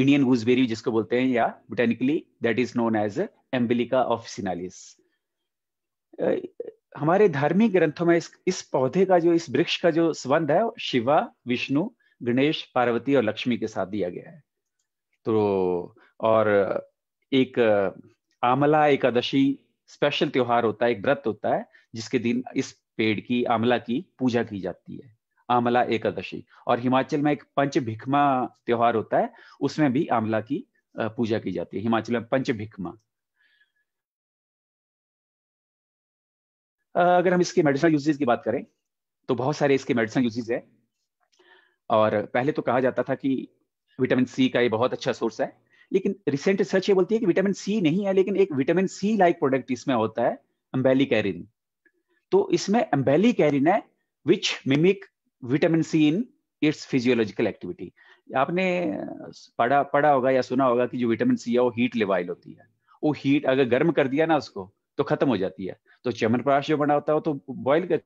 इंडियन गूसबेरी जिसको बोलते हैं या botanically that is known as Emblica officinalis हमारे धार्मिक ग्रंथों में इस इस पौधे का जो इस वृक्ष का जो संबंध है शिवा विष्णु गणेश पार्वती और लक्ष्मी के साथ दिया गया है तो और एक आमला एकादशी स्पेशल त्योहार होता है एक व्रत होता है जिसके दिन इस पेड़ की आमला की पूजा की जाती है आमला एकादशी और हिमाचल में एक पंच भिक्मा त्योहार होता है उसमें भी आमला की पूजा की जाती है हिमाचल में पंच भिक्मा अगर हम इसके मेडिसिनल यूजेज की बात करें तो बहुत सारे इसके मेडिसिनल यूजेज है और पहले तो कहा जाता था कि विटामिन सी का ये बहुत अच्छा सोर्स है लेकिन रिसेंट रिसर्च ये बोलती है कि विटामिन सी नहीं है लेकिन एक विटामिन सी लाइक प्रोडक्ट इसमें होता है अम्बेली कैरिन तो इसमें अम्बेली कैरिन है which mimic vitamin C in its physiological activity आपने पढ़ा पढ़ा होगा या सुना होगा कि जो विटामिन सी है वो हीट लेवाइल होती है वो हीट अगर गर्म कर दिया ना उसको तो खत्म हो जाती है तो चमन प्राश जो बना होता है तो बॉइल कर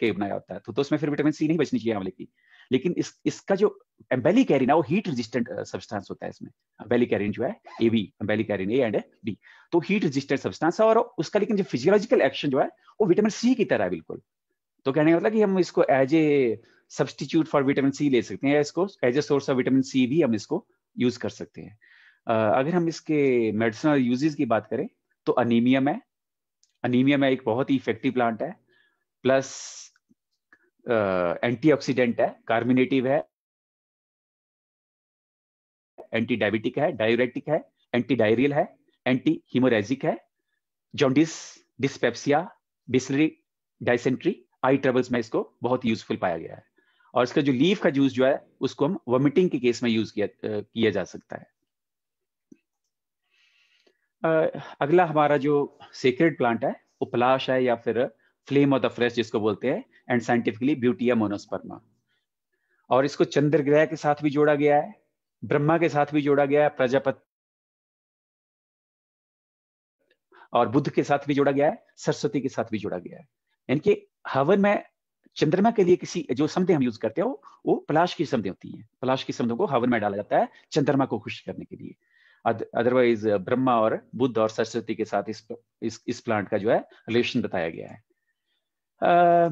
के बनाया होता है तो, तो उसमें फिर विटामिन सी नहीं बचनी चाहिए आंवले की लेकिन इस इसका जो एम्बेली कैरिन है वो हीट रेजिस्टेंट सब्सटेंस होता है इसमें एम्बेली कैरिन जो है A B emblicanin A and B तो हीट रेजिस्टेंट सब्सटेंस है और उसका लेकिन जो फिजियोलॉजिकल एक्शन जो है वो विटामिन सी की तरह है बिल्कुल तो कहने का मतलब कि हम इसको as a substitute for vitamin C ले सकते हैं या इसको as a source of vitamin C भी हम इसको यूज कर सकते हैं uh, अगर हम इसके मेडिसिनल यूजेस की बात करें तो अनीमियम है अनीमियम है एक बहुत ही इफेक्टिव प्लांट है प्लस एंटीऑक्सीडेंट है कार्मिनेटिव है एंटी डायबिटिक है डायरेटिक है एंटी डायरियल है एंटी हिमोरेजिक है जॉन्डिस डिस्पेप्सिया बिस्लरी डायसेंट्री आई ट्रबल्स में इसको बहुत यूजफुल पाया गया है और इसका जो लीफ का जूस जो है उसको हम वॉमिटिंग के केस में यूज किया किया जा सकता है अगला हमारा जो सेक्रेड प्लांट है उपलाश है या फिर फ्लेम ऑफ द फ्रेश जिसको बोलते हैं एंड साइंटिफिकली या मोनोस्पर्मा और इसको चंद्र ग्रह के साथ भी जोड़ा गया है ब्रह्मा के साथ भी जोड़ा गया है प्रजापति और बुद्ध के साथ भी जोड़ा गया है सरस्वती के साथ भी जोड़ा गया है यानी कि हवन में चंद्रमा के लिए किसी जो समधे हम यूज करते हैं वो पलाश की समधे होती है पलाश की समधों को हवन में डाला जाता है चंद्रमा को खुश करने के लिए अदरवाइज ब्रह्मा और बुद्ध और सरस्वती के साथ इस इस, इस प्लांट का जो है रिलेशन बताया गया है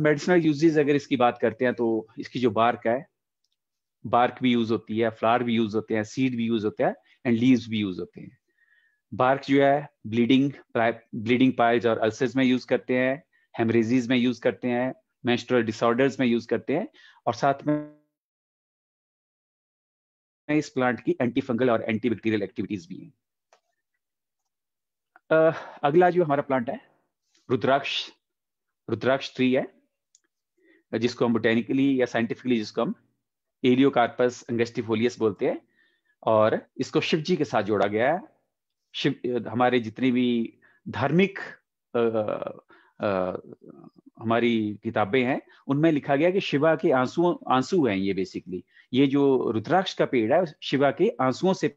मेडिसिनल uh, यूजेज अगर इसकी बात करते हैं तो इसकी जो बार्क है बार्क भी यूज होती है फ्लावर भी यूज होते हैं सीड भी यूज होते हैं एंड लीव्स भी यूज होते हैं बार्क जो है ब्लीडिंग ब्लीडिंग पाइल्स और अल्सर्स में यूज करते हैं हेमरेजीज में यूज करते हैं मेंस्ट्रुअल डिसऑर्डर्स में यूज करते हैं और साथ में इस प्लांट की एंटीफंगल और एंटीबैक्टीरियल एक्टिविटीज भी हैं अगला जो हमारा प्लांट है रुद्राक्ष रुद्राक्ष ट्री है जिसको हम बोटेनिकली या साइंटिफिकली जिसको हम एलियो कार्पस अंगेस्टिफोलियस बोलते हैं और इसको शिव जी के साथ जोड़ा गया है शिव हमारे जितने भी धार्मिक हमारी किताबें हैं उनमें लिखा गया कि शिवा के आंसुओं आंसू हैं ये बेसिकली ये जो रुद्राक्ष का पेड़ है शिवा के आंसुओं से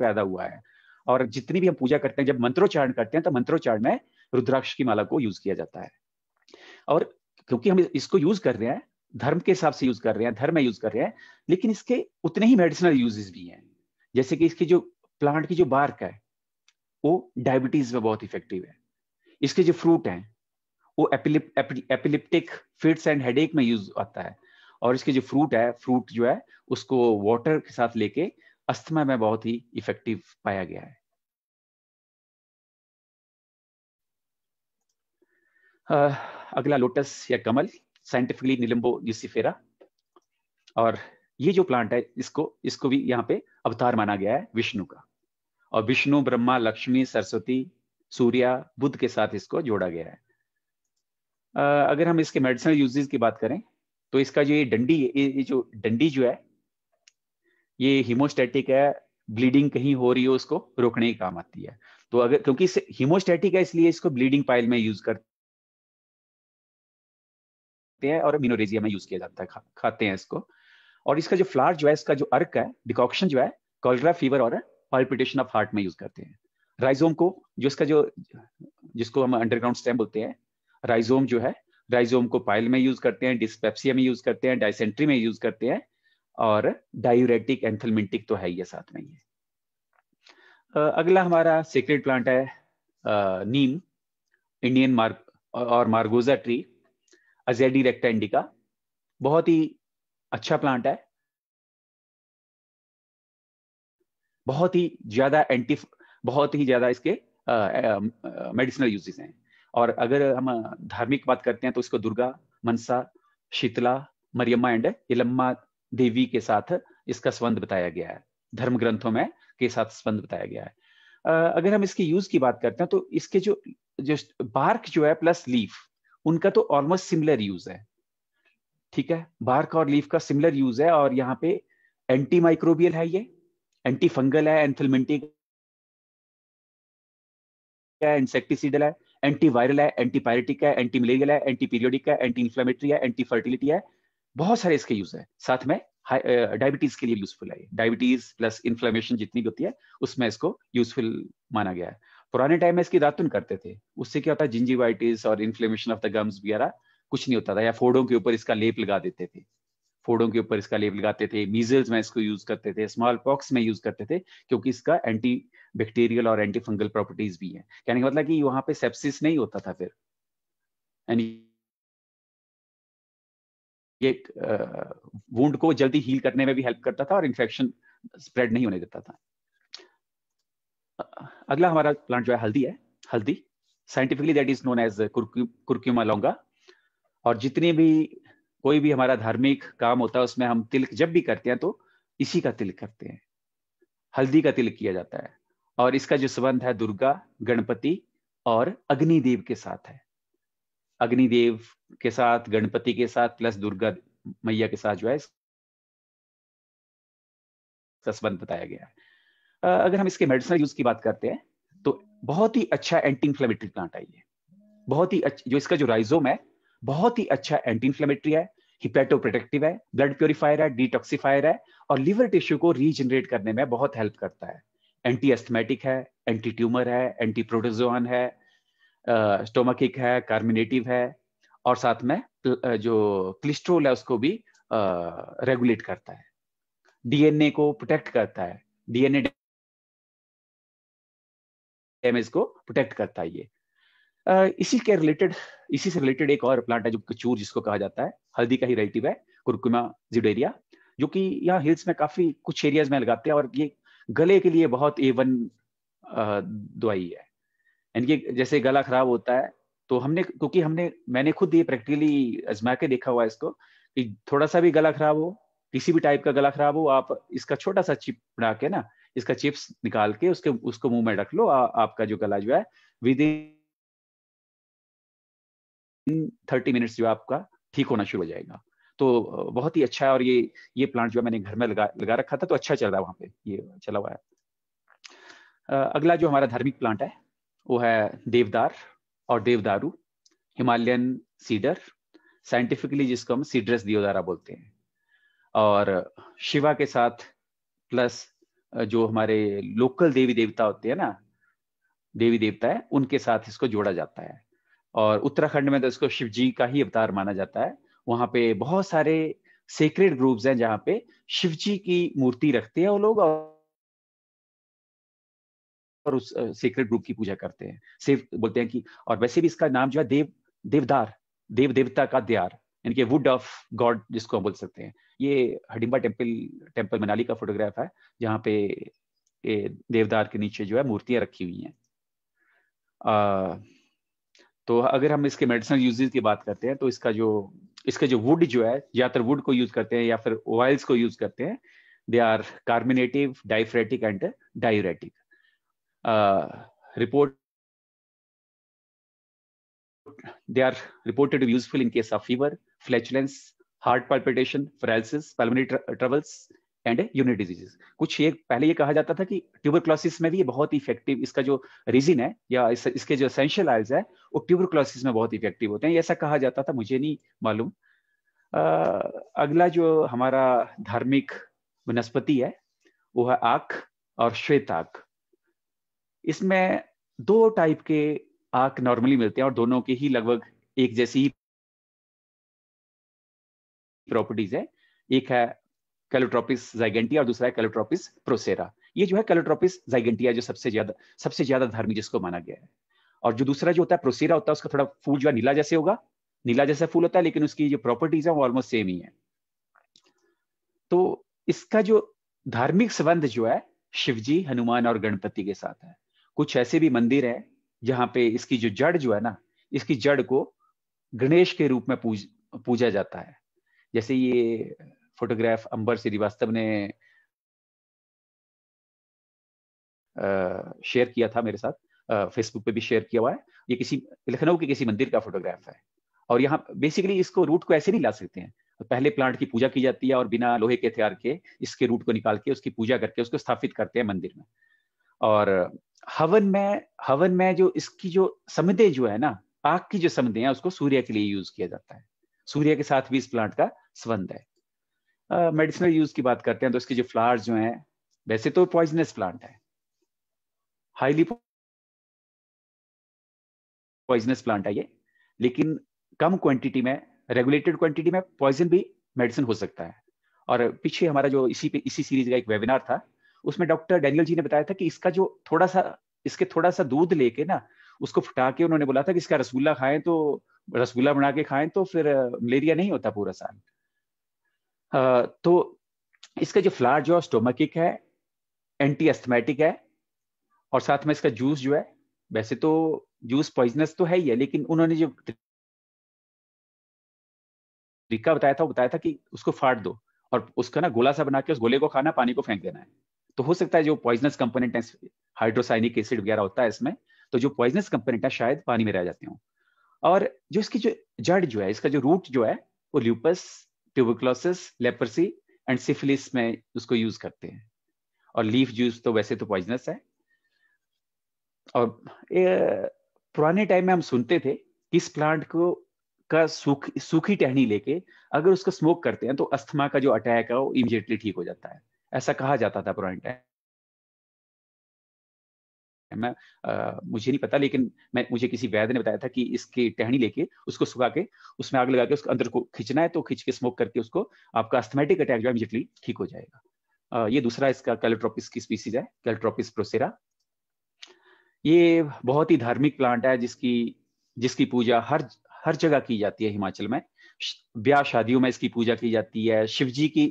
पैदा हुआ है और जितनी भी हम पूजा करते हैं जब मंत्रोच्चारण करते हैं तो मंत्रोच्चारण में रुद्राक्ष की माला को यूज किया जाता है और क्योंकि हम इसको यूज कर रहे हैं धर्म के हिसाब से यूज कर रहे हैं धर्म में यूज कर रहे हैं लेकिन इसके उतने ही मेडिसिनल यूजेस भी हैं जैसे कि इसकी जो प्लांट की जो बार्क है वो डायबिटीज में बहुत इफेक्टिव है इसके जो फ्रूट हैं वो एपिलिप्टिक फिट्स एंड हेडेक में यूज आता है और इसके जो फ्रूट है फ्रूट जो है उसको वाटर के साथ लेके अस्थमा में बहुत ही इफेक्टिव पाया गया है आ, अगला लोटस या कमल साइंटिफिकली निलंबो यूसीफेरा और ये जो प्लांट है इसको इसको भी यहाँ पे अवतार माना गया है विष्णु का और विष्णु ब्रह्मा लक्ष्मी सरस्वती सूर्या बुद्ध के साथ इसको जोड़ा गया है अगर हम इसके मेडिसिनल यूजेस की बात करें तो इसका जो ये डंडी ये जो डंडी जो है ये हिमोस्टेटिक है ब्लीडिंग कहीं हो रही हो उसको रोकने के काम आती है तो अगर क्योंकि हिमोस्टेटिक है इसलिए इसको ब्लीडिंग पाइल में यूज करते हैं और मिनोरेजिया में यूज किया जाता है खा, खाते हैं इसको और इसका जो फ्लावर जो है इसका जो अर्क है डिकॉक्शन जो है कॉलरा फीवर और पाल्पिटेशन ऑफ हार्ट में यूज करते हैं राइजोम को जो इसका जो जिसको हम अंडरग्राउंड स्टेम बोलते हैं राइजोम जो है राइजोम को पाइल में यूज करते हैं डिस्पेप्सिया में यूज करते हैं डायसेंट्री में यूज करते हैं और डायूरेटिक एंथलमेंटिक तो है ही साथ में ये अगला हमारा सीक्रेट प्लांट है नीम इंडियन मार्ग और मार्गोजा ट्री अजेडी रेक्टा इंडिका बहुत ही अच्छा प्लांट है बहुत ही ज्यादा एंटी बहुत ही ज्यादा इसके मेडिसिनल यूजेस हैं और अगर हम धार्मिक बात करते हैं तो इसको दुर्गा मनसा शीतला मरियम्मा एंड इलम्मा देवी के साथ इसका संबंध बताया गया है धर्म ग्रंथों में के साथ संबंध बताया गया है अगर हम इसके यूज की बात करते हैं तो इसके जो जो बार्क जो है प्लस लीफ उनका तो ऑलमोस्ट सिमिलर यूज है ठीक है बार्क और लीफ का सिमिलर यूज है और यहाँ पे एंटी माइक्रोबियल है ये एंटी फंगल है एंथिलमेंटिक है इंसेक्टिसाइडल है एंटी वायरल है एंटी पायरेटिक है एंटी मलेरियल है एंटी पीरियोडिक है एंटी इन्फ्लेमेटरी है एंटी फर्टिलिटी है बहुत सारे इसके यूज है साथ में डायबिटीज के लिए यूजफुल है डायबिटीज प्लस इन्फ्लेमेशन जितनी भी होती है उसमें इसको यूजफुल माना गया है पुराने टाइम में इसकी दातुन करते थे उससे क्या होता है जिंजीवाइटिस और इन्फ्लेमेशन ऑफ द गम्स वगैरह कुछ नहीं होता था या फोड़ों के ऊपर इसका लेप लगा देते थे फोड़ों के ऊपर इसका लेप लगाते थे मीजल्स में इसको यूज करते थे स्मॉल पॉक्स में यूज करते थे क्योंकि इसका एंटी बैक्टीरियल और एंटी फंगल प्रॉपर्टीज भी है कहने का मतलब कि वहां पे सेप्सिस नहीं होता था फिर ये वुंड को जल्दी हील करने में भी हेल्प करता था और इन्फेक्शन स्प्रेड नहीं होने देता था अगला हमारा प्लांट जो है हल्दी है हल्दी scientifically that is known as Curcuma longa और जितने भी कोई भी हमारा धार्मिक काम होता है उसमें हम तिलक जब भी करते हैं तो इसी का तिलक करते हैं हल्दी का तिलक किया जाता है और इसका जो संबंध है दुर्गा गणपति और अग्निदेव के साथ है अग्निदेव के साथ गणपति के साथ प्लस दुर्गा मैया के साथ जो है इसका संबंध बताया गया है अगर हम इसके मेडिसिनल यूज की बात करते हैं तो बहुत ही अच्छा एंटी इंफ्लेमेटरी प्लांट है ये बहुत ही अच्छा जो इसका जो राइजोम है बहुत ही अच्छा एंटी इन्फ्लेमेटरी है प्रोटेक्टिव है ब्लड प्योरीफायर है डिटॉक्सीफायर है और लिवर टिश्यू को रीजनरेट करने में बहुत हेल्प करता है एंटी एस्थमेटिक है एंटी ट्यूमर है एंटी प्रोटोजोन है स्टोमकिक है कार्मिनेटिव है और साथ में जो क्लिस्ट्रोल है उसको भी रेगुलेट करता है डीएनए को प्रोटेक्ट करता है डीएनए डैमेज को प्रोटेक्ट करता है ये इसी के रिलेटेड इसी से रिलेटेड एक और प्लांट है जो कचूर जिसको कहा जाता है हल्दी का ही रिलेटिव है कुरकुमा जिडेरिया जो कि यहाँ हिल्स में काफी कुछ एरियाज में लगाते हैं और ये गले के लिए बहुत ए वन दवाई है यानी कि जैसे गला खराब होता है तो हमने क्योंकि हमने मैंने खुद ये प्रैक्टिकली आजमा के देखा हुआ है इसको कि थोड़ा सा भी गला खराब हो किसी भी टाइप का गला खराब हो आप इसका छोटा सा चिप बना के ना इसका चिप्स निकाल के उसके उसको मुंह में रख लो आ, आपका जो गला जो है विद इन थर्टी मिनट्स जो आपका ठीक होना शुरू हो जाएगा तो बहुत ही अच्छा है और ये ये प्लांट जो है मैंने घर में लगा लगा रखा था तो अच्छा चल रहा है वहाँ पे ये चला हुआ है अगला जो हमारा धार्मिक प्लांट है वो है देवदार और देवदारू हिमालयन सीडर साइंटिफिकली जिसको हम सीड्रेस दियोदारा बोलते हैं और शिवा के साथ प्लस जो हमारे लोकल देवी देवता होते हैं ना देवी देवता है उनके साथ इसको जोड़ा जाता है और उत्तराखंड में तो इसको शिव जी का ही अवतार माना जाता है वहां पे बहुत सारे सेक्रेट ग्रुप्स हैं जहाँ पे शिव जी की मूर्ति रखते हैं वो लोग और उस सेक्रेड ग्रुप की पूजा करते हैं सिर्फ बोलते हैं कि और वैसे भी इसका नाम जो है देव देवदार देव देवता का द्यार यानी कि वुड ऑफ गॉड जिसको हम बोल सकते हैं ये हडिम्बा टेम्पल टेम्पल मनाली का फोटोग्राफ है जहाँ पे देवदार के नीचे जो है मूर्तियां रखी हुई हैं तो अगर हम इसके मेडिसिनल यूजेस की बात करते हैं तो इसका जो इसका जो वुड जो है या तो वुड को यूज करते हैं या फिर ऑयल्स को यूज करते हैं they are carminative diaphoretic and diuretic report they are reported useful in case of fever flatulence heart palpitation paralysis pulmonary troubles and unit diseases कुछ ये पहले ये कहा जाता था कि ट्यूबरक्लोसिस में भी ये बहुत इफेक्टिव इसका जो रीजन है या इस, इसके जो असेंशियल ऑयल्स है वो ट्यूबरक्लोसिस में बहुत इफेक्टिव होते हैं ऐसा कहा जाता था मुझे नहीं मालूम अगला जो हमारा धार्मिक वनस्पति है वो है आख और श्वेत आख इसमें दो टाइप के आख नॉर्मली मिलते हैं और दोनों के ही लगभग एक जैसी प्रॉपर्टीज है एक है कैलोट्रोपिस जाइगेंटिया और दूसरा है कैलोट्रोपिस प्रोसेरा ये जो है कैलोट्रोपिस जाइगेंटिया जो सबसे ज्यादा सबसे ज्यादा धर्मी जिसको माना गया है और जो दूसरा जो होता है प्रोसेरा होता है उसका थोड़ा फूल जो है नीला जैसे होगा नीला जैसा फूल होता है लेकिन उसकी जो प्रॉपर्टीज है वो ऑलमोस्ट सेम ही है तो इसका जो धार्मिक संबंध जो है शिवजी हनुमान और गणपति के साथ है कुछ ऐसे भी मंदिर है जहां पे इसकी जो जड़ जो है ना इसकी जड़ को गणेश के रूप में पूज पूजा जाता है जैसे ये फोटोग्राफ अंबर श्रीवास्तव ने शेयर किया था मेरे साथ फेसबुक पे भी शेयर किया हुआ है ये किसी लखनऊ के किसी मंदिर का फोटोग्राफ है और यहाँ बेसिकली इसको रूट को ऐसे नहीं ला सकते हैं पहले प्लांट की पूजा की जाती है और बिना लोहे के हथियार के इसके रूट को निकाल के उसकी पूजा करके उसको स्थापित करते हैं मंदिर में और हवन में हवन में जो इसकी जो समदे जो है ना आग की जो समदे हैं उसको सूर्य के लिए यूज किया जाता है सूर्य के साथ भी इस प्लांट का संबंध है मेडिसिनल यूज की बात करते हैं तो इसके जो फ्लावर्स जो हैं वैसे तो पॉइजनस प्लांट है हाईली पॉइजनस प्लांट है ये लेकिन कम क्वांटिटी में रेगुलेटेड क्वांटिटी में पॉइजन भी मेडिसिन हो सकता है और पीछे हमारा जो इसी पे इसी सीरीज का एक वेबिनार था उसमें डॉक्टर डैनियल जी ने बताया था कि इसका जो थोड़ा सा इसके थोड़ा सा दूध लेके ना उसको फटा के उन्होंने बोला था कि इसका रसगुल्ला खाएं तो रसगुल्ला बना के खाएं तो फिर मलेरिया नहीं होता पूरा साल तो इसका जो फ्लावर जो है स्टोमकिक है एंटी एस्थमेटिक है और साथ में इसका जूस जो है वैसे तो जूस पॉइजनस तो है ही है लेकिन उन्होंने जो तरीका बताया था वो बताया था कि उसको फाड़ दो और उसका ना गोला सा बना के उस गोले को खाना पानी को फेंक देना है तो हो सकता है जो पॉइजनस कंपोनेंट है हाइड्रोसाइनिक एसिड वगैरह होता है इसमें तो जो पॉइजनस कंपोनेंट है शायद पानी में रह जाते हो और जो इसकी जो जड़ जो है इसका जो रूट जो है वो lupus tuberculosis leprosy and syphilis में उसको यूज करते हैं और लीफ जूस तो वैसे तो पॉइजनस है और ए, पुराने टाइम में हम सुनते थे कि इस प्लांट को का सूख सूखी टहनी लेके अगर उसको स्मोक करते हैं तो अस्थमा का जो अटैक है वो इमिजिएटली ठीक हो जाता है ऐसा कहा जाता था पुराने टाइम है मैं आ, मुझे नहीं पता लेकिन मैं मुझे किसी वैद्य ने बताया था कि इसकी टहनी लेके उसको सुखा के उसमें आग लगा के उसके अंदर को खींचना है तो खींच के स्मोक करके उसको आपका अस्थमेटिक अटैक जो है इमीजिएटली ठीक हो जाएगा आ, ये दूसरा इसका कैलोट्रोपिस की स्पीसीज है कैलोट्रोपिस प्रोसेरा ये बहुत ही धार्मिक प्लांट है जिसकी जिसकी पूजा हर हर जगह की जाती है हिमाचल में ब्याह शादियों में इसकी पूजा की जाती है शिव जी की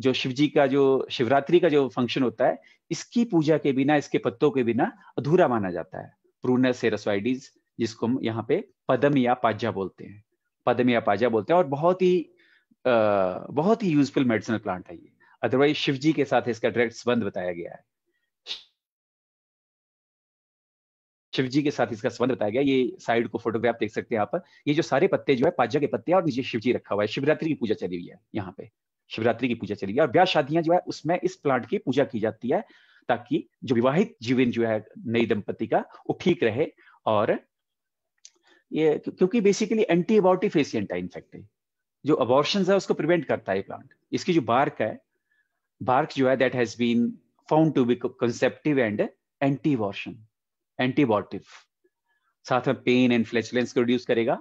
जो शिव जी का जो शिवरात्रि का जो फंक्शन होता है इसकी पूजा के बिना इसके पत्तों के बिना अधूरा माना जाता है प्रूनस एरसवाइडीज जिसको हम यहाँ पे पदम या पाजा बोलते हैं पदम या पाजा बोलते हैं और बहुत ही आ, बहुत ही यूजफुल मेडिसिनल प्लांट है ये अदरवाइज शिव जी के साथ इसका डायरेक्ट संबंध बताया गया है शिव जी के साथ इसका संबंध बताया गया ये साइड को फोटोग्राफ देख सकते हैं यहाँ पर ये जो सारे पत्ते जो है पाजा के पत्ते और नीचे शिव जी रखा हुआ है शिवरात्रि की पूजा चली हुई है यहाँ पे शिवरात्रि की पूजा चली गई और ब्याह शादियां जो है उसमें इस प्लांट की पूजा की जाती है ताकि जो विवाहित जीवन जो है नई दंपति का वो ठीक रहे और ये क्योंकि बेसिकली एंटीबायोटिक फेसियंट है इनफेक्ट जो अबॉर्शन है उसको प्रिवेंट करता है प्लांट इसकी जो बार्क है बार्क जो है that has been found to be conceptive and anti abortion antibiotic साथ में पेन एंड फ्लैचलेंस को रिड्यूस करेगा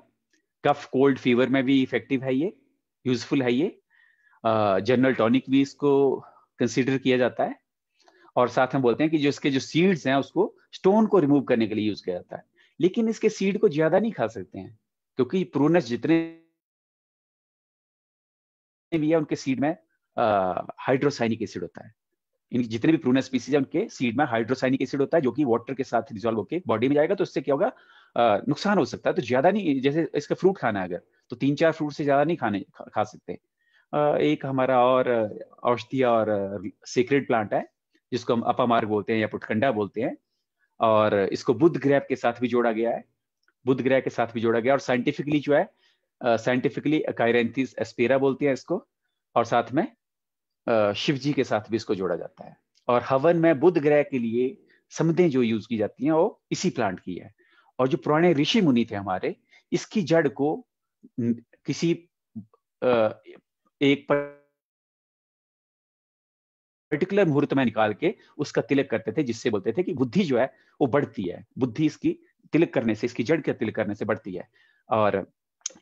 कफ कोल्ड फीवर में भी इफेक्टिव है ये यूजफुल है ये जनरल टॉनिक भी इसको कंसिडर किया जाता है और साथ हम बोलते हैं कि जो इसके जो सीड्स हैं उसको स्टोन को रिमूव करने के लिए यूज किया जाता है लेकिन इसके सीड को ज्यादा नहीं खा सकते हैं क्योंकि प्रोनस जितने भी है उनके सीड में हाइड्रोसाइनिक एसिड होता है इनकी जितने भी प्रूनस पीसीज है उनके सीड में हाइड्रोसाइनिक एसिड होता है जो कि वाटर के साथ डिजोल्व होकर बॉडी में जाएगा तो उससे क्या होगा नुकसान हो सकता है तो ज्यादा नहीं जैसे इसका फ्रूट खाना है अगर तो तीन चार फ्रूट से ज्यादा नहीं खाने खा, खा सकते एक हमारा और औषधीय और सीक्रेट प्लांट है जिसको हम अपामार्ग बोलते हैं या पुटखंडा बोलते हैं और इसको बुद्ध ग्रह के साथ भी जोड़ा गया है बुद्ध ग्रह के साथ भी जोड़ा गया और साइंटिफिकली जो है साइंटिफिकली कायरेंथिस एस्पेरा बोलते हैं इसको और साथ में शिव जी के साथ भी इसको जोड़ा जाता है और हवन में बुद्ध ग्रह के लिए समुदें जो यूज की जाती हैं वो इसी प्लांट की है और जो पुराने ऋषि मुनि थे हमारे इसकी जड़ को किसी एक पर्टिकुलर मुहूर्त में निकाल के उसका तिलक करते थे जिससे बोलते थे कि बुद्धि जो है वो बढ़ती है बुद्धि इसकी तिलक करने से इसकी जड़ के तिलक करने से बढ़ती है और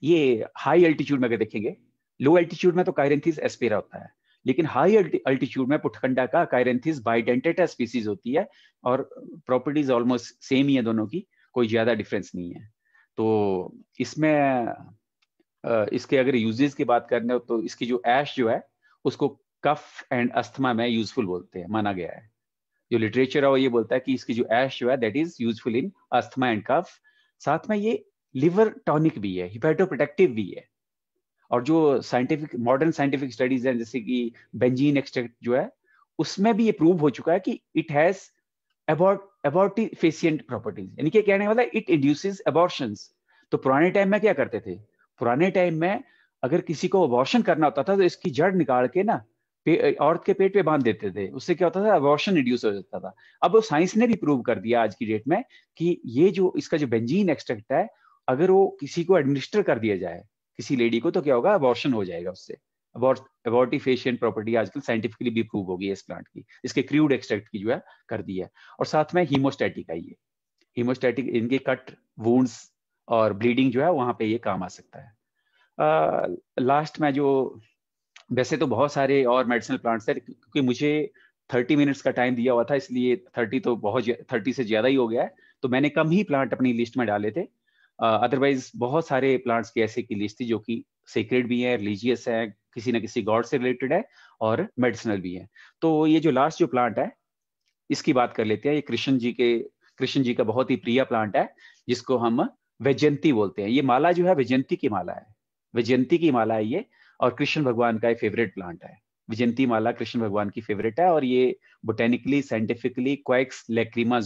ये हाई अल्टीट्यूड में अगर देखेंगे लो अल्टीट्यूड में तो कायरेंथिस एस्पेरा होता है लेकिन हाई अल्टीट्यूड में पुटखंडा का कायरेंथिस बाइडेंटेटा स्पीसीज होती है और प्रॉपर्टीज ऑलमोस्ट सेम ही है दोनों की कोई ज्यादा डिफरेंस नहीं है तो इसमें इसके अगर यूजेज की बात करने हो तो इसकी जो ऐश जो है उसको कफ एंड अस्थमा में यूजफुल बोलते हैं माना गया है जो लिटरेचर है वो ये बोलता है कि इसकी जो ऐश जो है that is useful in asthma and cough साथ में ये लिवर टॉनिक भी है हिपेटोप्रोटेक्टिव भी है और जो साइंटिफिक मॉडर्न साइंटिफिक स्टडीज हैं जैसे कि बेंजीन एक्सट्रैक्ट जो है उसमें भी ये प्रूव हो चुका है कि it has abort abortifacient properties यानी कि कहने वाला इट इंड्यूसेस अबॉर्शंस तो पुराने टाइम में क्या करते थे पुराने टाइम में अगर किसी को अबॉर्शन करना होता था तो इसकी जड़ निकाल के ना औरत के पेट पे बांध देते थे उससे क्या होता था अबॉर्शन रिड्यूस हो जाता था अब साइंस ने भी प्रूव कर दिया आज की डेट में कि ये जो इसका जो बेंजीन एक्सट्रैक्ट है अगर वो किसी को एडमिनिस्टर कर दिया जाए किसी लेडी को तो क्या होगा अबॉर्शन हो जाएगा उससे एबॉर्टिफेशियन प्रॉपर्टी आजकल साइंटिफिकली भी प्रूव हो गई है इस प्लांट की इसके क्रूड एक्सट्रैक्ट की जो है कर दी है और साथ में हीमोस्टैटिक है ये हीमोस्टैटिक इनके कट वूंड्स और ब्लीडिंग जो है वहां पे ये काम आ सकता है लास्ट में जो वैसे तो बहुत सारे और मेडिसिनल प्लांट्स है क्योंकि मुझे थर्टी मिनट्स का टाइम दिया हुआ था इसलिए थर्टी तो बहुत थर्टी से ज़्यादा ही हो गया है तो मैंने कम ही प्लांट अपनी लिस्ट में डाले थे अदरवाइज uh, बहुत सारे प्लांट्स की ऐसे की लिस्ट थी जो कि सीक्रेट भी है रिलीजियस है किसी ना किसी गॉड से रिलेटेड है और मेडिसिनल भी है तो ये जो लास्ट जो प्लांट है इसकी बात कर लेते हैं ये कृष्ण जी के कृष्ण जी का बहुत ही प्रिय प्लांट है जिसको हम वैजयंती बोलते हैं ये माला जो है वैजयंती की माला है वैजयंती की माला है ये और कृष्ण भगवान का फेवरेट प्लांट है वैजयंती माला कृष्ण भगवान की फेवरेट है और ये बोटेनिकली साइंटिफिकली क्वाइक्स लेक्रीमा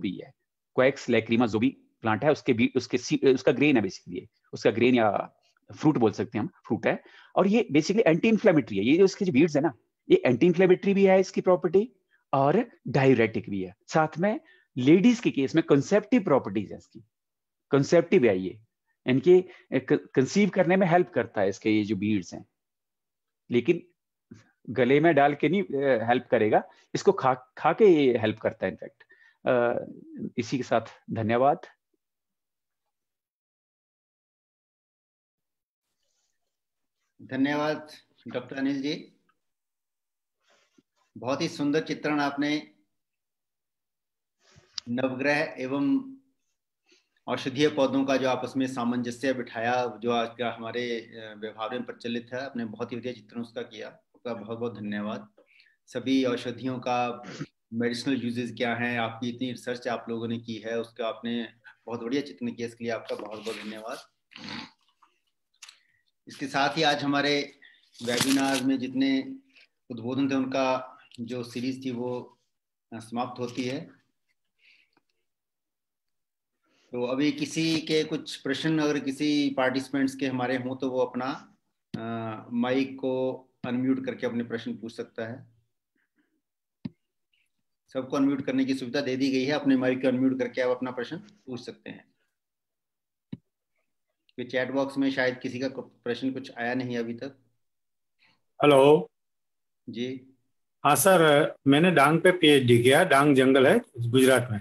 भी है क्वाइक्स लेक्रीमा भी प्लांट है उसके बीच उसके उसका ग्रेन है बेसिकली उसका ग्रेन या फ्रूट बोल सकते हैं हम फ्रूट है और ये बेसिकली एंटी इन्फ्लेमेटरी है ये जो इसके जो बीड्स है ना ये एंटी इन्फ्लेमेटरी भी है इसकी प्रॉपर्टी और डायरेटिक भी है साथ में लेडीज के केस में कंसेप्टिव प्रॉपर्टीज है इसकी कंसेप्टिव है ये इनके कंसीव करने में हेल्प करता है इसके ये जो बीड्स हैं लेकिन गले में डाल के नहीं हेल्प करेगा इसको खा खा के ये हेल्प करता है इनफैक्ट इसी के साथ धन्यवाद धन्यवाद डॉक्टर अनिल जी बहुत ही सुंदर चित्रण आपने नवग्रह एवं औषधीय पौधों का जो आपस में सामंजस्य बिठाया जो आज का हमारे व्यवहार में प्रचलित है आपने बहुत ही बढ़िया चित्रण उसका किया उसका बहुत बहुत धन्यवाद सभी औषधियों का मेडिसिनल यूजेस क्या हैं आपकी इतनी रिसर्च आप लोगों ने की है उसका आपने बहुत बढ़िया चित्रण किया इसके लिए आपका बहुत बहुत धन्यवाद इसके साथ ही आज हमारे वेबिनार में जितने उद्बोधन थे उनका जो सीरीज थी वो समाप्त होती है तो अभी किसी के कुछ प्रश्न अगर किसी पार्टिसिपेंट्स के हमारे हों तो वो अपना माइक को अनम्यूट करके अपने प्रश्न पूछ सकता है सबको अनम्यूट करने की सुविधा दे दी गई है अपने माइक को अनम्यूट करके आप अपना प्रश्न पूछ सकते हैं चैट बॉक्स में शायद किसी का प्रश्न कुछ आया नहीं अभी तक हेलो जी हाँ सर मैंने डांग पे पीएचडी किया डांग जंगल है गुजरात में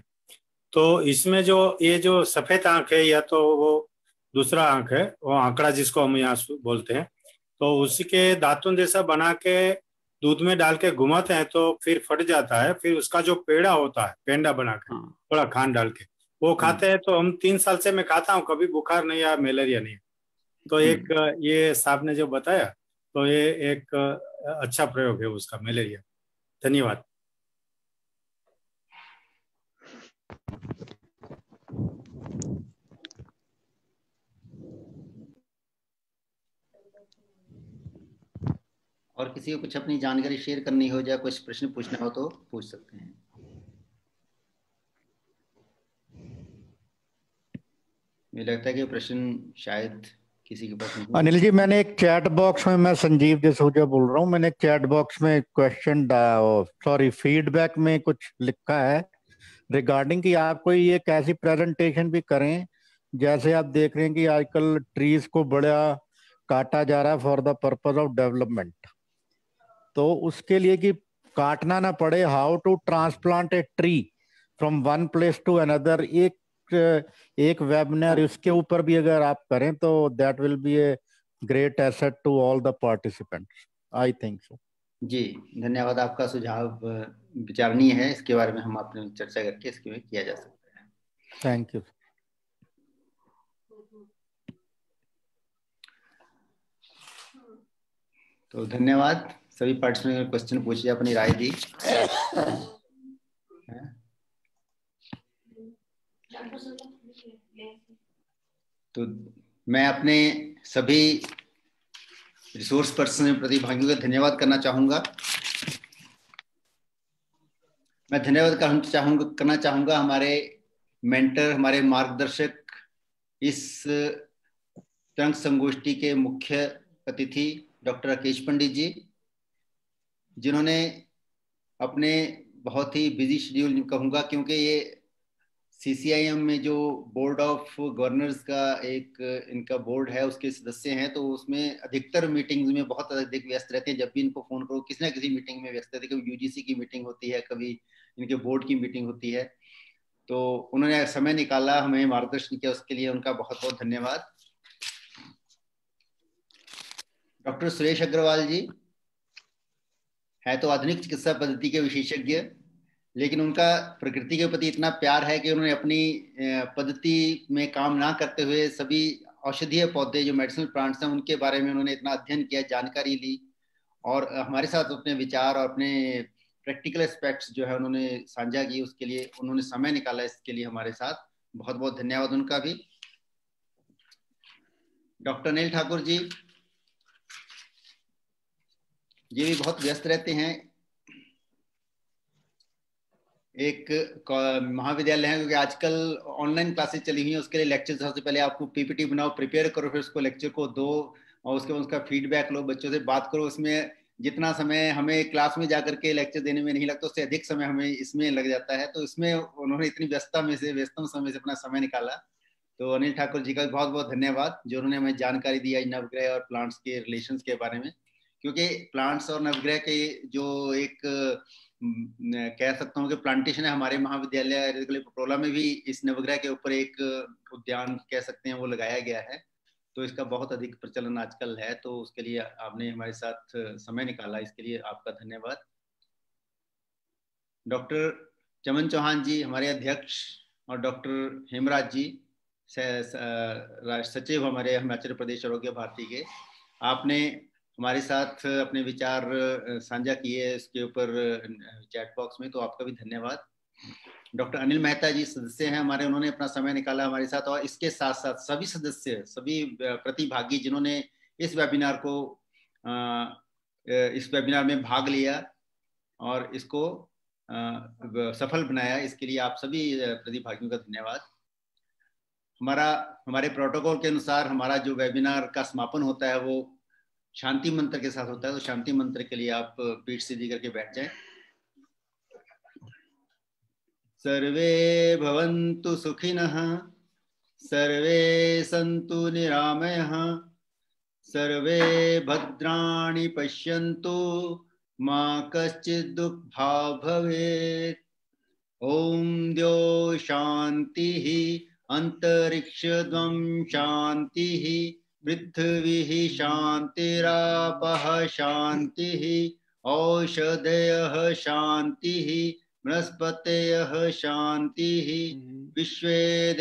तो इसमें जो ये जो सफेद आंख है या तो वो दूसरा आंख है वो आंकड़ा जिसको हम यहाँ बोलते हैं तो उसके दातुन जैसा बना के दूध में डाल के घुमाते हैं तो फिर फट जाता है फिर उसका जो पेड़ा होता है पेंडा बना के हाँ। थोड़ा खान डाल के वो हाँ। खाते हैं तो हम तीन साल से मैं खाता हूँ कभी बुखार नहीं आया मलेरिया नहीं तो हम्म। एक ये साहब ने जो बताया तो ये एक अच्छा प्रयोग है उसका मलेरिया धन्यवाद और किसी को कुछ अपनी जानकारी शेयर करनी हो या कुछ प्रश्न पूछना हो तो पूछ सकते हैं मुझे लगता है कि प्रश्न शायद किसी के पास अनिल जी मैंने एक चैट बॉक्स में मैं संजीव जसूजा बोल रहा हूँ मैंने चैट बॉक्स में क्वेश्चन सॉरी फीडबैक में कुछ लिखा है रिगार्डिंग कि आप कोई ये कैसी प्रेजेंटेशन भी करें जैसे आप देख रहे हैं कि आजकल ट्रीज को बड़ा काटा जा रहा है for the purpose of development तो उसके लिए कि काटना ना पड़े how to transplant a tree from one place to another एक एक वेबिनार उसके ऊपर भी अगर आप करें तो that will be a great asset to all the participants I think so जी धन्यवाद आपका सुझाव विचारणीय है इसके बारे में हम आपने चर्चा करके इसके में किया जा सकता है थैंक यू तो धन्यवाद सभी पार्टिसिपेंट ने क्वेश्चन पूछे अपनी राय दी तो मैं अपने सभी रिसोर्स पर्सन प्रतिभागियों का धन्यवाद करना चाहूंगा मैं धन्यवाद कर चाहूँगा करना चाहूंगा हमारे मेंटर हमारे मार्गदर्शक इस तरंग संगोष्ठी के मुख्य अतिथि डॉक्टर राकेश पंडित जी जिन्होंने अपने बहुत ही बिजी शेड्यूल कहूंगा क्योंकि ये सीसीआईएम में जो बोर्ड ऑफ गवर्नर्स का एक इनका बोर्ड है उसके सदस्य हैं तो उसमें अधिकतर मीटिंग्स में बहुत अधिक व्यस्त रहते हैं जब भी इनको फोन करो किसी ना किसी मीटिंग में व्यस्त रहते हैं कभी यूजीसी की मीटिंग होती है कभी इनके बोर्ड की मीटिंग होती है तो उन्होंने समय निकाला हमें मार्गदर्शन किया उसके लिए उनका बहुत बहुत धन्यवाद डॉक्टर सुरेश अग्रवाल जी है तो आधुनिक चिकित्सा पद्धति के विशेषज्ञ लेकिन उनका प्रकृति के प्रति इतना प्यार है कि उन्होंने अपनी पद्धति में काम ना करते हुए सभी औषधीय पौधे जो मेडिसिनल प्लांट्स हैं उनके बारे में उन्होंने इतना अध्ययन किया जानकारी ली और हमारे साथ अपने विचार और अपने प्रैक्टिकल एस्पेक्ट्स जो है उन्होंने साझा की उसके लिए उन्होंने समय निकाला इसके लिए हमारे साथ बहुत बहुत धन्यवाद उनका भी डॉक्टर अनिल ठाकुर जी ये भी बहुत व्यस्त रहते हैं एक महाविद्यालय है क्योंकि आजकल ऑनलाइन क्लासेस चली हुई है उसके लिए लेक्चर सबसे पहले आपको पीपीटी बनाओ प्रिपेयर करो फिर उसको लेक्चर को दो और उसके बाद उसका फीडबैक लो बच्चों से बात करो उसमें जितना समय हमें क्लास में जाकर के लेक्चर देने में नहीं लगता उससे अधिक समय हमें इसमें लग जाता है तो इसमें उन्होंने इतनी व्यस्तता में से व्यस्तम समय से अपना समय निकाला तो अनिल ठाकुर जी का बहुत बहुत धन्यवाद जो उन्होंने हमें जानकारी दिया नवग्रह और प्लांट्स के रिलेशन के बारे में क्योंकि प्लांट्स और नवग्रह के जो एक कह सकता हूँ कि प्लांटेशन है हमारे महाविद्यालय पटोला में भी इस नवग्रह के ऊपर एक उद्यान कह सकते हैं वो लगाया गया है तो इसका बहुत अधिक प्रचलन आजकल है तो उसके लिए आपने हमारे साथ समय निकाला इसके लिए आपका धन्यवाद डॉक्टर चमन चौहान जी हमारे अध्यक्ष और डॉक्टर हेमराज जी सचिव हमारे हिमाचल प्रदेश आरोग्य भारती के आपने हमारे साथ अपने विचार साझा किए इसके ऊपर चैट बॉक्स में तो आपका भी धन्यवाद डॉक्टर अनिल मेहता जी सदस्य हैं हमारे उन्होंने अपना समय निकाला हमारे साथ और इसके साथ साथ सभी सदस्य सभी प्रतिभागी जिन्होंने इस वेबिनार को इस वेबिनार में भाग लिया और इसको सफल बनाया इसके लिए आप सभी प्रतिभागियों का धन्यवाद हमारा हमारे प्रोटोकॉल के अनुसार हमारा जो वेबिनार का समापन होता है वो शांति मंत्र के साथ होता है तो शांति मंत्र के लिए आप पीठ सीधी करके बैठ जाए सर्वे भवन्तु सुखिनः सर्वे सन्तु निरामयः सर्वे भद्राणि पश्यन्तु मा कश्चित् दुःखभाग् भवेत् ॐ द्यो शान्तिः अन्तरिक्षद्वं शान्तिः पृथ्वी शांतिराप शांति औषधयः शांति वनस्पतयः शांति विश्व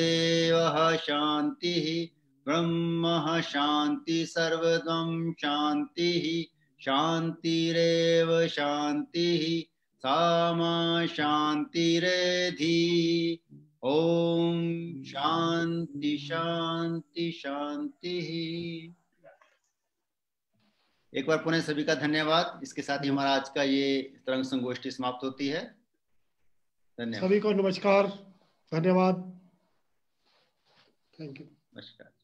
देव शांति ब्रह्म शांति सर्व शांति शान्तिरेव शांति सा मा ओम शांति शांति शांति एक बार पुनः सभी का धन्यवाद इसके साथ ही हमारा आज का ये तरंग संगोष्ठी समाप्त होती है धन्यवाद सभी को नमस्कार धन्यवाद थैंक यू नमस्कार